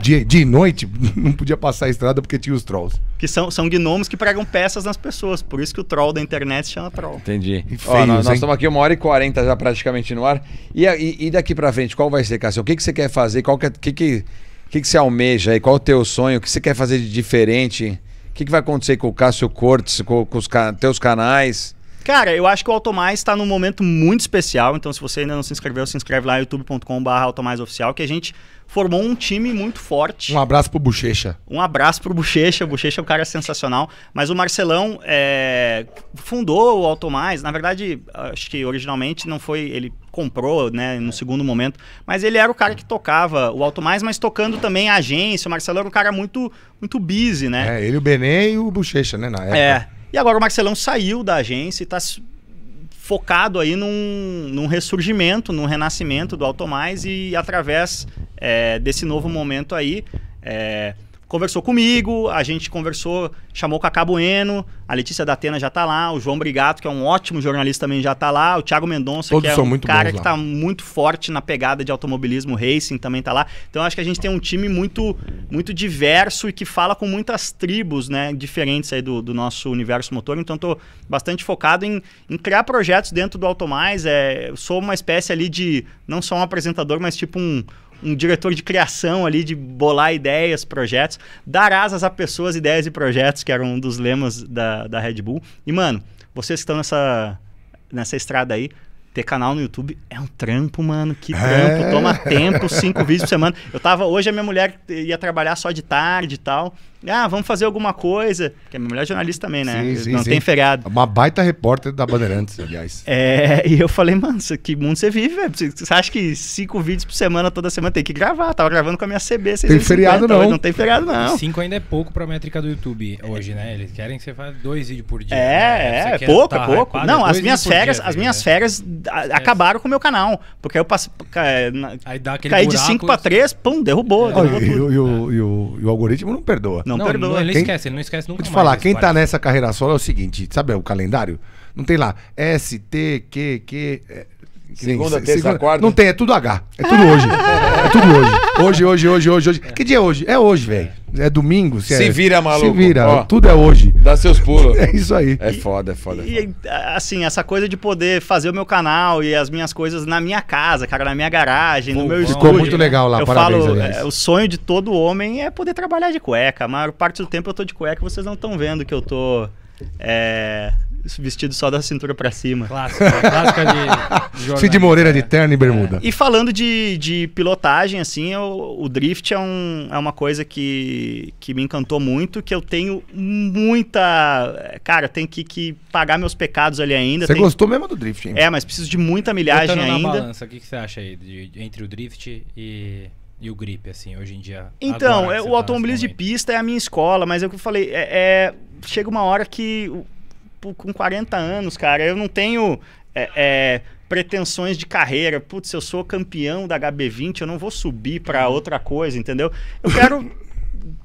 de, de noite? Não podia passar a estrada porque tinha os trolls. Que são, são gnomos que pregam peças nas pessoas. Por isso que o troll da internet se chama troll. Entendi. feios, nós, estamos aqui uma hora e quarenta já praticamente no ar. E, e, e daqui para frente, qual vai ser, Cássio? O que, que você quer fazer? Qual que, é, que, que, que, que você almeja aí? Qual o teu sonho? O que você quer fazer de diferente? O que, que vai acontecer com o Cássio Cortes, com, com os teus canais? Cara, eu acho que o Automais está num momento muito especial, então se você ainda não se inscreveu, se inscreve lá youtube.com.br automaisoficial, que a gente formou um time muito forte. Um abraço pro Bochecha. Um abraço pro Bochecha, o Bochecha é um cara sensacional, mas o Marcelão é, fundou o Automais, na verdade, acho que originalmente não foi, ele comprou, né, no segundo momento, mas ele era o cara que tocava o Automais, mas tocando também a agência, o Marcelão era um cara muito, muito busy, né? É, ele, o Benê e o Bochecha, né, na é, época. É. E agora o Marcelão saiu da agência e está focado aí num, num, ressurgimento, num renascimento do Automais e através é, desse novo momento aí. É, conversou comigo, a gente conversou, chamou o Cacá Bueno, a Letícia da Atena já está lá, o João Brigato, que é um ótimo jornalista também já está lá, o Thiago Mendonça, Todos que é um cara que está muito forte na pegada de automobilismo racing também está lá. Então acho que a gente tem um time muito muito diverso e que fala com muitas tribos, né, diferentes aí do, do nosso universo motor. Então estou bastante focado em, em, criar projetos dentro do Automais, é, eu sou uma espécie ali de não só um apresentador, mas tipo um um diretor de criação ali, de bolar ideias, projetos, dar asas a pessoas, ideias e projetos, que era um dos lemas da, da Red Bull. E, mano, vocês que estão nessa, nessa estrada aí, ter canal no YouTube é um trampo, mano. Que trampo, é. toma tempo, cinco vídeos por semana. Eu tava. Hoje a minha mulher ia trabalhar só de tarde e tal. Ah, vamos fazer alguma coisa. Que é a melhor jornalista também, né? Sim, sim, não sim. tem feriado. Uma baita repórter da Bandeirantes, aliás. é, e eu falei, mano, que mundo você vive, velho? Você acha que cinco vídeos por semana, toda semana, tem que gravar? Tava gravando com a minha CB. tem feriado não. Não tem feriado não. Cinco ainda é pouco pra métrica do YouTube hoje, né? Eles querem que você faça dois vídeos por dia. É, né? é, é pouco, é tá pouco. Hypado, não, as tá minhas férias, dia, as minhas né? férias é. acabaram com o meu canal. Porque eu passei. É, Aí dá aquele Caí buraco, de cinco pra assim. três, pum, derrubou. derrubou é. e, o, e o algoritmo não perdoa. Não, não perdoa. Não, ele quem... esquece, ele não esquece nunca Vou te falar, quem tá nessa carreira só é o seguinte, sabe o calendário? Não tem lá S, T, Q, Q... É... Segunda, terça, segunda... quarta. Não tem, é tudo H. É tudo hoje. É tudo hoje. Hoje, hoje, hoje, hoje, hoje. Que dia é hoje? É hoje, velho. É domingo? Se, é- se é, vira, maluco. Se vira, ó, tudo é hoje. Dá seus pulos. É isso aí. É foda, é foda. É foda. E, assim, essa coisa de poder fazer o meu canal e as minhas coisas na minha casa, cara, na minha garagem, Pô, no meu ficou estúdio. Ficou muito legal lá, eu parabéns. Falo, é, o sonho de todo homem é poder trabalhar de cueca. A maior parte do tempo eu tô de cueca, vocês não estão vendo que eu tô... É, vestido só da cintura para cima. Clássico. clássica de Cid Moreira de é. terno e bermuda. É. E falando de, de pilotagem, assim, eu, o drift é, um, é uma coisa que, que me encantou muito, que eu tenho muita... Cara, tem que, que pagar meus pecados ali ainda. Você tem... gostou mesmo do drift, hein? É, mas preciso de muita milhagem ainda. balança, o que, que você acha aí de, de, entre o drift e e o grip, assim, hoje em dia? Então, é, o tá automobilismo de pista é a minha escola, mas é o que eu falei, é, é, chega uma hora que com 40 anos, cara. Eu não tenho é, é, pretensões de carreira. Putz, eu sou campeão da HB20, eu não vou subir para outra coisa, entendeu? Eu quero.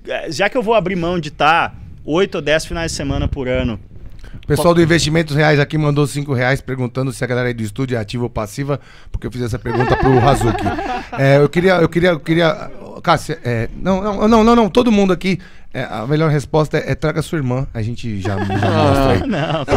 É, já que eu vou abrir mão de estar tá 8 ou 10 finais de semana por ano. O pessoal do Investimentos Reais aqui mandou 5 reais perguntando se a galera aí do estúdio é ativa ou passiva, porque eu fiz essa pergunta pro Razuki. É, eu queria, eu queria, eu queria. Cássia, é, não, não, não, não, todo mundo aqui é, a melhor resposta é, é, traga sua irmã. A gente já, já mostra aí. Ah, não,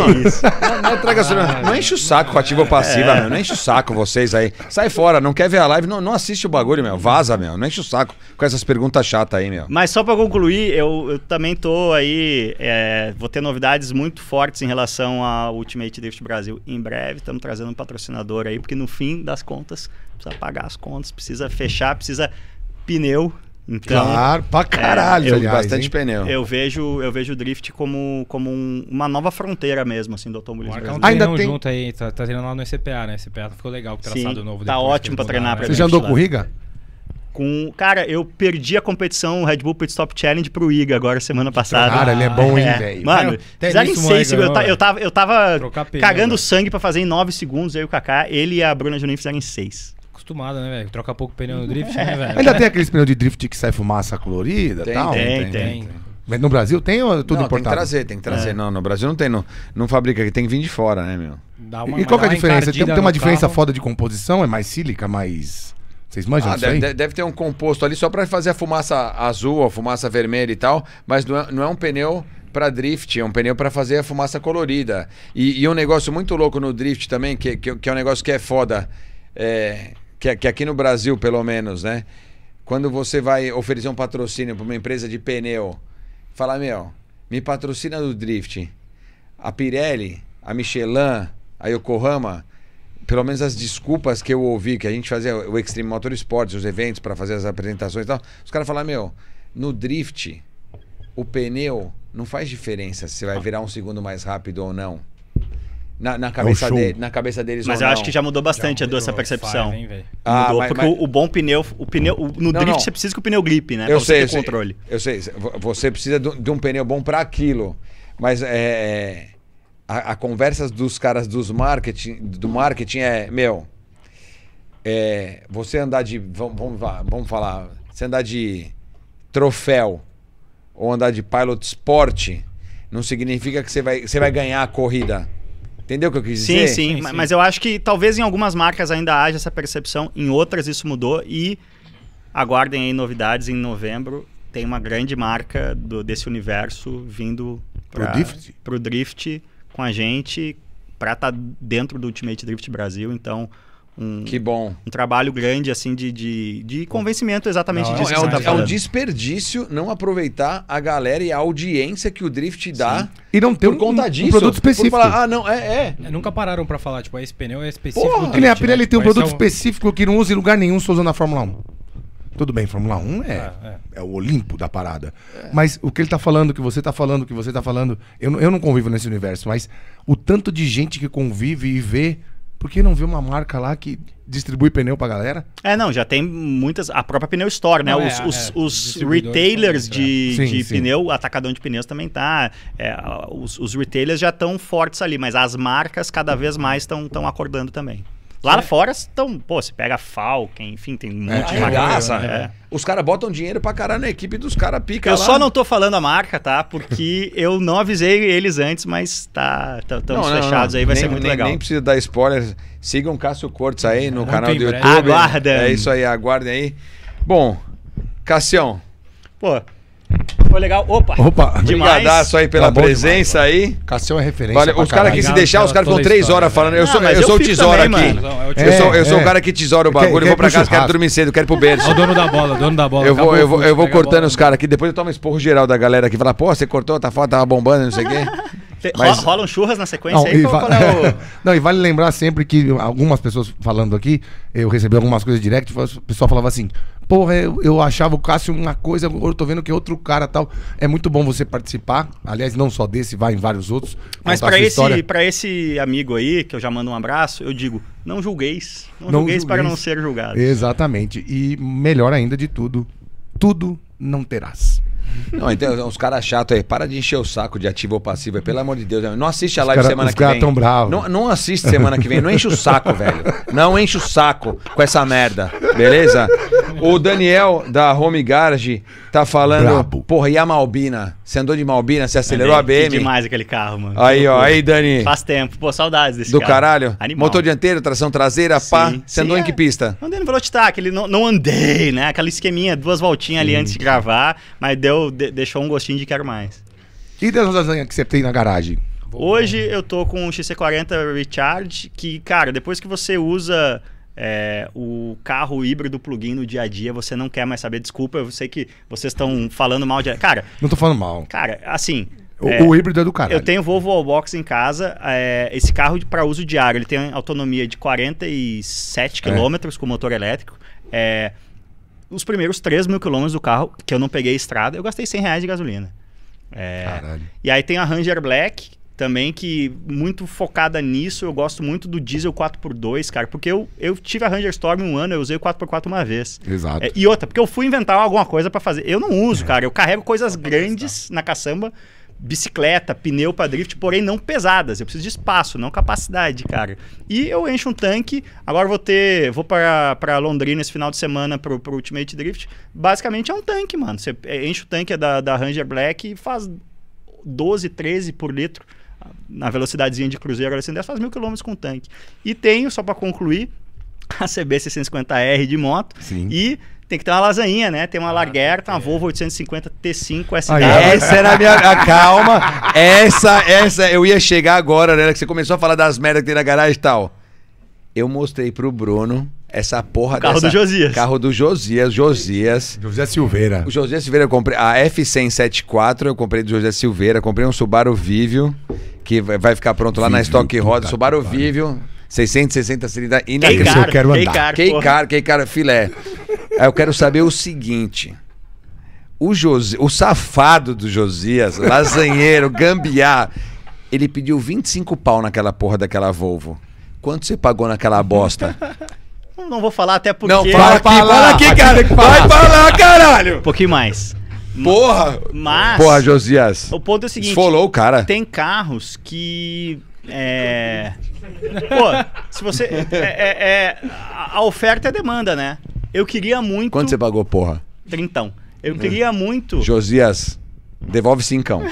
não, não isso. Não, não é traga sua irmã. Ah, não enche o saco, ativa ou passiva, é. meu. Não enche o saco vocês aí. Sai fora, não quer ver a live, não, não assiste o bagulho, meu. Vaza, meu. Não enche o saco com essas perguntas chatas aí, meu. Mas só para concluir, eu, eu, também tô aí. É, vou ter novidades muito fortes em relação ao Ultimate Drift Brasil em breve. Estamos trazendo um patrocinador aí, porque no fim das contas, precisa pagar as contas, precisa fechar, precisa pneu, então, claro, pra é, caralho, é, eu, aliás, bastante hein? pneu. Eu vejo, eu vejo o drift como, como um, uma nova fronteira mesmo, assim, do automobilismo. Marca um ainda tem... junto aí, tá, tá, treinando lá no ECPA, né? ECPA ficou legal o traçado Sim, novo. Tá ótimo pra treinar pra Você já andou lá. com o Riga? Com... Cara, eu perdi a competição Red Bull Pit Stop Challenge pro Iga agora semana passada. Cara, ele é bom, hein, é. velho? Mano, fizeram em seis segundos. Eu, tava, eu tava cagando sangue pra fazer em nove segundos, aí o Kaká, ele e a Bruna Juninho fizeram em seis acostumada, né, velho? Troca pouco pneu no drift, é. né, velho? Ainda tem aqueles pneus de drift que sai fumaça colorida e Tem, tal? tem, tem. Mas no Brasil tem ou é tudo não, importado? Tem que trazer, tem que trazer. É. Não, no Brasil não tem. Não, não fabrica aqui, tem que vir de fora, né, meu? Dá uma, e qual que é a diferença? Tem, tem uma diferença carro. foda de composição? É mais sílica, mais. Vocês imaginam ah, isso deve, aí? deve ter um composto ali só para fazer a fumaça azul, a fumaça vermelha e tal, mas não é, não é um pneu para drift, é um pneu para fazer a fumaça colorida. E, e, um negócio muito louco no drift também, que, que, que é um negócio que é foda. É, que, que aqui no Brasil, pelo menos, né? Quando você vai oferecer um patrocínio para uma empresa de pneu, fala, meu, me patrocina do Drift. A Pirelli, a Michelin, a Yokohama, pelo menos as desculpas que eu ouvi, que a gente fazia o Extreme Motorsports, os eventos para fazer as apresentações e tal, os caras falaram, meu, no Drift, o pneu não faz diferença se vai virar um segundo mais rápido ou não na, na, é cabeça, é dele, na cabeça deles. Mas eu não. acho que já mudou bastante já mudou, essa percepção. Fire, hein, ah, mudou, mas, porque mas... O, bom pneu, o pneu no não, drift não. você precisa que o pneu gripe, né? Eu pra sei, você ter eu controle. Sei, eu sei, você precisa de um pneu bom para aquilo. Mas é, a, a conversa dos caras dos marketing, do marketing é, meu, é, você andar de, vamos, vamos, vamos falar, você andar de troféu ou andar de pilot sport não significa que você vai, você vai ganhar a corrida Entendeu o que eu quis dizer? Sim, sim, sim, mas, sim. mas eu acho que talvez em algumas marcas ainda haja essa percepção, em outras isso mudou e aguardem aí novidades em novembro. Tem uma grande marca do, desse universo vindo para o drift? drift com a gente para estar tá dentro do Ultimate Drift Brasil. Então, um, que bom. um trabalho grande assim de, de, de convencimento exatamente não, disso. Não, é, tá é, um desperdício não aproveitar a galera e a audiência que o Drift dá. Sim. E não ter por um, conta disso, um produto específico. Falar, ah, não, é, é. é nunca pararam para falar, tipo, esse pneu é específico. Porra, o a né? Pirelli né? tem um tipo, produto é específico que não usa em lugar nenhum, só usa na Fórmula 1. Tudo bem, Fórmula 1 é, é, é. é o Olimpo da parada. É. Mas o que ele tá falando, o que você tá falando, o que você tá falando, eu, eu não convivo nesse universo, mas o tanto de gente que convive e vê por que não vê uma marca lá que distribui pneu pra galera? É, não, já tem muitas. A própria Pneu Store, né? Ah, os, é, os, é, os retailers né? de, sim, de sim. pneu, atacadão de pneus também tá. É, os, os retailers já estão fortes ali, mas as marcas cada vez mais estão acordando também. Lá é. fora estão, pô, você pega Falcon, enfim, tem um monte é, de bagaça. É, é. Os caras botam dinheiro pra caralho na equipe dos caras pica. Eu lá. só não tô falando a marca, tá? Porque eu não avisei eles antes, mas tá, tá estamos fechados não, aí, vai nem, ser muito nem, legal. Nem precisa dar spoiler Sigam o Cássio Cortes aí no canal do YouTube. Aguardem. É isso aí, aguardem aí. Bom, Cassião. Pô, foi legal. Opa! Opa! Obrigadaço aí pela tá presença demais, aí. Cassião é referência. Olha, os caras aqui se deixar, os caras ficam três horas falando. Eu sou, não, eu sou o tesouro também, aqui. É eu, sou, eu é, sou o é. cara que tesoura o bagulho. eu vou pra casa, quero dormir cedo, quero ir pro berço. É o dono da bola, dono da bola. Eu vou, eu vou, eu vou cortando os caras aqui. Depois eu tomo esporro geral da galera aqui. Fala, pô, você cortou, tá foda, tava bombando, não sei o quê. Mas... Rolam churras na sequência não, aí? E va... é o... não, e vale lembrar sempre que algumas pessoas falando aqui, eu recebi algumas coisas direct, o pessoal falava assim, porra, eu, eu achava o Cássio uma coisa, agora eu tô vendo que é outro cara tal. É muito bom você participar, aliás, não só desse, vai em vários outros. Mas para esse, pra esse amigo aí, que eu já mando um abraço, eu digo, não julgueis, não, não julgueis, julgueis para não ser julgado. Exatamente, e melhor ainda de tudo, tudo não terás. Não, então, os caras chatos aí, para de encher o saco de ativo ou passivo, pelo amor de Deus. Não assiste a live cara, semana que vem. Tão bravo. Não, não assiste semana que vem, não enche o saco, velho. Não enche o saco com essa merda, beleza? O Daniel da Home Garage tá falando, Brabo. porra, e a Malbina? Você andou de Malbina, você acelerou a BM? demais aquele carro, mano. Aí, ó, aí, Dani. Faz tempo, pô, saudades desse Do carro. Do caralho. Animal. Motor dianteiro, tração traseira, sim, pá. Você andou é. em que pista? Andei no Velocitar, aquele não, não andei, né? Aquela esqueminha, duas voltinhas ali antes de gravar, mas deu de deixou um gostinho de quero mais. E das lasanhas que você tem na garagem? Hoje eu tô com o XC40 Recharge, que, cara, depois que você usa é, o carro híbrido plug-in no dia a dia, você não quer mais saber. Desculpa, eu sei que vocês estão falando mal de. Cara. Não tô falando mal. Cara, assim. O, é, o híbrido é do cara. Eu tenho Volvo Allbox em casa. É, esse carro para uso diário, ele tem autonomia de 47 km é. com motor elétrico. É, os primeiros 3 mil quilômetros do carro, que eu não peguei estrada, eu gastei 100 reais de gasolina. É, Caralho. E aí tem a Ranger Black, também, que muito focada nisso. Eu gosto muito do diesel 4x2, cara, porque eu, eu tive a Ranger Storm um ano, eu usei o 4x4 uma vez. Exato. É, e outra, porque eu fui inventar alguma coisa para fazer. Eu não uso, é. cara. Eu carrego coisas grandes na caçamba bicicleta, pneu para drift, porém não pesadas. Eu preciso de espaço, não capacidade, cara. E eu encho um tanque. Agora vou ter, vou para Londrina esse final de semana para o Ultimate Drift. Basicamente é um tanque, mano. Você enche o tanque é da, da Ranger Black e faz 12, 13 por litro na velocidadezinha de cruzeiro, Você assim, 110 faz mil quilômetros com tanque. E tenho, só para concluir, a CB 650R de moto Sim. e tem que ter uma lasaninha, né? Tem uma ah, larguerta, uma Volvo 850 T5 S10. essa era a minha. A, calma. Essa, essa. Eu ia chegar agora, né? Que você começou a falar das merdas que tem na garagem e tal. Eu mostrei pro Bruno essa porra o carro dessa, do Josias. Carro do Josias, Josias. José Silveira. O José Silveira eu comprei a F174, eu comprei do José Silveira, comprei um Subaru Vivio que vai ficar pronto lá Vivio, na Stock Roda, Subaru Vivio. 660 cilindra inacreditável. Eu quero andar. K-Car, filé. Aí é, eu quero saber o seguinte. O, Josi o safado do Josias, lasanheiro, gambiar, ele pediu 25 pau naquela porra daquela Volvo. Quanto você pagou naquela bosta? Não vou falar até porque... Não, fala aqui, fala aqui, cara. Vai falar, caralho. Um pouquinho mais. Porra! Mas. Porra, Josias. O ponto é o seguinte: Falou, o cara. Tem carros que. É. Pô, se você. É, é, é a oferta é demanda, né? Eu queria muito. Quanto você pagou, porra? Trintão. Eu é. queria muito. Josias, devolve cincão.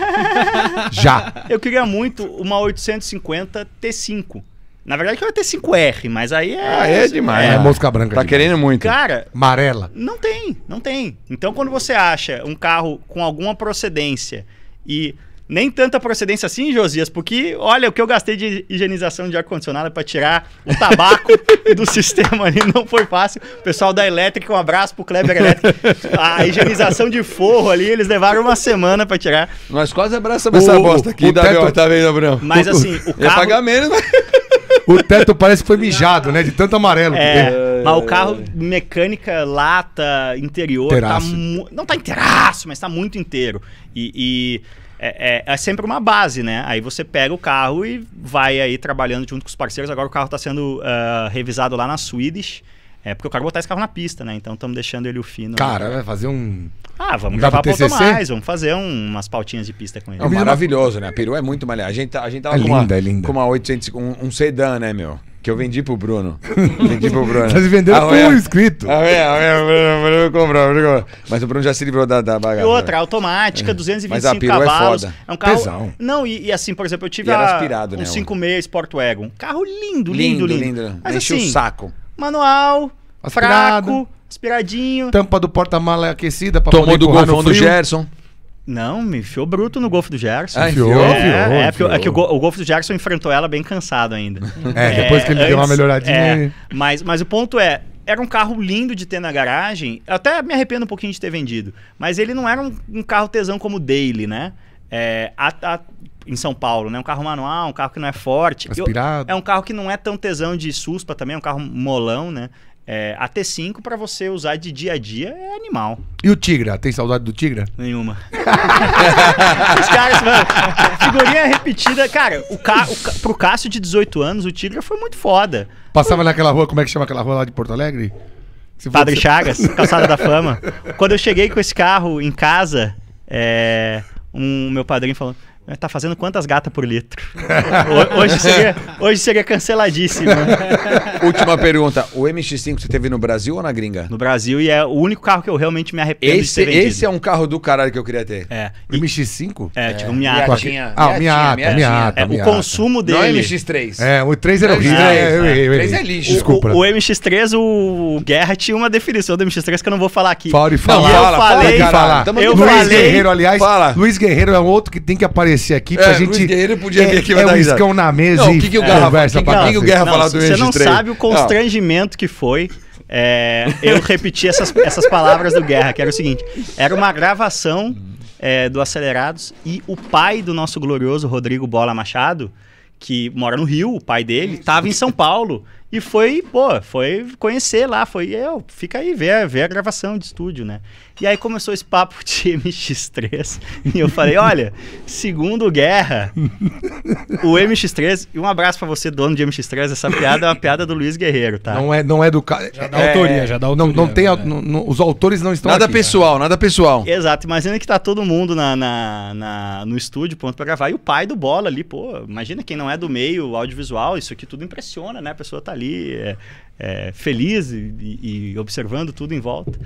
Já! Eu queria muito uma 850 T5. Na verdade, que vai ter 5R, mas aí é. Ah, é demais. É, é ah, mosca branca. Tá demais. querendo muito. Cara. Amarela. Não tem, não tem. Então, quando você acha um carro com alguma procedência e nem tanta procedência assim, Josias, porque olha o que eu gastei de higienização de ar-condicionado para tirar o tabaco do sistema ali, não foi fácil. O pessoal da Elétrica, um abraço pro Kleber Elétrica. A higienização de forro ali, eles levaram uma semana para tirar. Nós quase abraçamos essa bosta aqui, Gabriel, tá vendo, Abrão? Mas assim, o carro... Ia pagar menos, mas... O teto parece que foi mijado, né? De tanto amarelo. É, mas o carro, mecânica, lata, interior, tá mu... não tá inteiraço, mas tá muito inteiro. e... e é, é, é, sempre uma base, né? Aí você pega o carro e vai aí trabalhando junto com os parceiros. Agora o carro está sendo uh, revisado lá na Swedish. É porque eu quero botar esse carro na pista, né? Então estamos deixando ele o fino. Cara, vai fazer um. Ah, vamos um gravar mais, vamos fazer um, umas pautinhas de pista com ele. É, é maravilhoso, né? A Peru é muito malha. A gente, tá, a gente tava é com, linda, uma, é linda. com uma 800, um, um sedã, né, meu? Que eu vendi pro Bruno. Vendi pro Bruno. Mas venderam com um inscrito. Ah, é, ah, Bruno, Mas o Bruno já se livrou da, da bagagem. E outra, automática, 225 é. Mas a é cavalos. É, foda. é um carro. Pesão. Não, e, e, assim, por exemplo, eu tive a, um 5 meses, porto ego, Um carro lindo, lindo, lindo. lindo. lindo. Mas Enche assim, o saco. Manual, Aspirado. fraco, aspiradinho. Tampa do porta-mala é aquecida pra Tomou do golfão do Gerson. Não, me enfiou bruto no Golfo do Gerson. Ah, enfiou? É, enfiou, é, é, é que o, o, Golfo do Gerson enfrentou ela bem cansado ainda. é, é depois que ele antes, deu uma melhoradinha. É. mas, mas o ponto é, era um carro lindo de ter na garagem. Até me arrependo um pouquinho de ter vendido. Mas ele não era um, um carro tesão como o Daily, né? É, a, a, em São Paulo, né? Um carro manual, um carro que não é forte. Eu, é um carro que não é tão tesão de suspa também, é um carro molão, né? É, a T5 para você usar de dia a dia é animal. E o Tigra? Tem saudade do Tigra? Nenhuma. Os caras, mano, figurinha repetida. Cara, o Ca... O pro Cássio de 18 anos, o Tigra foi muito foda. Passava foi... naquela rua, como é que chama aquela rua lá de Porto Alegre? Padre Chagas, Calçada da Fama. Quando eu cheguei com esse carro em casa, é... um meu padrinho falou... É, tá fazendo quantas gatas por litro? hoje, seria, hoje seria canceladíssimo. Última pergunta. O MX-5 você teve no Brasil ou na gringa? No Brasil e é o único carro que eu realmente me arrependo esse, de ter vendido. Esse é um carro do caralho que eu queria ter. É. E, MX-5? É, é, tipo um Miata. Miatinha, ah, Miata, Miata, Miata, é, O consumo dele... Não é MX-3. É, o 3 era horrível. É, é o 3 é lixo. Desculpa. O, o MX-3, o Guerra tinha uma definição do MX-3 que eu não vou falar aqui. Fala e fala. Não, eu falei, fala, Luiz Guerreiro, aliás, fala. Luiz Guerreiro é um outro que tem que aparecer esse aqui pra é, gente. Luiz Guerreiro podia é, vir aqui é um riscão na mesa não, e que que o Garra, conversa que, que, que, que o Guerra não, do Você não sabe o constrangimento que foi. É, eu repeti essas, essas palavras do Guerra, que era o seguinte: era uma gravação é, do Acelerados e o pai do nosso glorioso Rodrigo Bola Machado, que mora no Rio, o pai dele, estava em São Paulo e foi, pô, foi conhecer lá, foi, eu, é, fica aí, vê, vê a gravação de estúdio, né? E aí começou esse papo de MX3, e eu falei, olha, segundo guerra, o MX3, e um abraço para você, dono de MX3, essa piada é uma piada do Luiz Guerreiro, tá? Não é, não é do cara, já é dá é, autoria, é, já dá autoria. Não, não tem, né? não, não, os autores não estão Nada aqui, né? pessoal, nada pessoal. Exato, imagina que tá todo mundo na, na, na no estúdio pronto para gravar, e o pai do Bola ali, pô, imagina quem não é do meio audiovisual, isso aqui tudo impressiona, né? A pessoa tá ali é, é, feliz e, e, observando tudo em volta.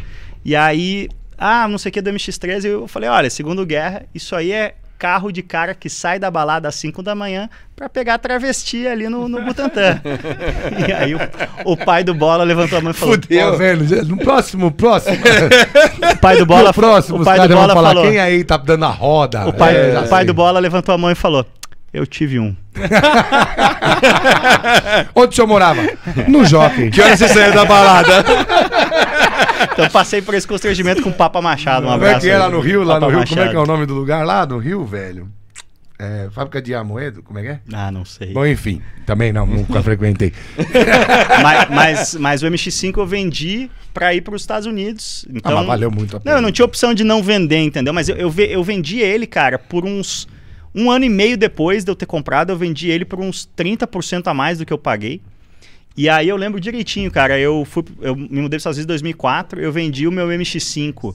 E aí, ah, não sei o que do MX-13, eu falei, olha, segundo guerra, isso aí é carro de cara que sai da balada às 5 da manhã para pegar travesti ali no, no Butantã. e aí o, o, pai do Bola levantou a mão e falou: Fudeu, tá velho, no próximo, próximo. o pai do Bola, no próximo, o pai do Bola falar, falou: Quem aí tá dando a roda? O pai, é, o pai assim. do Bola levantou a mão e falou: eu tive um. Onde o senhor morava? No Jockey. Que hora você saiu da balada? então passei por esse constrangimento com o Papa Machado, uma vez. Como é que é lá no Rio, lá no Rio, Machado. como é que é o nome do lugar lá no Rio, velho? É, fábrica de Amoedo, como é que é? Ah, não sei. Bom, enfim, também não, nunca frequentei. mas, mas, mas, o MX5 eu vendi para ir para os Estados Unidos. Ah, então, ah, valeu muito a pena. Não, eu não tinha opção de não vender, entendeu? Mas eu, eu, eu vendi ele, cara, por uns um ano e meio depois de eu ter comprado, eu vendi ele por uns 30% a mais do que eu paguei. E aí eu lembro direitinho, cara. Eu, fui, eu me mudei para os Estados Unidos em 2004, eu vendi o meu MX-5,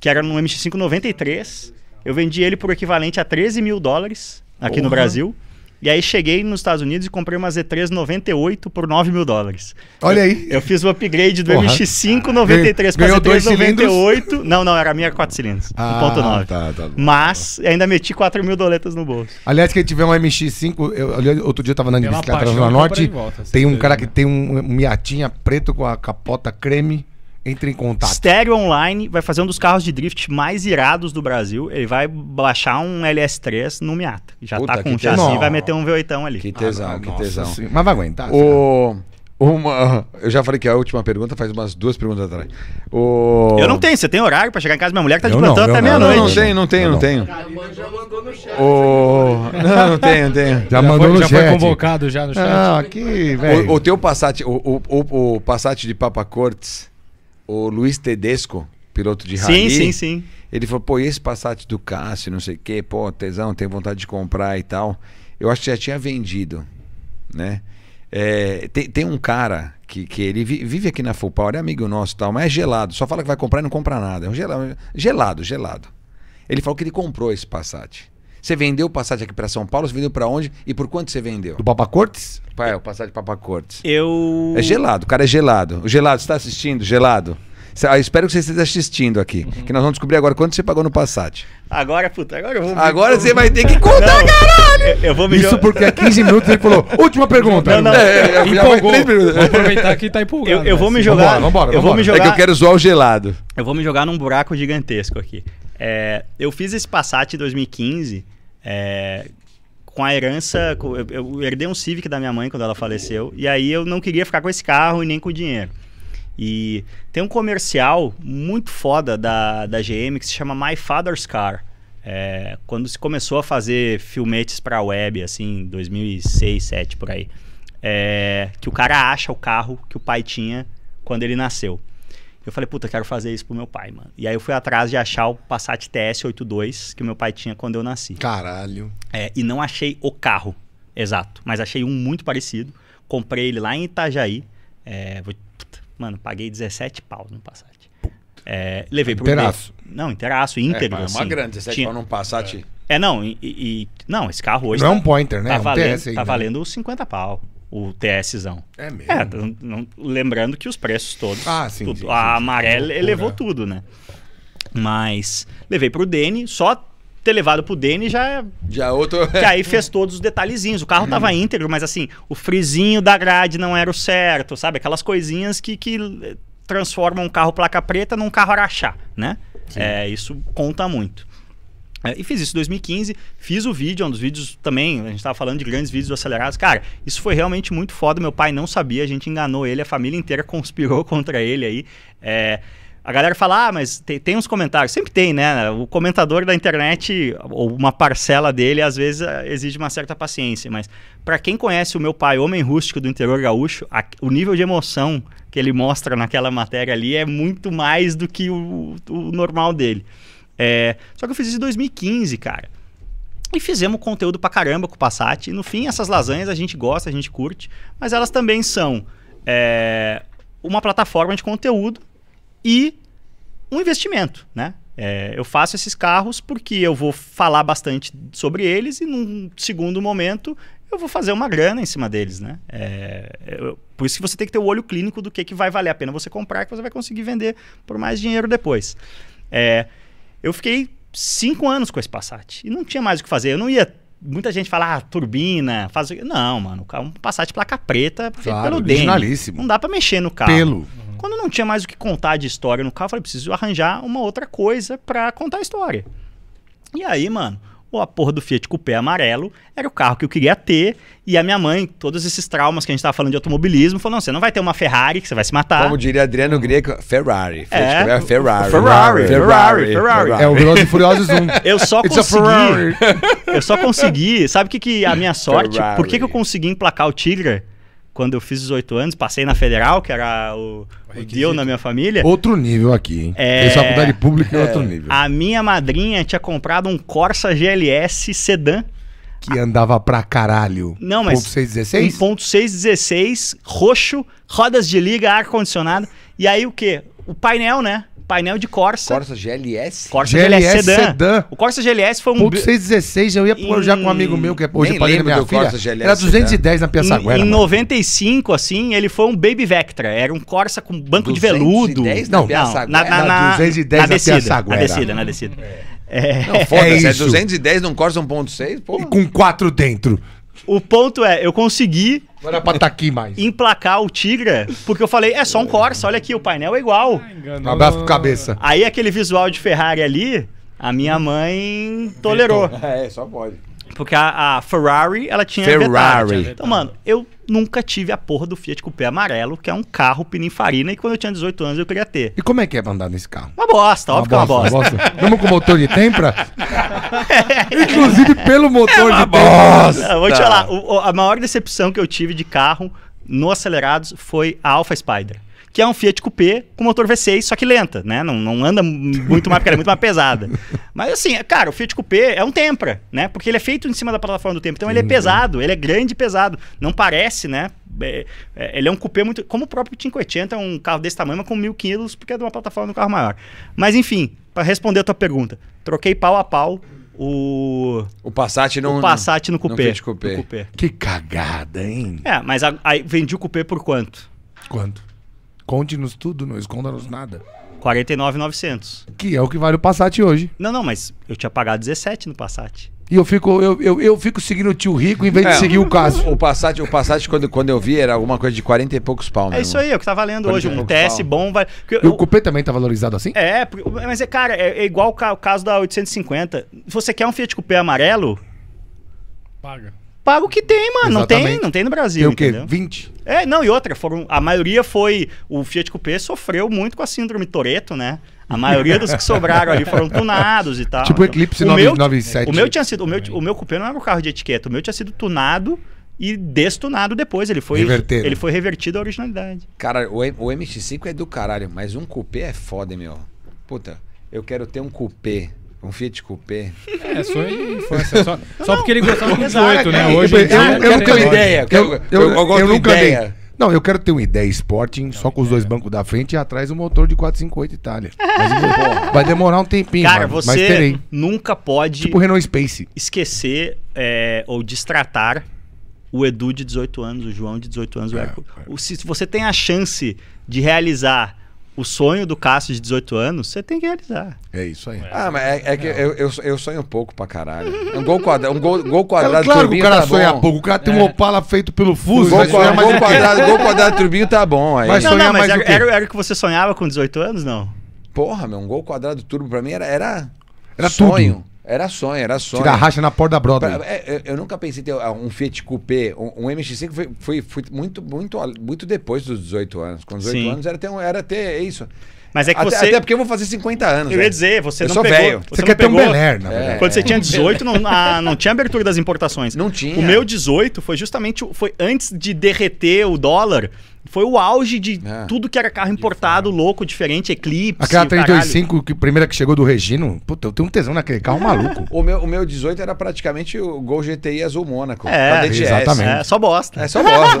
que era no MX-5 93. Eu vendi ele por equivalente a 13 mil dólares aqui Porra. no Brasil. E aí cheguei nos Estados Unidos e comprei uma Z3 98 por 9 mil dólares. Olha aí. Eu, eu fiz o upgrade do Porra. MX5 93 para Z3 98. Não, não, era a minha 4 cilindros. Ah, 1.9. Tá, tá, tá Mas ainda meti 4 mil doletas no bolso. Aliás, quem tiver um MX5, eu, eu, outro dia eu tava andando de bicicleta na Norte. Volta, tem um cara que né? tem um, um miatinha preto com a capota creme. Entre em contato. Stereo Online vai fazer um dos carros de drift mais irados do Brasil. Ele vai baixar um LS3 no Miata. Já Puta, tá com um chassi e vai meter um V8 ali. Que tesão, ah, que tesão. Mas vai aguentar. O... Uma. Eu já falei que a última pergunta faz umas duas perguntas atrás. O... Eu não tenho, você tem horário pra chegar em casa? Minha mulher que tá de plantão até meia-noite. Não, não tenho, não tenho, não tenho. Já mandou no chat. O... Não, não tenho, não tenho. Já, já mandou foi, no já chat. Já foi convocado já no chat. aqui, velho. O, o, teu Passat, o, o, o, o Passat de Papa Cortes o Luiz Tedesco, piloto de rally. Sim, sim, sim. Ele falou, pô, e esse Passat do Cássio, não sei o quê, pô, tesão, tenho vontade de comprar e tal. Eu acho que já tinha vendido, né? É, tem, tem, um cara que, que ele vive aqui na Full Power, é amigo nosso e tal, mas é gelado. Só fala que vai comprar e não compra nada. É um gelado, gelado, gelado. Ele falou que ele comprou esse Passat. Você vendeu passagem aqui para São Paulo? Você vendeu para onde? E por quanto você vendeu? Do Papa Pai, é o passagem de Cortes. Eu. É gelado, o cara é gelado. O gelado, está assistindo? Gelado. Eu ah, espero que você esteja assistindo aqui. Uhum. Que nós vamos descobrir agora quanto você pagou no Passat. Agora, puta, agora eu vou. Agora você vai ter que contar, não, caralho! Eu, eu vou me Isso porque há 15 minutos ele falou: última pergunta. Não, não. É, é, empolgou. Vou aproveitar que tá empolgado. Eu, eu vou né? me jogar. Vambora, vambora, vambora. Eu vou me jogar. É que eu quero zoar o gelado. Eu vou me jogar num buraco gigantesco aqui. É, eu fiz esse Passat 2015 é, com a herança. Com, eu, eu, herdei um Civic da minha mãe quando ela faleceu. E aí eu não queria ficar com esse carro e nem com o dinheiro. E tem um comercial muito foda da, da GM que se chama My Father's Car. É, quando se começou a fazer filmetes para web, assim, 2006, 2007 por aí. É, que o cara acha o carro que o pai tinha quando ele nasceu. Eu falei, puta, quero fazer isso pro meu pai, mano. E aí eu fui atrás de achar o Passat TS82 que meu pai tinha quando eu nasci. Caralho. É, e não achei o carro exato, mas achei um muito parecido. Comprei ele lá em Itajaí. É, vou, puta, mano, paguei 17 pau no Passat. É, levei pro Interaço. Não, interaço, é, íntegro. É, é uma assim. grande, 17 tinha... não passat É. é, não, e, e, Não, esse carro hoje. Não é tá, é um pointer, né? É tá, um valendo, TS aí, tá né? valendo 50 pau o TSzão. É mesmo? É, não, lembrando que os preços todos. Ah, sim. Tudo, sim, sim a amarela elevou tudo, né? Mas levei para o Dene, só ter levado pro Dene já. É já é outro. que aí fez todos os detalhezinhos. O carro uhum. tava íntegro, mas assim, o frizinho da grade não era o certo, sabe? Aquelas coisinhas que, que eh, transformam um carro placa preta num carro araxá, né? Sim. É, isso conta muito. É, e fiz isso em 2015, fiz o vídeo, é um dos vídeos também, a gente estava falando de grandes vídeos acelerados. Cara, isso foi realmente muito foda, meu pai não sabia, a gente enganou ele, a família inteira conspirou contra ele aí. É, a galera fala, ah, mas tem, tem uns comentários, sempre tem, né? O comentador da internet, ou uma parcela dele, às vezes eh, exige uma certa paciência, mas para quem conhece o meu pai, homem rústico do interior gaúcho, a, o nível de emoção que ele mostra naquela matéria ali é muito mais do que o, o normal dele. É, só que eu fiz isso em 2015, cara. E fizemos conteúdo pra caramba com o Passat. E no fim, essas lasanhas a gente gosta, a gente curte, mas elas também são é, uma plataforma de conteúdo e um investimento, né? É, eu faço esses carros porque eu vou falar bastante sobre eles e num segundo momento eu vou fazer uma grana em cima deles, né? É, eu, por isso que você tem que ter o olho clínico do que, que vai valer a pena você comprar, que você vai conseguir vender por mais dinheiro depois. É, eu fiquei cinco anos com esse Passat. E não tinha mais o que fazer. Eu não ia. Muita gente fala, ah, turbina, faz. Não, mano, um Passat placa preta, feito claro, pelo dente. Não dá para mexer no carro. Pelo. Quando não tinha mais o que contar de história no carro, eu falei, preciso arranjar uma outra coisa para contar a história. E aí, mano, Pô, a porra do Fiat Coupé amarelo era o carro que eu queria ter. E a minha mãe, todos esses traumas que a gente estava falando de automobilismo, falou: não, você não vai ter uma Ferrari, que você vai se matar. Como diria Adriano Greco, Ferrari. Fiat é, Ferrari. Ferrari, Ferrari, Ferrari. É o veloz e Furiosos 1. Eu só consegui. Eu só consegui. Sabe o que, que a minha sorte? Ferrari. Por que, que eu consegui emplacar o tigre quando eu fiz 18 anos, passei na federal, que era o, o, deal na minha família. Outro nível aqui, hein? É... faculdade pública é, é outro nível. A minha madrinha tinha comprado um Corsa GLS sedã. Que andava pra caralho. Não, mas. 1.616? 1.616, roxo, rodas de liga, ar-condicionado. E aí o quê? O painel, né? painel de Corsa. Corsa GLS? Corsa GLS, GLS sedã. sedã. O Corsa GLS foi um... Pulp 616, eu ia pôr já com um amigo meu, que é hoje eu paguei minha filha, Corsa GLS era 210 sedã. na Piaçaguera. Em, em 95, assim, ele foi um Baby Vectra, era um Corsa com banco de veludo. 210 na Não, na, na, na, 210 na, na descida, Na descida, na descida. É. é. Não, é foda-se, é, é 210 num Corsa 1.6, E com quatro dentro. O ponto é, eu consegui não era pra estar tá aqui mais. Emplacar o Tigra, porque eu falei, é só um Corsa, olha aqui, o painel é igual. Ah, um abraço pro cabeça. Aí aquele visual de Ferrari ali, a minha mãe tolerou. É, só pode. Porque a, a Ferrari, ela tinha Ferrari. Então, mano, eu nunca tive a porra do Fiat Coupé amarelo, que é um carro pininfarina, e quando eu tinha 18 anos eu queria ter. E como é que é andar nesse carro? Uma bosta, óbvio uma que bosta, é uma bosta. bosta. com motor de tempra? Inclusive pelo motor é de bosta. tempra. Não, vou te falar, o, a maior decepção que eu tive de carro no Acelerados foi a Alpha Spider que é um Fiat Coupé com motor V6, só que lenta, né? Não, não anda muito mais, porque ela é muito mais pesada. Mas assim, cara, o Fiat Coupé é um Tempra, né? Porque ele é feito em cima da plataforma do Tempra. Então ele é uhum. pesado, ele é grande e pesado. Não parece, né? É, é, ele é um coupé muito... Como o próprio 580 é um carro desse tamanho, mas com mil quilos, porque é de uma plataforma de um carro maior. Mas enfim, para responder a tua pergunta, troquei pau a pau o. O Passat não. O Passat no cupê. No Que cagada, hein? É, mas aí vendi o cupê por quanto? Quanto? Conte-nos tudo, não esconda-nos nada. 49,900. Que é o que vale o Passat hoje. Não, não, mas eu tinha pagado 17 no Passat. E eu fico, eu, eu, eu fico seguindo o tio Rico em vez é, de seguir o caso. O Passat, o Passat quando, quando eu vi, era alguma coisa de 40 e poucos pau mesmo. Né, é isso aí, é o que tá valendo hoje. Um TS pau. bom. vai porque, o, o Coupé também tá valorizado assim? É, mas é, cara, é, é igual o caso da 850. Se você quer um Fiat Coupé amarelo... Paga paga o que tem, mano. Exatamente. Não tem, não tem no Brasil. Tem o entendeu? quê? 20? É, não, e outra, foram, a maioria foi. O Fiat Coupé sofreu muito com a síndrome Toreto, né? A maioria dos que sobraram ali foram tunados e tal. Tipo então, Eclipse o Eclipse 997. O meu tinha sido. O meu, o meu cupê não era um carro de etiqueta, o meu tinha sido tunado e destunado depois. Ele foi, Reverteiro. ele foi revertido à originalidade. Cara, o, o MX5 é do caralho, mas um cupê é foda, meu. Puta, eu quero ter um coupé um Fiat Coupé. É, só infância. Só, só porque ele gostava de 18, né? Hoje eu, eu, eu, eu não tenho ideia. Eu, eu, eu, nunca ideia. Dei. Não, eu quero ter uma ideia Sporting só com os dois é. bancos da frente e atrás o um motor de 458 Itália. Mas, vai demorar um tempinho. Cara, mas, você mas nunca pode. Tipo Renault Space. Esquecer é, ou destratar o Edu de 18 anos, o João de 18 anos, é, o Se você tem a chance de realizar o sonho do Cássio de 18 anos, você tem que realizar. É isso aí. Ah, mas é, é que eu, eu, eu, sonho pouco pra caralho. Um gol quadrado, um gol, gol é quadrado é, claro que o cara tá sonha pouco. O cara tem um é. Opala feito pelo Fuso. Gol, quadrado, gol, quadrado, gol quadrado turbinho tá bom aí. Mas, não, não, mas era, era, era, o que você sonhava com 18 anos, não? Porra, meu, um gol quadrado turbo pra mim era... era... Era sonho. Tudo. Era sonho, era sonho. Tirar racha na porta da Broadway. É, é, eu, nunca pensei em ter ah, um Fiat Coupé. Um, MX-5 foi, foi, foi, muito, muito, muito depois dos 18 anos. Com 18 Sim. anos era ter, um, era ter é isso. Mas é que até, você... até porque eu vou fazer 50 anos. Eu ia dizer, você eu não pegou. Velho. Você, você quer ter um Beler, na verdade. É. Quando você tinha 18, não, a, ah, não tinha abertura das importações. Não tinha. O meu 18 foi justamente foi antes de derreter o dólar. Foi o auge de é. tudo que era carro importado, louco, diferente, Eclipse. Aquela 325, que primeira que chegou do Regino, puta, eu tenho um tesão naquele carro maluco. O meu, o meu 18 era praticamente o Gol GTI azul Mônaco. É, DTS, exatamente. É, só bosta. É só bosta.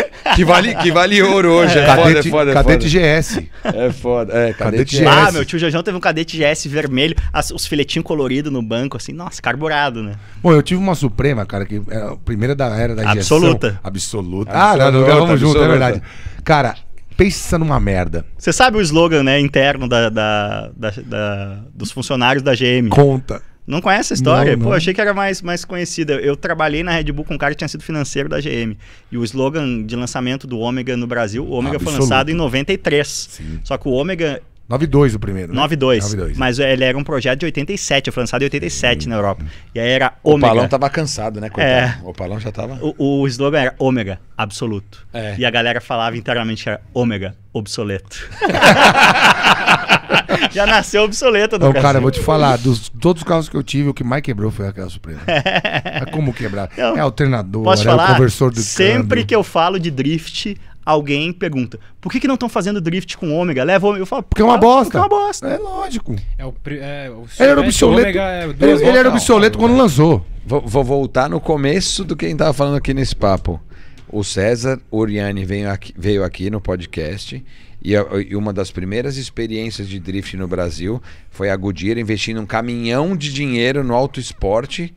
que, vale, que vale ouro hoje. É, é foda, cadete, é foda, é cadete foda. É GS. É foda. É, cadete, cadete GS. Ah, meu tio Jojão teve um cadete GS vermelho, as, os filetinhos coloridos no banco, assim, nossa, carburado, né? Bom, eu tive uma Suprema, cara, que é a primeira da era da injeção. Absoluta. Absoluta. Ah, absoluta, não, junto, é verdade. Cara, pensa numa merda. Você sabe o slogan, né, interno da, da, da, da, dos funcionários da GM. Conta. Não conhece a história? Não, Pô, não. achei que era mais, mais conhecida. Eu trabalhei na Red Bull com um cara que tinha sido financeiro da GM. E o slogan de lançamento do Ômega no Brasil, o Ômega foi lançado em 93. Sim. Só que o Ômega 92 o primeiro. Né? 92. Mas ele era um projeto de 87, foi lançado em 87 Sim. na Europa. E aí era Ômega. O Palão tava cansado, né? É. O Palão já tava. O, o slogan era Ômega, absoluto. É. E a galera falava internamente que era Ômega, obsoleto. já nasceu obsoleta do Não, cara, eu vou te falar, dos todos os carros que eu tive, o que mais quebrou foi aquela surpresa é como quebrar? é alternador, posso é falar? é conversor do Sempre câmbio. que eu falo de drift, alguém pergunta: por que, que não estão fazendo drift com ômega? Leva ômega. Eu falo, porque é uma ah, é bosta. é uma bosta. É lógico. É o, é, o ele era obsoleto. É ele, ele era obsoleto quando lançou. Vou, vou, voltar no começo do que a gente tava falando aqui nesse papo. O César Oriani veio aqui, veio aqui no podcast e, e uma das primeiras experiências de drift no Brasil foi a Goodyear investindo um caminhão de dinheiro no auto esporte.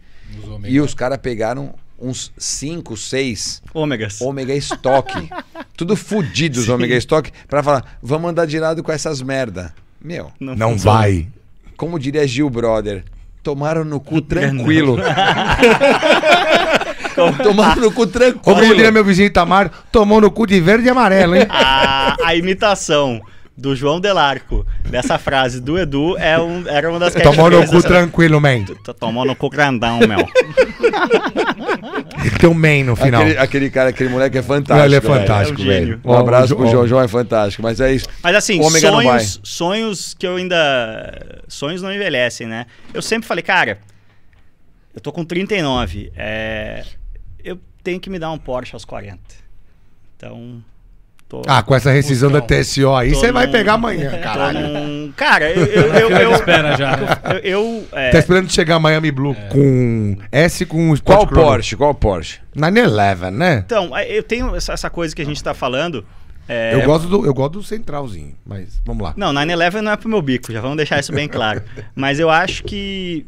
E os caras pegaram uns 5, 6 ômegas. Ômega estoque. Tudo fudido os ômega estoque para falar, vamos andar de lado com essas merda. Meu, não, não vai. Como diria Gil Brother, tomaram no cu tranquilo. Tomando no cu tranquilo. como diria meu vizinho Itamar, tomou no cu de verde e amarelo, hein? A, a imitação do João Delarco, dessa frase do Edu, é um, era uma das Tomou no cu tranquilo, man. Tomou no cu grandão, meu. Tem um man no final. Aquele, aquele, cara, aquele moleque é fantástico. Ele é fantástico, velho. É um, velho. um abraço pro João é fantástico. Mas é isso. Mas assim, sonhos, sonhos que eu ainda. Sonhos não envelhecem, né? Eu sempre falei, cara, eu tô com 39. É eu tenho que me dar um Porsche aos 40. Então. Tô, ah, com essa rescisão da TSO aí, você vai pegar amanhã, caralho. Num, cara, eu. eu, eu, eu espera já. Né? Eu, é... Tá esperando chegar a Miami Blue é. com S com o Qual Porsche? Qual Porsche? 911, né? Então, é, eu tenho essa coisa que a gente tá falando. É... Eu, gosto do, eu gosto do centralzinho, mas vamos lá. Não, 911 não é pro meu bico, já vamos deixar isso bem claro. mas eu acho que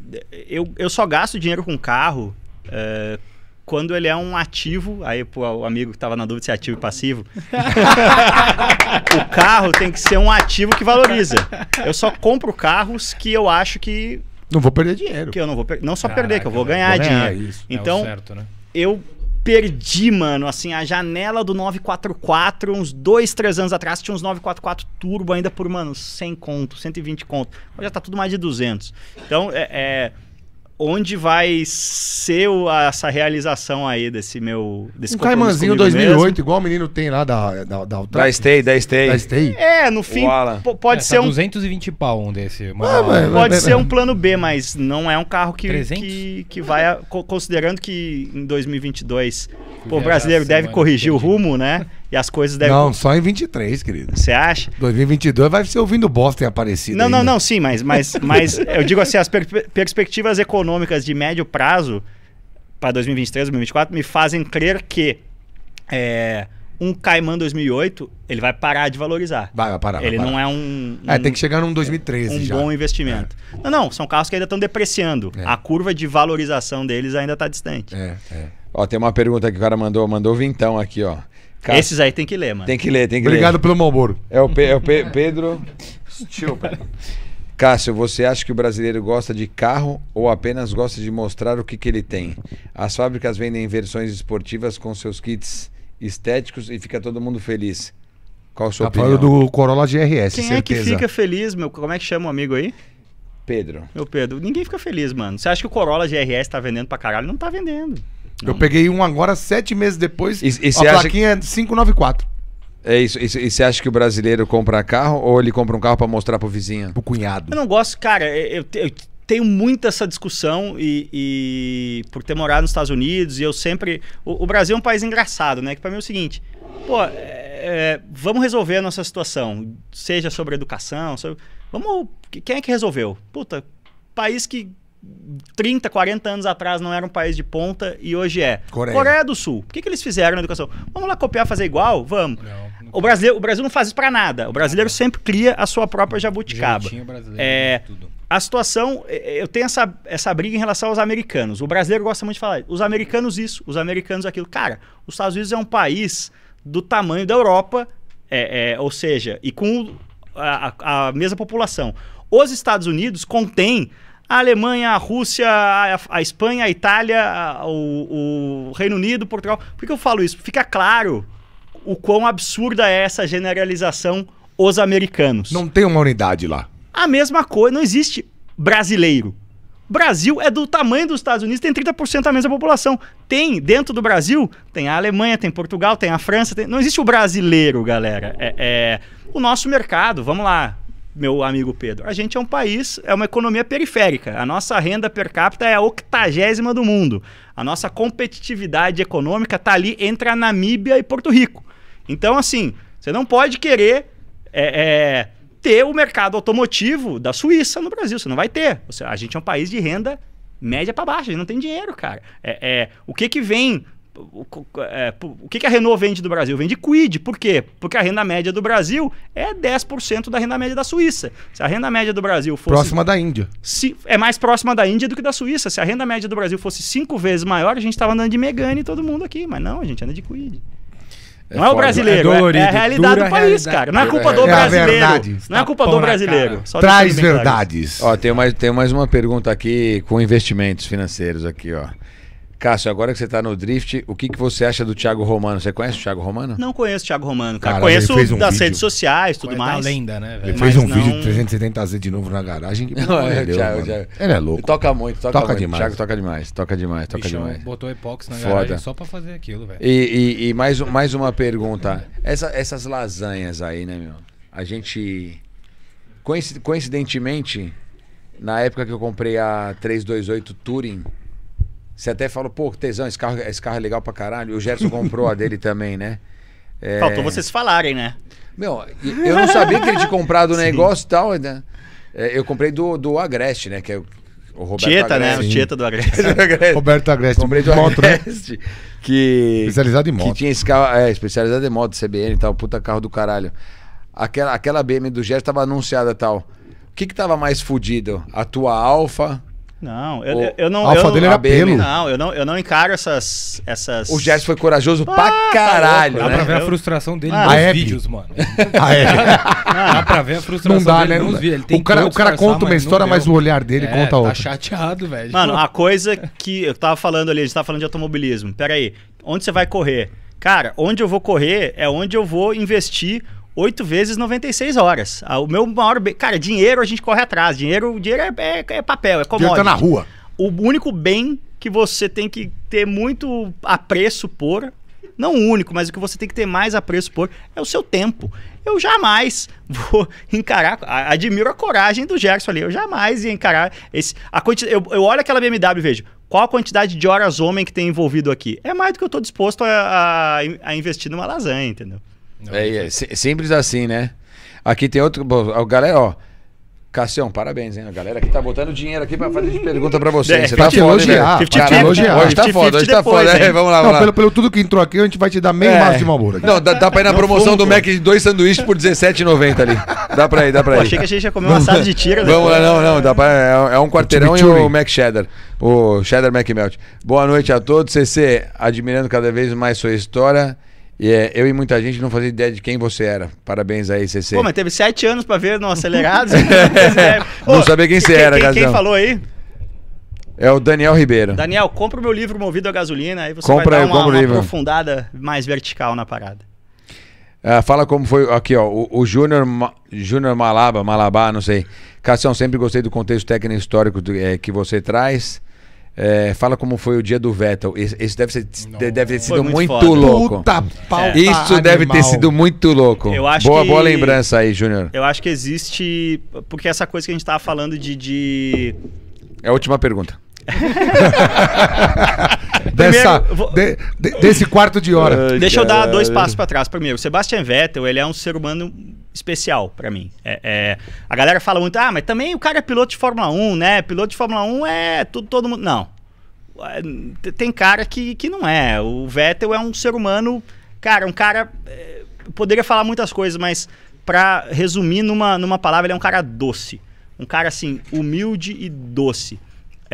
eu, eu só gasto dinheiro com carro é, quando ele é um ativo, aí pô, o amigo que estava na dúvida se é ativo e passivo, o carro tem que ser um ativo que valoriza. Eu só compro carros que eu acho que. Não vou perder dinheiro. Que eu não vou Não só Caraca, perder, que eu vou ganhar, vou ganhar dinheiro. Isso. É então, é certo, né? eu perdi, mano, assim, a janela do 944, uns dois, três anos atrás, tinha uns 944 turbo ainda por, mano, 100 conto, 120 conto. Hoje já tá tudo mais de 200. Então, é, é onde vai ser o, essa realização aí desse meu. Desse um Caimanzinho 2008, mesmo. igual o menino tem lá da Da, da, da Stay, da Stay. Da Stay. É, no fim, pode é, tá ser tá um. 220 pau um desse. Ah, mas, pode mas, ser um plano B, mas não é um carro que, que, que vai. considerando que em 2022 Pô, o brasileiro deve corrigir o rumo, né? E as coisas devem. Não, só em 23, querido. Você acha? 2022 vai ser ouvindo bosta e aparecido. Não, ainda. não, não, sim, mas, mas, mas eu digo assim: as per perspectivas econômicas de médio prazo para 2023, 2024 me fazem crer que. É, um Caimã 2008, ele vai parar de valorizar. Vai, vai parar. Ele vai parar. não é um, um, É, tem que chegar num 2013 um já. bom investimento. É. Não, não, são carros que ainda estão depreciando. É. A curva de valorização deles ainda está distante. É, é. Ó, tem uma pergunta que o cara mandou, mandou vintão aqui, ó. Cara, Esses aí tem que ler, mano. Tem que ler, tem que Obrigado ler. pelo Malboro. É o, Pe é o Pe Pedro. Cássio, você acha que o brasileiro gosta de carro ou apenas gosta de mostrar o que, que ele tem? As fábricas vendem versões esportivas com seus kits estéticos e fica todo mundo feliz. Qual a sua tá opinião? do Corolla GRS, Quem certeza. é que fica feliz, meu? Como é que chama o amigo aí? Pedro. Meu Pedro, ninguém fica feliz, mano. Você acha que o Corolla GRS tá vendendo pra caralho? Não tá vendendo. Eu peguei um agora, sete meses depois. E, e a plaquinha acha... é 594. É isso. E, você acha que o brasileiro compra carro ou ele compra um carro para mostrar pro vizinho? Pro cunhado. Eu não gosto, cara. Eu, eu tenho muito essa discussão e, e, por ter morado nos Estados Unidos e eu sempre. O, o Brasil é um país engraçado, né? Que para mim é o seguinte: pô, é, é, vamos resolver a nossa situação, seja sobre educação, sobre, vamos. Quem é que resolveu? Puta, país que 30, 40 anos atrás não era um país de ponta e hoje é. Coreia, Coreia do Sul. O que, que eles fizeram na educação? Vamos lá copiar, fazer igual? Vamos. Não, não o, brasileiro, o Brasil não faz isso para nada. O brasileiro sempre cria a sua própria jabuticaba. É, né, tudo. A situação, é, é, eu tenho essa, essa briga em relação aos americanos. O brasileiro gosta muito de falar os americanos isso, os americanos aquilo. Cara, os Estados Unidos é um país do tamanho da Europa, é, é, ou seja, e com a, a mesma população. Os Estados Unidos contém a Alemanha, a Rússia, a, a Espanha, a Itália, a, o, o, Reino Unido, Portugal. Por que eu falo isso? Fica claro o quão absurda é essa generalização os americanos. Não tem uma unidade lá. A mesma coisa, não existe brasileiro. Brasil é do tamanho dos Estados Unidos, tem 30% a mesma população. Tem, dentro do Brasil, tem a Alemanha, tem Portugal, tem a França. Tem... Não existe o brasileiro, galera. É, é o nosso mercado, vamos lá meu amigo Pedro? A gente é um país, é uma economia periférica. A nossa renda per capita é a octagésima do mundo. A nossa competitividade econômica está ali entre a Namíbia e Porto Rico. Então, assim, você não pode querer é, é, ter o mercado automotivo da Suíça no Brasil. Você não vai ter. Você, a gente é um país de renda média para baixo. A gente não tem dinheiro, cara. É, é o que, que vem o, é, que, a Renault vende do Brasil? Vende quid. Por quê? Porque a renda média do Brasil é 10% da renda média da Suíça. Se a renda média do Brasil fosse. Próxima da Índia. Se, é mais próxima da Índia do que da Suíça. Se a renda média do Brasil fosse cinco vezes maior, a gente estava andando de Megane todo mundo aqui. Mas não, a gente anda de quid. É não é o brasileiro, é, dolorido, é, é a realidade do país, realidade. cara. Não é culpa é do é brasileiro. Não é tá culpa do brasileiro. Traz verdades. Ó, tem mais, tem mais uma pergunta aqui com investimentos financeiros aqui, ó. Cássio, agora que você está no drift, o que, que você acha do Thiago Romano? Você conhece o Thiago Romano? Não conheço o Thiago Romano, cara. Caralho, conheço um das vídeo. redes sociais, tudo mais. Da lenda, né, velho? Ele fez um não... vídeo de 370 Z de novo na garagem. Que, não, é, Deus, Thiago, Thiago. Ele é louco. Ele toca muito, toca, toca muito. demais. Thiago toca demais, toca demais, toca demais. botou epox na Foda. garagem só pra fazer aquilo, velho. E, e, e, mais, mais uma pergunta. Essa, essas lasanhas aí, né, meu? A gente... Coincidentemente, na época que eu comprei a 328 Touring... Você até falou, pô, tesão, esse carro, esse carro é legal pra caralho. O Gerson comprou a dele também, né? É... Faltou vocês falarem, né? Meu, eu não sabia que ele tinha comprado o negócio e tal. Né? É, eu comprei do, do Agreste, né? Que é o Roberto Tieta, né? Agreste. né? O Tieta do Agreste. Roberto Agreste. Comprei do moto, né? Agreste. Né? Que, especializado em moto. Que tinha esse carro, é, especializado em moto, CBN e tal. Puta carro do caralho. Aquela, aquela BM do Gerson tava anunciada tal. O que que tava mais fudido? A tua Alfa não, eu, o, eu, não. alfa eu, dele era pelo. Não, eu não, eu não encaro essas. essas... O Jess foi corajoso ah, pra tá caralho. Né? Né? Dá né? pra ver eu... a frustração dele ah, nos vídeos, mano. Ah, é. ah, dá pra ver a frustração não dá, dele né? nos vídeos. o cara, o cara conta uma história, mas o olhar dele é, conta tá outra. Tá chateado, velho. Mano, a coisa que eu tava falando ali, a gente tava falando de automobilismo. Pera aí, onde você vai correr? Cara, onde eu vou correr é onde eu vou investir 8 vezes 96 horas. Ah, o meu maior. Cara, dinheiro a gente corre atrás. Dinheiro, dinheiro é, é, é papel, é commodity. Dinheiro tá na rua. O único bem que você tem que ter muito apreço por. Não o único, mas o que você tem que ter mais apreço por é o seu tempo. Eu jamais vou encarar. Admiro a coragem do Gerson ali. Eu jamais ia encarar esse. A eu, eu olho aquela BMW e vejo qual a quantidade de horas homem que tem envolvido aqui. É mais do que eu estou disposto a, a, a investir numa lasanha, entendeu? É, é, simples assim, né? Aqui tem outro. Bom, galera, ó. Cassião, parabéns, hein? A galera que tá botando dinheiro aqui pra fazer pergunta pra você. É, você tá foda, né? elogiar. Hoje tá foda, hoje tá foda. Né? vamos lá, vamos lá. Pelo, pelo, tudo que entrou aqui, a gente vai te dar meio é. máximo de malboro. Não, dá, dá pra ir na Não promoção fomos, do Mac de dois sanduíches por R$17,90 ali. Dá pra ir, dá pra ir. Eu achei que a gente ia comer um assado de tira. Né? Vamos lá, não, não. Dá pra, é, é um quarteirão e o Mac Cheddar. O Cheddar Mac Melt. Boa noite a todos. CC, admirando cada vez mais sua história é, eu e muita gente não fazia ideia de quem você era. Parabéns aí, CC. Pô, mas teve sete anos pra ver no Acelerados. não, sabia quem você era, quem, Gazão. Quem falou aí? É o Daniel Ribeiro. Daniel, compra o meu livro Movido a Gasolina, aí você compra, vai dar uma, uma aprofundada mais vertical na parada. Ah, fala como foi. Aqui, ó. O, o Júnior Malaba, Malabá, não sei. Cassião, sempre gostei do contexto técnico histórico do, é, que você traz. É, fala como foi o dia do Vettel. Isso deve, ser, deve ter sido muito, muito louco. Puta pau é. Isso animal. deve ter sido muito louco. boa, que, boa lembrança aí, Júnior. Eu acho que existe. Porque essa coisa que a gente estava falando de, de. É a última pergunta. Dessa, Primeiro, de, de, desse quarto de hora. Deixa eu dar dois passos para trás. Primeiro, Sebastian Vettel, ele é um ser humano especial para mim. É, é, a galera fala muito, ah, mas também o cara é piloto de Fórmula 1, né? Piloto de Fórmula 1 é tudo, todo mundo. Não. É, tem cara que, que não é. O Vettel é um ser humano, cara, um cara. É, poderia falar muitas coisas, mas para resumir numa, numa palavra, ele é um cara doce. Um cara assim, humilde e doce.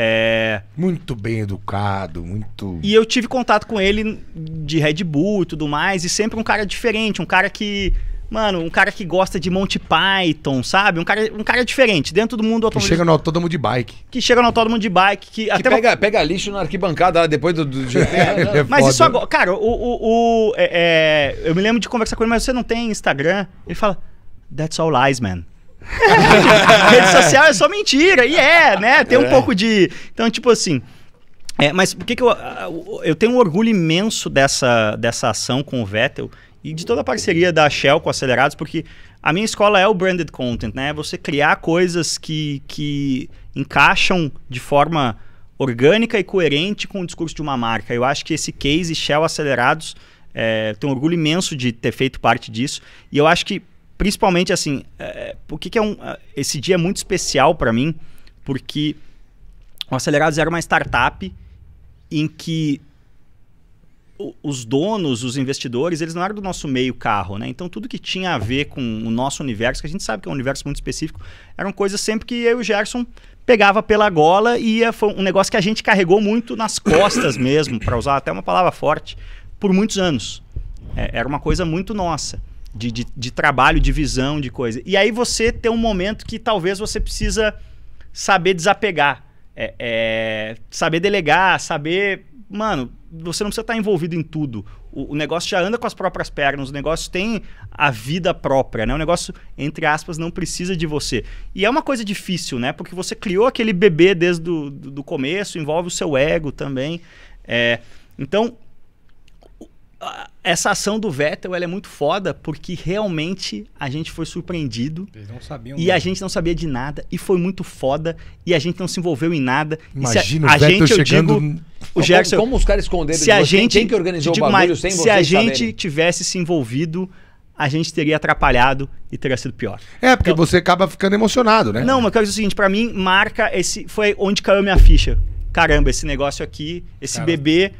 É... Muito bem educado, muito. E eu tive contato com ele de Red Bull e tudo mais, e sempre um cara diferente, um cara que. Mano, um cara que gosta de Monty Python, sabe? Um cara, um cara diferente, dentro do mundo automobilístico. Que chega no autódromo de bike. Que chega no autódromo de bike. Que, que até pega, uma... pega lixo na arquibancada depois do, do É, é mas foda. isso agora... Cara, o... o, o é, é, eu me lembro de conversar com ele, mas você não tem Instagram? Ele fala, that's all lies, man. rede social é só mentira. E é, né? Tem um é. pouco de. Então, tipo assim. É, mas por que, que eu, eu tenho um orgulho imenso dessa, dessa ação com o Vettel e de toda a parceria da Shell com Acelerados, porque a minha escola é o branded content, né? Você criar coisas que, que encaixam de forma orgânica e coerente com o discurso de uma marca. Eu acho que esse case Shell Acelerados é, tem um orgulho imenso de ter feito parte disso. E eu acho que principalmente assim, é, é por que, é um, é, esse dia é muito especial para mim? Porque o Acelerados era é uma startup em que os donos, os investidores, eles não eram do nosso meio carro, né? Então tudo que tinha a ver com o nosso universo, que a gente sabe que é um universo muito específico, eram coisas sempre que eu e o Gerson pegava pela gola e ia, foi um negócio que a gente carregou muito nas costas mesmo, para usar até uma palavra forte, por muitos anos. É, era uma coisa muito nossa de, de, de trabalho, de visão, de coisa. E aí você tem um momento que talvez você precisa saber desapegar, é, é, saber delegar, saber. Mano, você não precisa estar envolvido em tudo. O, o, negócio já anda com as próprias pernas, o negócio tem a vida própria, né? O negócio, entre aspas, não precisa de você. E é uma coisa difícil, né? Porque você criou aquele bebê desde o do, começo, envolve o seu ego também. É, então, essa ação do Vettel é muito foda porque realmente a gente foi surpreendido. Eles não sabiam. E mesmo. a gente não sabia de nada e foi muito foda e a gente não se envolveu em nada. Imagina a, o Vettel gente, chegando... eu digo, o Gerson, como, como os caras esconderam se a gente tem que organizar digo, o bagulho sem Se a gente saberem. tivesse se envolvido, a gente teria atrapalhado e teria sido pior. É, porque então, você acaba ficando emocionado, né? Não, mas eu quero dizer o seguinte, para mim marca esse foi onde caiu minha ficha. Caramba, esse negócio aqui, esse Caramba. bebê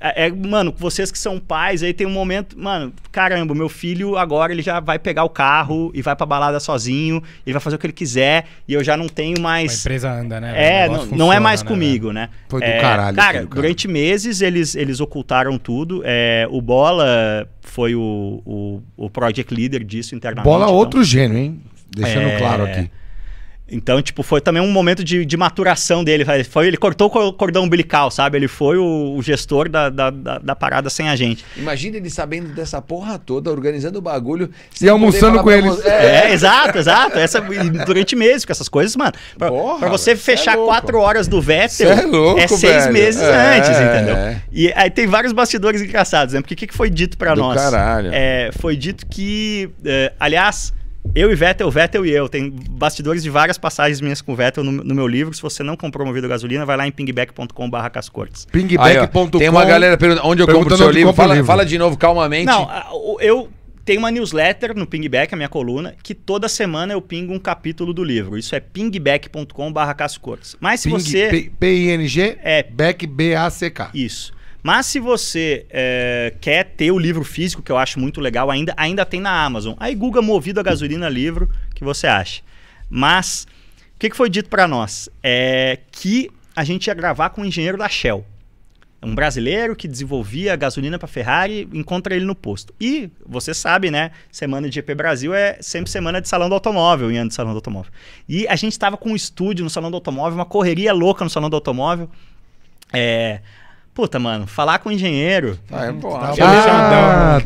é, é, mano, vocês que são pais, aí tem um momento, mano, caramba, meu filho agora ele já vai pegar o carro e vai pra balada sozinho, ele vai fazer o que ele quiser e eu já não tenho mais. A empresa anda, né? É, não, funciona, não, é mais né, comigo, né? Foi do é, caralho. Cara, durante meses eles, eles ocultaram tudo. É, o Bola foi o, o, o project leader disso internamente. Bola, é então. outro gênio, hein? Deixando é. claro aqui. Então, tipo, foi também um momento de, de maturação dele. Foi, ele cortou o cordão umbilical, sabe? Ele foi o, o gestor da, da, da, da, parada sem a gente. Imagina ele sabendo dessa porra toda, organizando o bagulho. E almoçando com eles. É, é, exato, exato. Essa, durante meses com essas coisas, mano. Pra, porra, pra você é fechar é quatro horas do Vettel, é, louco, é, seis velho. meses é. antes, entendeu? E aí tem vários bastidores engraçados, né? Porque o que, que foi dito para nós? Caralho. É, foi dito que, aliás eu e Vettel, Vettel e eu. Tem bastidores de várias passagens minhas com Vettel no, no meu livro. Se você não comprou uma vida gasolina, vai lá em pingback.com.br cascortes. Pingback.com. Tem uma galera perguntando onde eu compro o seu livro. Fala, livro. fala de novo, calmamente. Não, eu tenho uma newsletter no Pingback, a minha coluna, que toda semana eu pingo um capítulo do livro. Isso é pingback.com.br cascortes. Mas se Ping, você. P-I-N-G? É. Back B-A-C-K. Isso. Mas se você é, quer ter o livro físico, que eu acho muito legal, ainda, ainda tem na Amazon. Aí Google movido a gasolina livro que você acha. Mas o que, que foi dito para nós? É que a gente ia gravar com um engenheiro da Shell um brasileiro que desenvolvia gasolina para Ferrari, encontra ele no posto. E você sabe, né? Semana de GP Brasil é sempre semana de salão do automóvel, em ano de salão do automóvel. E a gente estava com um estúdio no salão do automóvel, uma correria louca no salão do automóvel. É, Puta, mano, falar com o engenheiro. Ah, é bom. Tá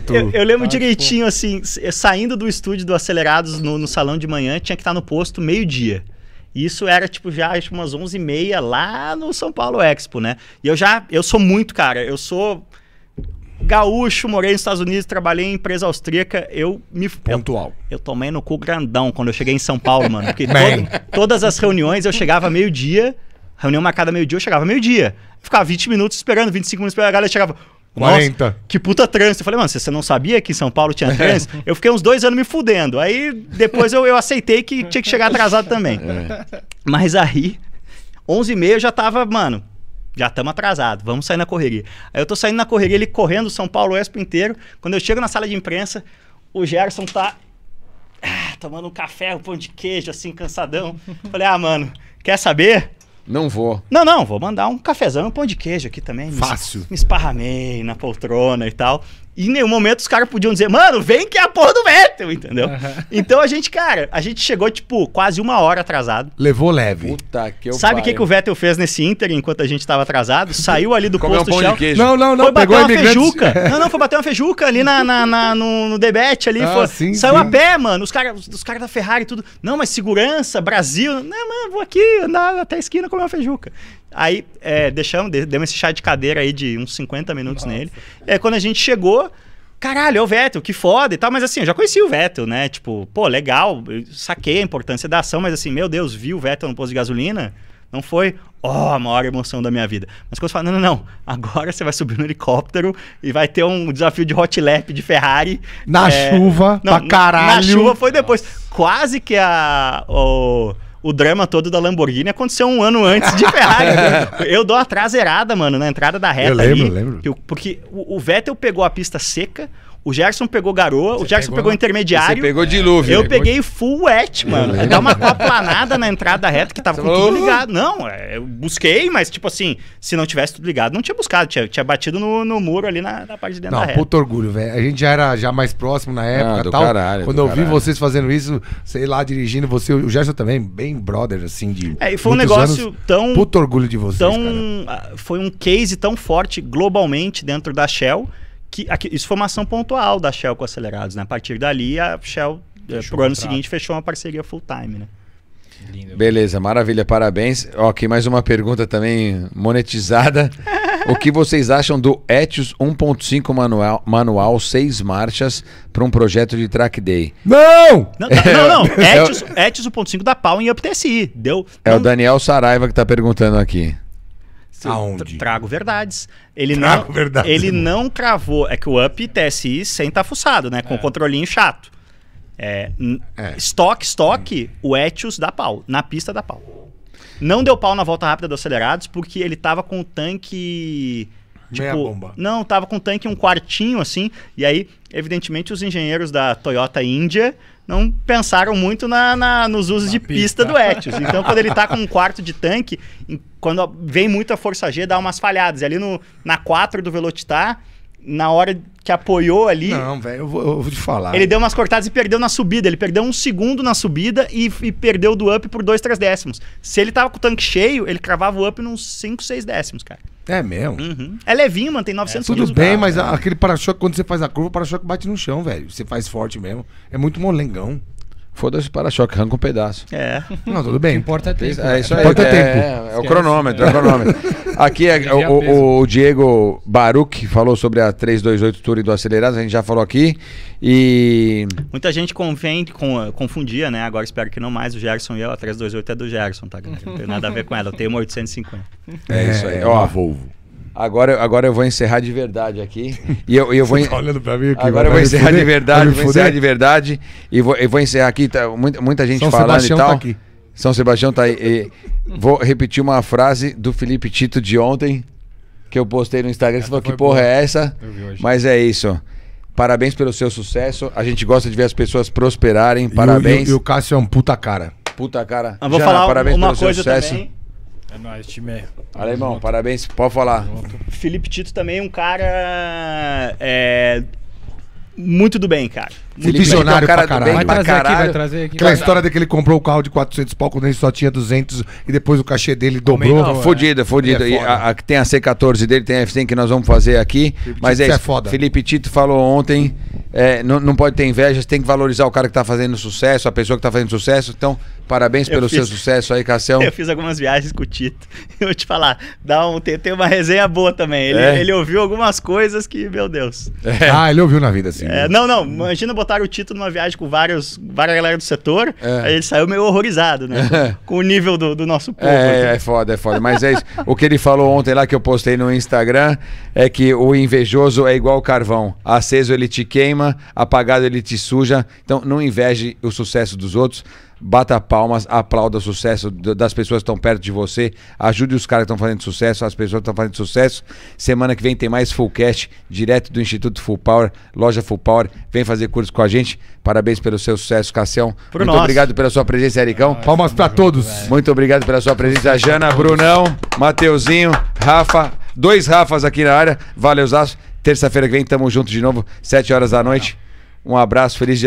eu, eu, lembro ah, tipo, direitinho, pô. assim, eh, saindo do estúdio do Acelerados no, no, salão de manhã, tinha que estar tá no posto meio-dia. Isso era, tipo, já acho umas 11h30 lá no São Paulo Expo, né? E eu já, eu sou muito, cara, eu sou gaúcho, morei nos Estados Unidos, trabalhei em empresa austríaca, eu me... Pontual. Eu, eu tomei no cu grandão quando eu cheguei em São Paulo, mano. Porque todo, todas as reuniões eu chegava meio-dia... Reunião marcada meio-dia, eu chegava meio-dia. Ficava 20 minutos esperando, 25 minutos esperando, a galera chegava. 40. Nossa, que puta trânsito. Eu falei, mano, você não sabia que em São Paulo tinha é. trânsito? eu fiquei uns dois anos me fudendo. Aí depois eu, eu aceitei que tinha que chegar atrasado também. É. Mas aí, 11h30 eu já tava, mano, já estamos atrasados, vamos sair na correria. Aí eu tô saindo na correria, ele correndo São Paulo Expo inteiro. Quando eu chego na sala de imprensa, o Gerson tá ah, tomando um café, um pão de queijo, assim, cansadão. Falei, ah, mano, quer saber? Não vou. Não, não, vou mandar um cafezão e um pão de queijo aqui também. Fácil. Me esparramei na poltrona e tal. E em nenhum momento os caras podiam dizer, mano, vem que é a porra do Vettel, entendeu? Uhum. Então a gente, cara, a gente chegou, tipo, quase uma hora atrasado. Levou leve. Puta que Sabe o que, que o Vettel fez nesse Inter enquanto a gente tava atrasado? Saiu ali do posto um Shell. Não, não, não. Foi bater uma feijuca. não, não, foi bater uma feijuca ali na, na, na no, no debate ali. Ah, foi... sim, Saiu sim. a pé, mano. Os caras os cara da Ferrari e tudo. Não, mas segurança, Brasil. Não, né, mano, vou aqui andar até a esquina comer uma feijuca. Aí é, deixamos, demos esse chá de cadeira aí de uns 50 minutos Nossa. nele. É, quando a gente chegou, caralho, é o Vettel, que foda e tal. Mas assim, eu já conhecia o Vettel, né? Tipo, pô, legal, saquei a importância da ação, mas assim, meu Deus, vi o Vettel no posto de gasolina? Não foi, ó, oh, a maior emoção da minha vida. Mas quando você fala, não, não, não, agora você vai subir no helicóptero e vai ter um desafio de hot lap de Ferrari. Na é... chuva, não, pra caralho. Na, chuva foi depois. Nossa. Quase que a o drama todo da Lamborghini aconteceu um ano antes de Ferrari. eu dou a traseirada, mano, na entrada da reta. Eu lembro, ali, lembro. Eu, porque o, o Vettel pegou a pista seca, o Gerson pegou garoa, você o Gerson pegou, pegou intermediário. Você pegou dilúvio. Eu peguei full wet, mano. Dá uma coplanada na entrada reta que tava com tudo ligado. Não, é, eu busquei, mas tipo assim, se não tivesse tudo ligado, não tinha buscado. Tinha, tinha batido no, no muro ali na, na parte de dentro não, da reta. Puto orgulho, velho. A gente já era já mais próximo na ah, época e tal. Caralho, Quando eu caralho. vi vocês fazendo isso, sei lá, dirigindo você, o Gerson também, bem brother, assim, de. É, e foi um negócio anos. tão. Puto orgulho de vocês. Tão, cara. Foi um case tão forte globalmente dentro da Shell que, aqui, isso foi uma ação pontual da Shell com Acelerados, né? A partir dali, a Shell, eh, fechou pro ano contrato. seguinte, fechou uma parceria full time, né? Lindo. Beleza, maravilha, parabéns. Ok, aqui mais uma pergunta também monetizada. o que vocês acham do Etios 1.5 manual, manual, seis marchas para um projeto de track day? Não! Não, não, não. É Etios, Etios 1.5 da pau em UpTSI. Deu. É não... o Daniel Saraiva que está perguntando aqui. Aonde? Trago verdades. Ele trago não, verdades, ele irmão. não cravou. É que o up TSI sem tá fuçado, né? Com é. controlinho chato. É, é. Estoque, estoque, o Etios dá pau. Na pista dá pau. Não deu pau na volta rápida dos acelerados porque ele tava com o tanque. Tipo, bomba. Não, tava com o tanque um quartinho assim. E aí, evidentemente, os engenheiros da Toyota Índia não pensaram muito na, na nos usos na de pista. pista. do Etios. Então, quando ele está com um quarto de tanque, quando vem muita força G, dá umas falhadas. E ali no, na 4 do Velocitar, na hora que apoiou ali. Não, velho, eu, eu, vou te falar. Ele deu umas cortadas e perdeu na subida. Ele perdeu um segundo na subida e, e perdeu do up por dois, três décimos. Se ele tava com o tanque cheio, ele cravava o up nos 5, 6 décimos, cara. É mesmo? Uhum. É levinho, mano, tem 900 é, Tudo bem, ah, mas é. aquele para-choque, quando você faz a curva, o para-choque bate no chão, velho. Você faz forte mesmo. É muito molengão. Foda-se o para-choque, arranca um pedaço. É. Não, tudo bem. Importa é tempo. Né? É isso aí. Importa é, tempo. É, é o cronômetro, é o cronômetro. Aqui é, o, o, o, Diego Baruch falou sobre a 328 Tour e do Acelerado, a gente já falou aqui. E. Muita gente convém, com, confundia, né? Agora espero que não mais. O Gerson e eu, a 328 é do Gerson, tá, galera? Não tem nada a ver com ela. Eu tenho uma 850. É, isso aí. É, ó, Volvo. Agora, agora eu vou encerrar de verdade aqui. E eu, eu vou. Você tá olhando pra mim aqui, agora eu vou encerrar de verdade, vou encerrar de verdade. E vou, eu vou encerrar aqui, tá, muita, muita gente São falando Sebastião e tá tal. Tá aqui. São Sebastião tá aí. vou repetir uma frase do Felipe Tito de ontem, que eu postei no Instagram. você falou que porra boa. é essa? Mas é isso. Parabéns pelo seu sucesso. A gente gosta de ver as pessoas prosperarem. Parabéns. E o, e o, e o Cássio é um puta cara. Puta cara. Eu ah, vou falar parabéns uma pelo coisa seu sucesso. Também é nóis, time. Alemão, junto. parabéns. Pode falar. Felipe Tito também é um cara. É, muito do bem, cara. Muito é Visionário bem. cara pra caralho. vai, trazer caralho. Aqui, vai trazer aqui. Aquela história daquele que comprou o carro de 400 pau quando ele só tinha 200 e depois o cachê dele dobrou. Não, fodido. é. É a, a, tem a C14 dele, tem a F100 que nós vamos fazer aqui. Felipe mas Tito é, é, isso. é foda. Felipe Tito falou ontem, é, não, não pode ter inveja, tem que valorizar o cara que tá fazendo sucesso, a pessoa que tá fazendo sucesso. Então, Parabéns eu pelo fiz, seu sucesso aí, Cassião. Eu fiz algumas viagens com o Tito. Eu vou te falar, dá um, tem, tem uma resenha boa também. Ele, é. ele ouviu algumas coisas que, meu Deus. É. Ah, ele ouviu na vida, sim. É, não, não. Imagina botar o Tito numa viagem com vários, várias galera do setor. É. Aí ele saiu meio horrorizado, né? Com, é. com o nível do, do nosso povo. É, assim. é foda, é foda. Mas é isso. o que ele falou ontem lá que eu postei no Instagram é que o invejoso é igual carvão. Aceso ele te queima, apagado ele te suja. Então não inveje o sucesso dos outros bata palmas, aplauda o sucesso das pessoas que estão perto de você, ajude os caras que estão fazendo sucesso, as pessoas que estão fazendo sucesso. Semana que vem tem mais Fullcast, direto do Instituto Full Power, loja Full Power. Vem fazer curso com a gente. Parabéns pelo seu sucesso, Cassião. Pro Muito nosso. obrigado pela sua presença, Ericão. Ah, palmas para todos. Velho. Muito obrigado pela sua presença, Jana, Brunão, Mateuzinho, Rafa. Dois Rafas aqui na área. Valeu, Zaço. Terça-feira que vem, tamo junto de novo, 7 horas da noite. Um abraço, feliz dia.